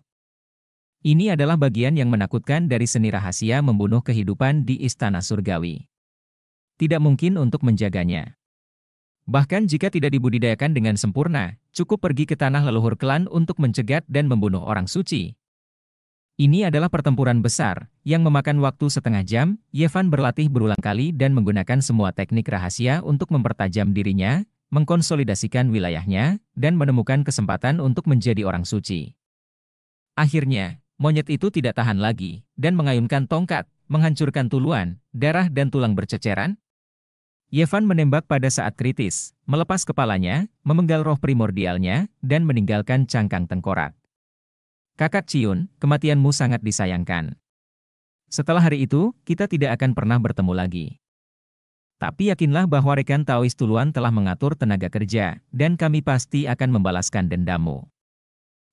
A: Ini adalah bagian yang menakutkan dari seni rahasia membunuh kehidupan di istana surgawi. Tidak mungkin untuk menjaganya. Bahkan jika tidak dibudidayakan dengan sempurna, cukup pergi ke tanah leluhur klan untuk mencegat dan membunuh orang suci. Ini adalah pertempuran besar, yang memakan waktu setengah jam, Yevan berlatih berulang kali dan menggunakan semua teknik rahasia untuk mempertajam dirinya, mengkonsolidasikan wilayahnya, dan menemukan kesempatan untuk menjadi orang suci. Akhirnya, monyet itu tidak tahan lagi, dan mengayunkan tongkat, menghancurkan tuluan, darah dan tulang berceceran, Yevan menembak pada saat kritis, melepas kepalanya, memenggal roh primordialnya, dan meninggalkan cangkang tengkorak. Kakak Ciyun, kematianmu sangat disayangkan. Setelah hari itu, kita tidak akan pernah bertemu lagi. Tapi yakinlah bahwa rekan Taois Tuluan telah mengatur tenaga kerja, dan kami pasti akan membalaskan dendammu.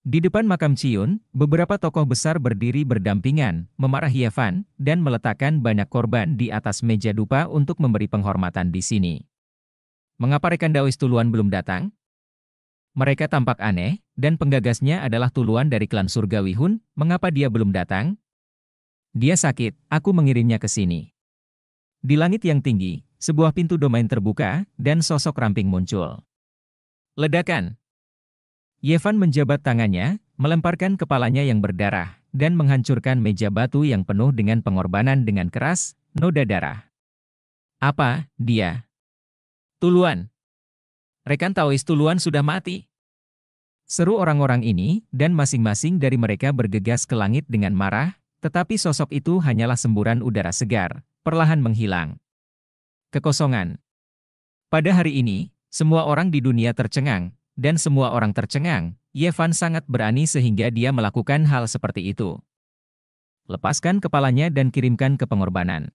A: Di depan makam Cion, beberapa tokoh besar berdiri berdampingan, memarahi Evan, dan meletakkan banyak korban di atas meja dupa untuk memberi penghormatan di sini. Mengapa rekan Daois Tuluan belum datang? Mereka tampak aneh, dan penggagasnya adalah Tuluan dari klan Surgawi Hun, mengapa dia belum datang? Dia sakit, aku mengirimnya ke sini. Di langit yang tinggi, sebuah pintu domain terbuka, dan sosok ramping muncul. Ledakan, Yevan menjabat tangannya, melemparkan kepalanya yang berdarah, dan menghancurkan meja batu yang penuh dengan pengorbanan dengan keras, noda darah. Apa, dia? Tuluan. Rekan Taois Tuluan sudah mati. Seru orang-orang ini, dan masing-masing dari mereka bergegas ke langit dengan marah, tetapi sosok itu hanyalah semburan udara segar, perlahan menghilang. Kekosongan. Pada hari ini, semua orang di dunia tercengang, dan semua orang tercengang, Yevan sangat berani sehingga dia melakukan hal seperti itu. Lepaskan kepalanya dan kirimkan ke pengorbanan.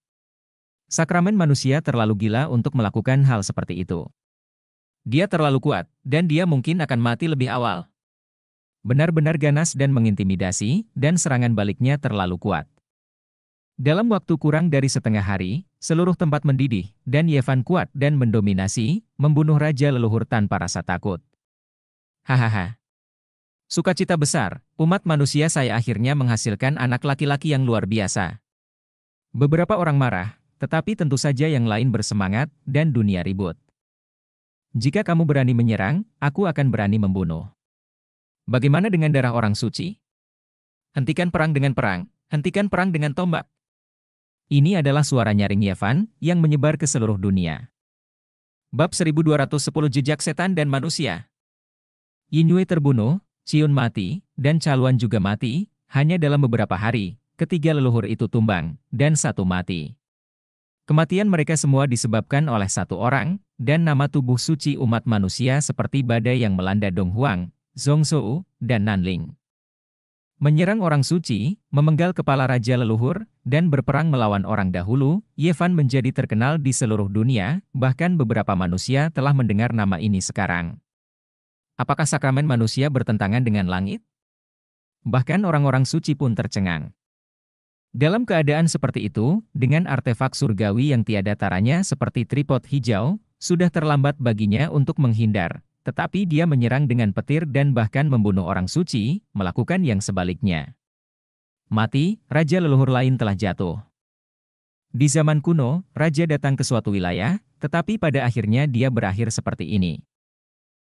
A: Sakramen manusia terlalu gila untuk melakukan hal seperti itu. Dia terlalu kuat, dan dia mungkin akan mati lebih awal. Benar-benar ganas dan mengintimidasi, dan serangan baliknya terlalu kuat. Dalam waktu kurang dari setengah hari, seluruh tempat mendidih, dan Yevan kuat dan mendominasi, membunuh raja leluhur tanpa rasa takut. Hahaha. Sukacita besar, umat manusia saya akhirnya menghasilkan anak laki-laki yang luar biasa. Beberapa orang marah, tetapi tentu saja yang lain bersemangat dan dunia ribut. Jika kamu berani menyerang, aku akan berani membunuh. Bagaimana dengan darah orang suci? Hentikan perang dengan perang, hentikan perang dengan tombak. Ini adalah suara nyaring Yevan yang menyebar ke seluruh dunia. Bab 1210 Jejak Setan dan Manusia Yue terbunuh, Xion mati, dan Chaluan juga mati, hanya dalam beberapa hari, ketiga leluhur itu tumbang, dan satu mati. Kematian mereka semua disebabkan oleh satu orang, dan nama tubuh suci umat manusia seperti badai yang melanda Donghuang, Zhongshou, dan Nanling. Menyerang orang suci, memenggal kepala raja leluhur, dan berperang melawan orang dahulu, Yevan menjadi terkenal di seluruh dunia, bahkan beberapa manusia telah mendengar nama ini sekarang. Apakah sakramen manusia bertentangan dengan langit? Bahkan orang-orang suci pun tercengang. Dalam keadaan seperti itu, dengan artefak surgawi yang tiada taranya seperti tripod hijau, sudah terlambat baginya untuk menghindar, tetapi dia menyerang dengan petir dan bahkan membunuh orang suci, melakukan yang sebaliknya. Mati, raja leluhur lain telah jatuh. Di zaman kuno, raja datang ke suatu wilayah, tetapi pada akhirnya dia berakhir seperti ini.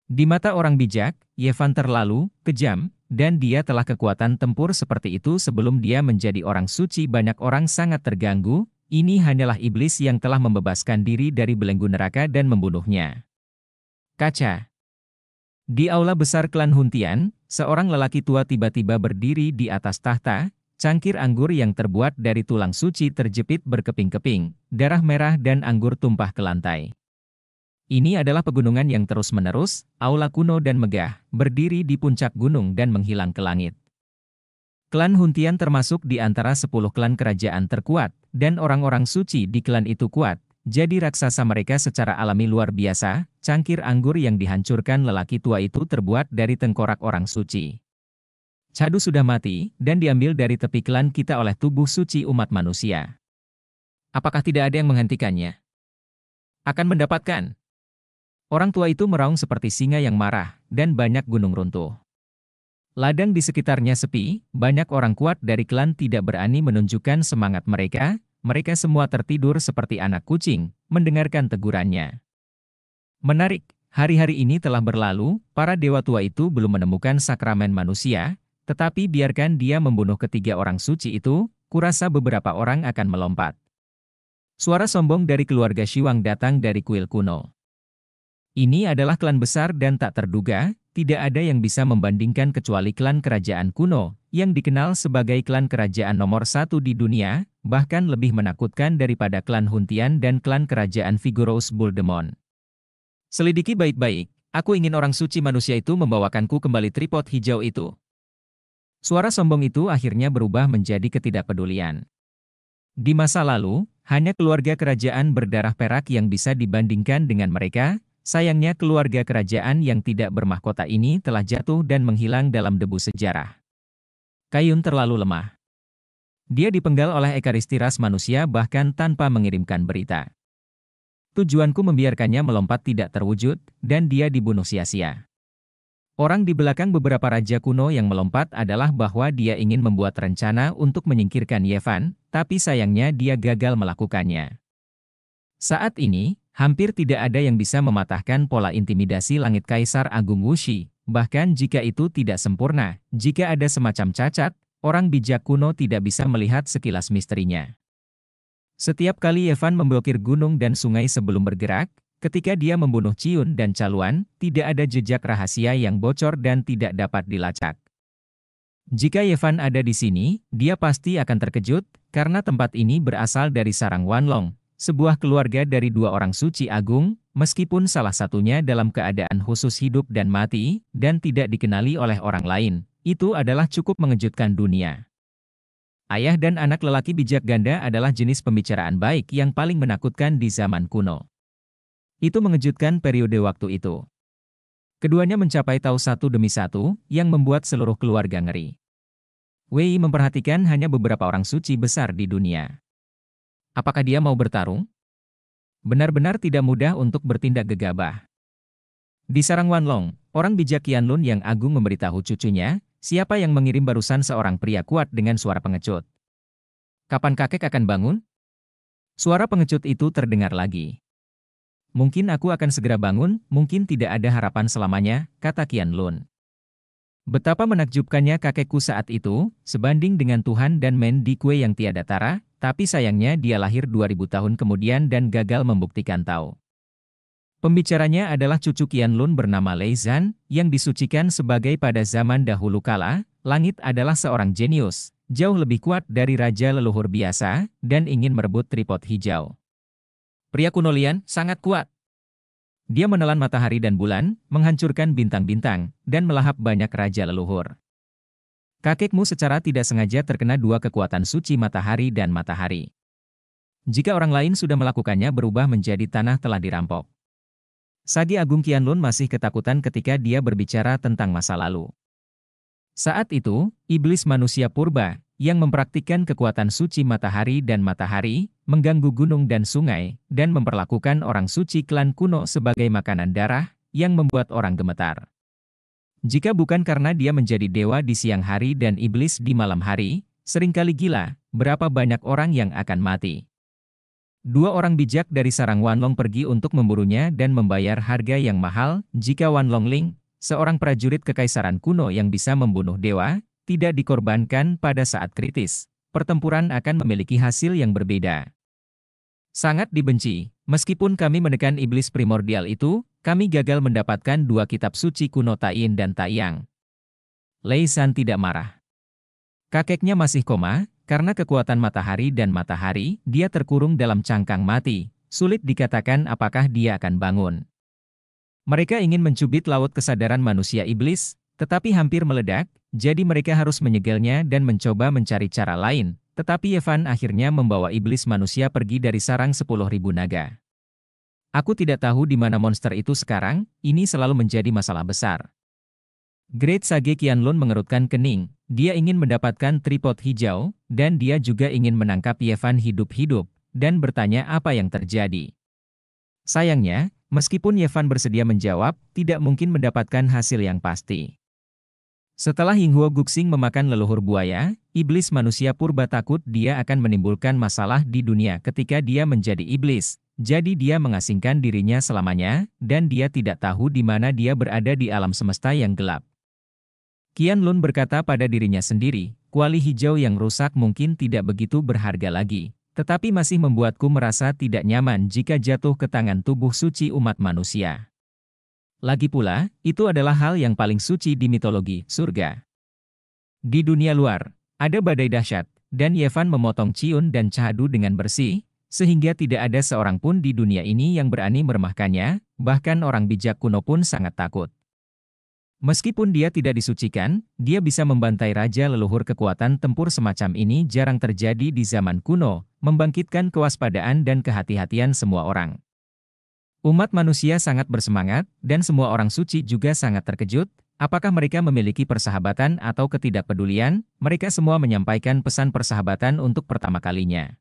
A: Di mata orang bijak, Yevan terlalu kejam, dan dia telah kekuatan tempur seperti itu sebelum dia menjadi orang suci. Banyak orang sangat terganggu, ini hanyalah iblis yang telah membebaskan diri dari belenggu neraka dan membunuhnya. Kaca Di aula besar klan Huntian, seorang lelaki tua tiba-tiba berdiri di atas tahta, cangkir anggur yang terbuat dari tulang suci terjepit berkeping-keping, darah merah dan anggur tumpah ke lantai. Ini adalah pegunungan yang terus-menerus, aula kuno dan megah, berdiri di puncak gunung dan menghilang ke langit. Klan Huntian termasuk di antara sepuluh klan kerajaan terkuat, dan orang-orang suci di klan itu kuat, jadi raksasa mereka secara alami luar biasa, cangkir anggur yang dihancurkan lelaki tua itu terbuat dari tengkorak orang suci. Cadu sudah mati, dan diambil dari tepi klan kita oleh tubuh suci umat manusia. Apakah tidak ada yang menghentikannya? Akan mendapatkan. Orang tua itu meraung seperti singa yang marah, dan banyak gunung runtuh. Ladang di sekitarnya sepi, banyak orang kuat dari klan tidak berani menunjukkan semangat mereka, mereka semua tertidur seperti anak kucing, mendengarkan tegurannya. Menarik, hari-hari ini telah berlalu, para dewa tua itu belum menemukan sakramen manusia, tetapi biarkan dia membunuh ketiga orang suci itu, kurasa beberapa orang akan melompat. Suara sombong dari keluarga Shiwang datang dari kuil kuno. Ini adalah klan besar dan tak terduga, tidak ada yang bisa membandingkan kecuali klan kerajaan kuno, yang dikenal sebagai klan kerajaan nomor satu di dunia, bahkan lebih menakutkan daripada klan Huntian dan klan kerajaan Vigoros Buldemon. Selidiki baik-baik, aku ingin orang suci manusia itu membawakanku kembali tripod hijau itu. Suara sombong itu akhirnya berubah menjadi ketidakpedulian. Di masa lalu, hanya keluarga kerajaan berdarah perak yang bisa dibandingkan dengan mereka, Sayangnya keluarga kerajaan yang tidak bermahkota ini telah jatuh dan menghilang dalam debu sejarah. Kayun terlalu lemah. Dia dipenggal oleh ekaristi ras manusia bahkan tanpa mengirimkan berita. Tujuanku membiarkannya melompat tidak terwujud, dan dia dibunuh sia-sia. Orang di belakang beberapa raja kuno yang melompat adalah bahwa dia ingin membuat rencana untuk menyingkirkan Yevan, tapi sayangnya dia gagal melakukannya. Saat ini, Hampir tidak ada yang bisa mematahkan pola intimidasi langit Kaisar Agung Wuxi, bahkan jika itu tidak sempurna, jika ada semacam cacat, orang bijak kuno tidak bisa melihat sekilas misterinya. Setiap kali Yevan memblokir gunung dan sungai sebelum bergerak, ketika dia membunuh Ciun dan Caluan, tidak ada jejak rahasia yang bocor dan tidak dapat dilacak. Jika Yevan ada di sini, dia pasti akan terkejut, karena tempat ini berasal dari sarang Wanlong, sebuah keluarga dari dua orang suci agung, meskipun salah satunya dalam keadaan khusus hidup dan mati, dan tidak dikenali oleh orang lain, itu adalah cukup mengejutkan dunia. Ayah dan anak lelaki bijak ganda adalah jenis pembicaraan baik yang paling menakutkan di zaman kuno. Itu mengejutkan periode waktu itu. Keduanya mencapai tahu satu demi satu, yang membuat seluruh keluarga ngeri. Wei memperhatikan hanya beberapa orang suci besar di dunia. Apakah dia mau bertarung? Benar-benar tidak mudah untuk bertindak gegabah. Di sarang Wanlong, orang bijak Qianlun yang agung memberitahu cucunya, siapa yang mengirim barusan seorang pria kuat dengan suara pengecut. Kapan kakek akan bangun? Suara pengecut itu terdengar lagi. Mungkin aku akan segera bangun, mungkin tidak ada harapan selamanya, kata Qianlun. Betapa menakjubkannya kakekku saat itu, sebanding dengan Tuhan dan Men di kue yang tiada tara, tapi sayangnya dia lahir 2000 tahun kemudian dan gagal membuktikan Tao. Pembicaranya adalah cucu Lun bernama Lei Zhan yang disucikan sebagai pada zaman dahulu kala, langit adalah seorang jenius, jauh lebih kuat dari raja leluhur biasa, dan ingin merebut tripod hijau. Pria Kuno Lian sangat kuat. Dia menelan matahari dan bulan, menghancurkan bintang-bintang, dan melahap banyak raja leluhur. Kakekmu secara tidak sengaja terkena dua kekuatan suci matahari dan matahari. Jika orang lain sudah melakukannya berubah menjadi tanah telah dirampok. Sagi Agung Kianlun masih ketakutan ketika dia berbicara tentang masa lalu. Saat itu, iblis manusia purba, yang mempraktikkan kekuatan suci matahari dan matahari, mengganggu gunung dan sungai, dan memperlakukan orang suci klan kuno sebagai makanan darah, yang membuat orang gemetar. Jika bukan karena dia menjadi dewa di siang hari dan iblis di malam hari, seringkali gila, berapa banyak orang yang akan mati. Dua orang bijak dari sarang Wanlong pergi untuk memburunya dan membayar harga yang mahal jika Wanlong Ling, seorang prajurit kekaisaran kuno yang bisa membunuh dewa, tidak dikorbankan pada saat kritis. Pertempuran akan memiliki hasil yang berbeda. Sangat dibenci, meskipun kami menekan iblis primordial itu, kami gagal mendapatkan dua kitab suci kuno Tain dan Taiyang. Lei San tidak marah. Kakeknya masih koma, karena kekuatan matahari dan matahari, dia terkurung dalam cangkang mati. Sulit dikatakan apakah dia akan bangun. Mereka ingin mencubit laut kesadaran manusia iblis, tetapi hampir meledak, jadi mereka harus menyegelnya dan mencoba mencari cara lain. Tetapi Evan akhirnya membawa iblis manusia pergi dari sarang sepuluh ribu naga. Aku tidak tahu di mana monster itu sekarang, ini selalu menjadi masalah besar. Great Sage Qianlun mengerutkan kening, dia ingin mendapatkan tripod hijau, dan dia juga ingin menangkap Yevan hidup-hidup, dan bertanya apa yang terjadi. Sayangnya, meskipun Yevan bersedia menjawab, tidak mungkin mendapatkan hasil yang pasti. Setelah Hinghuo Guxing memakan leluhur buaya, iblis manusia purba takut dia akan menimbulkan masalah di dunia ketika dia menjadi iblis, jadi dia mengasingkan dirinya selamanya, dan dia tidak tahu di mana dia berada di alam semesta yang gelap. Kian Lun berkata pada dirinya sendiri, kuali hijau yang rusak mungkin tidak begitu berharga lagi, tetapi masih membuatku merasa tidak nyaman jika jatuh ke tangan tubuh suci umat manusia. Lagi pula, itu adalah hal yang paling suci di mitologi, surga. Di dunia luar, ada badai dahsyat, dan Yevan memotong Ciun dan Cahadu dengan bersih, sehingga tidak ada seorang pun di dunia ini yang berani meremahkannya, bahkan orang bijak kuno pun sangat takut. Meskipun dia tidak disucikan, dia bisa membantai raja leluhur kekuatan tempur semacam ini jarang terjadi di zaman kuno, membangkitkan kewaspadaan dan kehati-hatian semua orang. Umat manusia sangat bersemangat, dan semua orang suci juga sangat terkejut, apakah mereka memiliki persahabatan atau ketidakpedulian, mereka semua menyampaikan pesan persahabatan untuk pertama kalinya.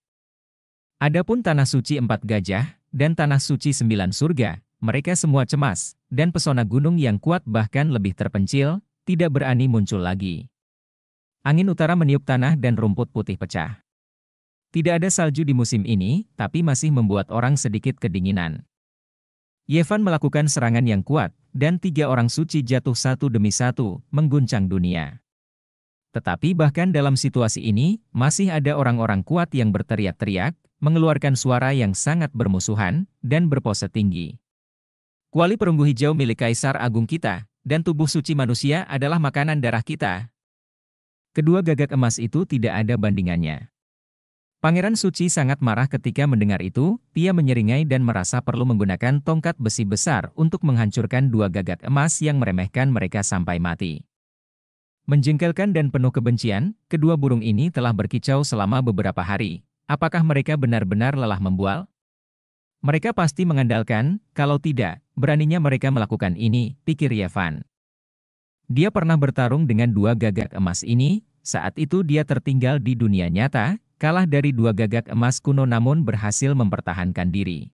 A: Adapun Tanah Suci Empat Gajah dan Tanah Suci Sembilan Surga, mereka semua cemas, dan pesona gunung yang kuat bahkan lebih terpencil, tidak berani muncul lagi. Angin utara meniup tanah dan rumput putih pecah. Tidak ada salju di musim ini, tapi masih membuat orang sedikit kedinginan. Yevan melakukan serangan yang kuat, dan tiga orang suci jatuh satu demi satu, mengguncang dunia. Tetapi bahkan dalam situasi ini, masih ada orang-orang kuat yang berteriak-teriak, mengeluarkan suara yang sangat bermusuhan dan berpose tinggi. Kuali perunggu hijau milik Kaisar Agung kita dan tubuh suci manusia adalah makanan darah kita. Kedua gagak emas itu tidak ada bandingannya. Pangeran Suci sangat marah ketika mendengar itu, Dia menyeringai dan merasa perlu menggunakan tongkat besi besar untuk menghancurkan dua gagak emas yang meremehkan mereka sampai mati. Menjengkelkan dan penuh kebencian, kedua burung ini telah berkicau selama beberapa hari, Apakah mereka benar-benar lelah membual? Mereka pasti mengandalkan, kalau tidak, beraninya mereka melakukan ini, pikir Yevan. Dia pernah bertarung dengan dua gagak emas ini, saat itu dia tertinggal di dunia nyata, kalah dari dua gagak emas kuno namun berhasil mempertahankan diri.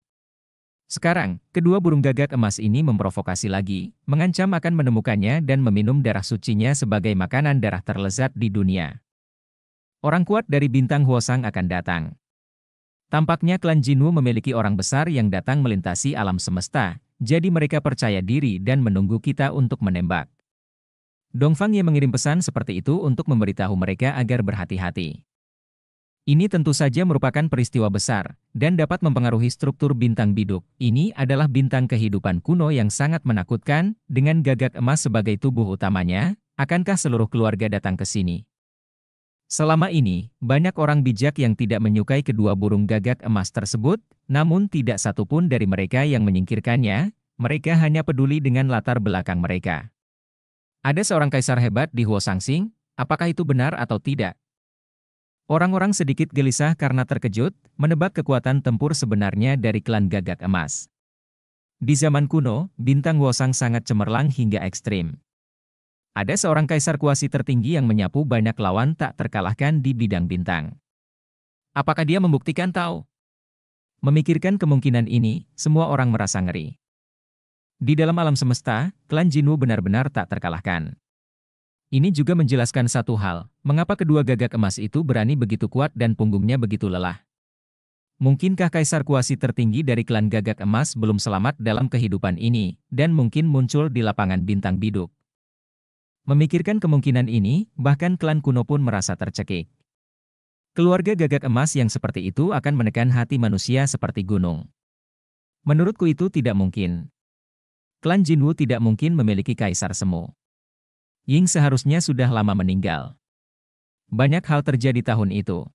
A: Sekarang, kedua burung gagak emas ini memprovokasi lagi, mengancam akan menemukannya dan meminum darah sucinya sebagai makanan darah terlezat di dunia. Orang kuat dari bintang Huosang akan datang. Tampaknya klan Jinwu memiliki orang besar yang datang melintasi alam semesta, jadi mereka percaya diri dan menunggu kita untuk menembak. Dongfang yang mengirim pesan seperti itu untuk memberitahu mereka agar berhati-hati. Ini tentu saja merupakan peristiwa besar, dan dapat mempengaruhi struktur bintang biduk. Ini adalah bintang kehidupan kuno yang sangat menakutkan, dengan gagak emas sebagai tubuh utamanya, akankah seluruh keluarga datang ke sini? Selama ini, banyak orang bijak yang tidak menyukai kedua burung gagak emas tersebut, namun tidak satupun dari mereka yang menyingkirkannya, mereka hanya peduli dengan latar belakang mereka. Ada seorang kaisar hebat di Huosangsing, apakah itu benar atau tidak? Orang-orang sedikit gelisah karena terkejut, menebak kekuatan tempur sebenarnya dari klan gagak emas. Di zaman kuno, bintang Wosang sangat cemerlang hingga ekstrim ada seorang kaisar kuasi tertinggi yang menyapu banyak lawan tak terkalahkan di bidang bintang. Apakah dia membuktikan tahu? Memikirkan kemungkinan ini, semua orang merasa ngeri. Di dalam alam semesta, klan Jinwu benar-benar tak terkalahkan. Ini juga menjelaskan satu hal, mengapa kedua gagak emas itu berani begitu kuat dan punggungnya begitu lelah. Mungkinkah kaisar kuasi tertinggi dari klan gagak emas belum selamat dalam kehidupan ini, dan mungkin muncul di lapangan bintang biduk? Memikirkan kemungkinan ini, bahkan klan kuno pun merasa tercekik. Keluarga gagak emas yang seperti itu akan menekan hati manusia seperti gunung. Menurutku itu tidak mungkin. Klan Jinwu tidak mungkin memiliki kaisar semu. Ying seharusnya sudah lama meninggal. Banyak hal terjadi tahun itu.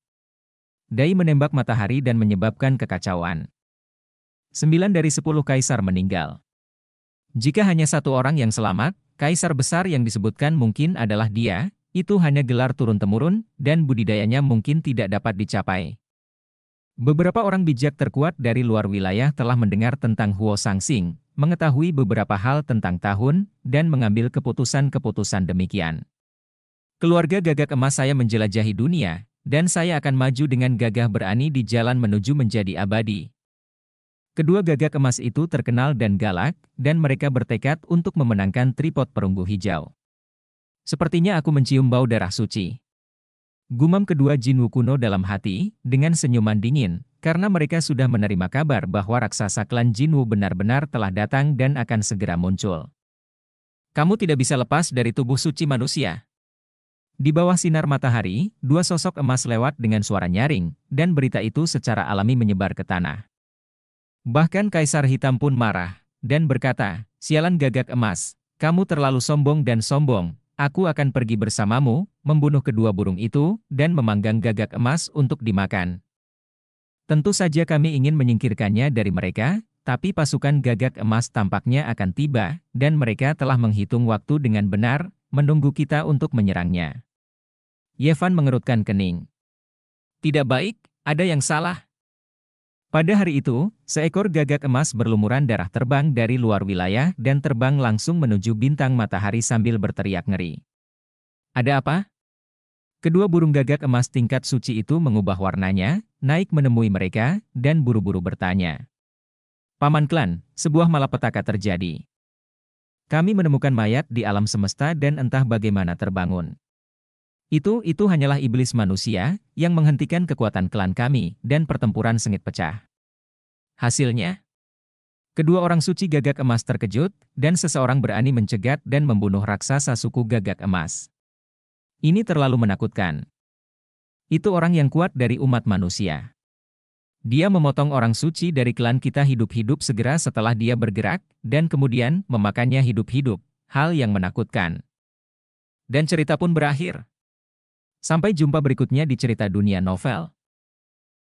A: Dai menembak matahari dan menyebabkan kekacauan. Sembilan dari sepuluh kaisar meninggal. Jika hanya satu orang yang selamat, Kaisar besar yang disebutkan mungkin adalah dia, itu hanya gelar turun-temurun, dan budidayanya mungkin tidak dapat dicapai. Beberapa orang bijak terkuat dari luar wilayah telah mendengar tentang Huo Sangsing, mengetahui beberapa hal tentang tahun, dan mengambil keputusan-keputusan demikian. Keluarga gagak emas saya menjelajahi dunia, dan saya akan maju dengan gagah berani di jalan menuju menjadi abadi. Kedua gagak emas itu terkenal dan galak, dan mereka bertekad untuk memenangkan tripod perunggu hijau. Sepertinya aku mencium bau darah suci. Gumam kedua Jin Wukuno dalam hati, dengan senyuman dingin, karena mereka sudah menerima kabar bahwa raksasa klan Jin Wu benar-benar telah datang dan akan segera muncul. Kamu tidak bisa lepas dari tubuh suci manusia. Di bawah sinar matahari, dua sosok emas lewat dengan suara nyaring, dan berita itu secara alami menyebar ke tanah. Bahkan Kaisar Hitam pun marah, dan berkata, Sialan gagak emas, kamu terlalu sombong dan sombong, aku akan pergi bersamamu, membunuh kedua burung itu, dan memanggang gagak emas untuk dimakan. Tentu saja kami ingin menyingkirkannya dari mereka, tapi pasukan gagak emas tampaknya akan tiba, dan mereka telah menghitung waktu dengan benar, menunggu kita untuk menyerangnya. Yevan mengerutkan kening. Tidak baik, ada yang salah, pada hari itu, seekor gagak emas berlumuran darah terbang dari luar wilayah dan terbang langsung menuju bintang matahari sambil berteriak ngeri. Ada apa? Kedua burung gagak emas tingkat suci itu mengubah warnanya, naik menemui mereka, dan buru-buru bertanya. Paman Klan, sebuah malapetaka terjadi. Kami menemukan mayat di alam semesta dan entah bagaimana terbangun. Itu, itu hanyalah iblis manusia, yang menghentikan kekuatan klan kami, dan pertempuran sengit pecah. Hasilnya, kedua orang suci gagak emas terkejut, dan seseorang berani mencegat dan membunuh raksasa suku gagak emas. Ini terlalu menakutkan. Itu orang yang kuat dari umat manusia. Dia memotong orang suci dari klan kita hidup-hidup segera setelah dia bergerak, dan kemudian memakannya hidup-hidup, hal yang menakutkan. Dan cerita pun berakhir. Sampai jumpa berikutnya di cerita dunia novel.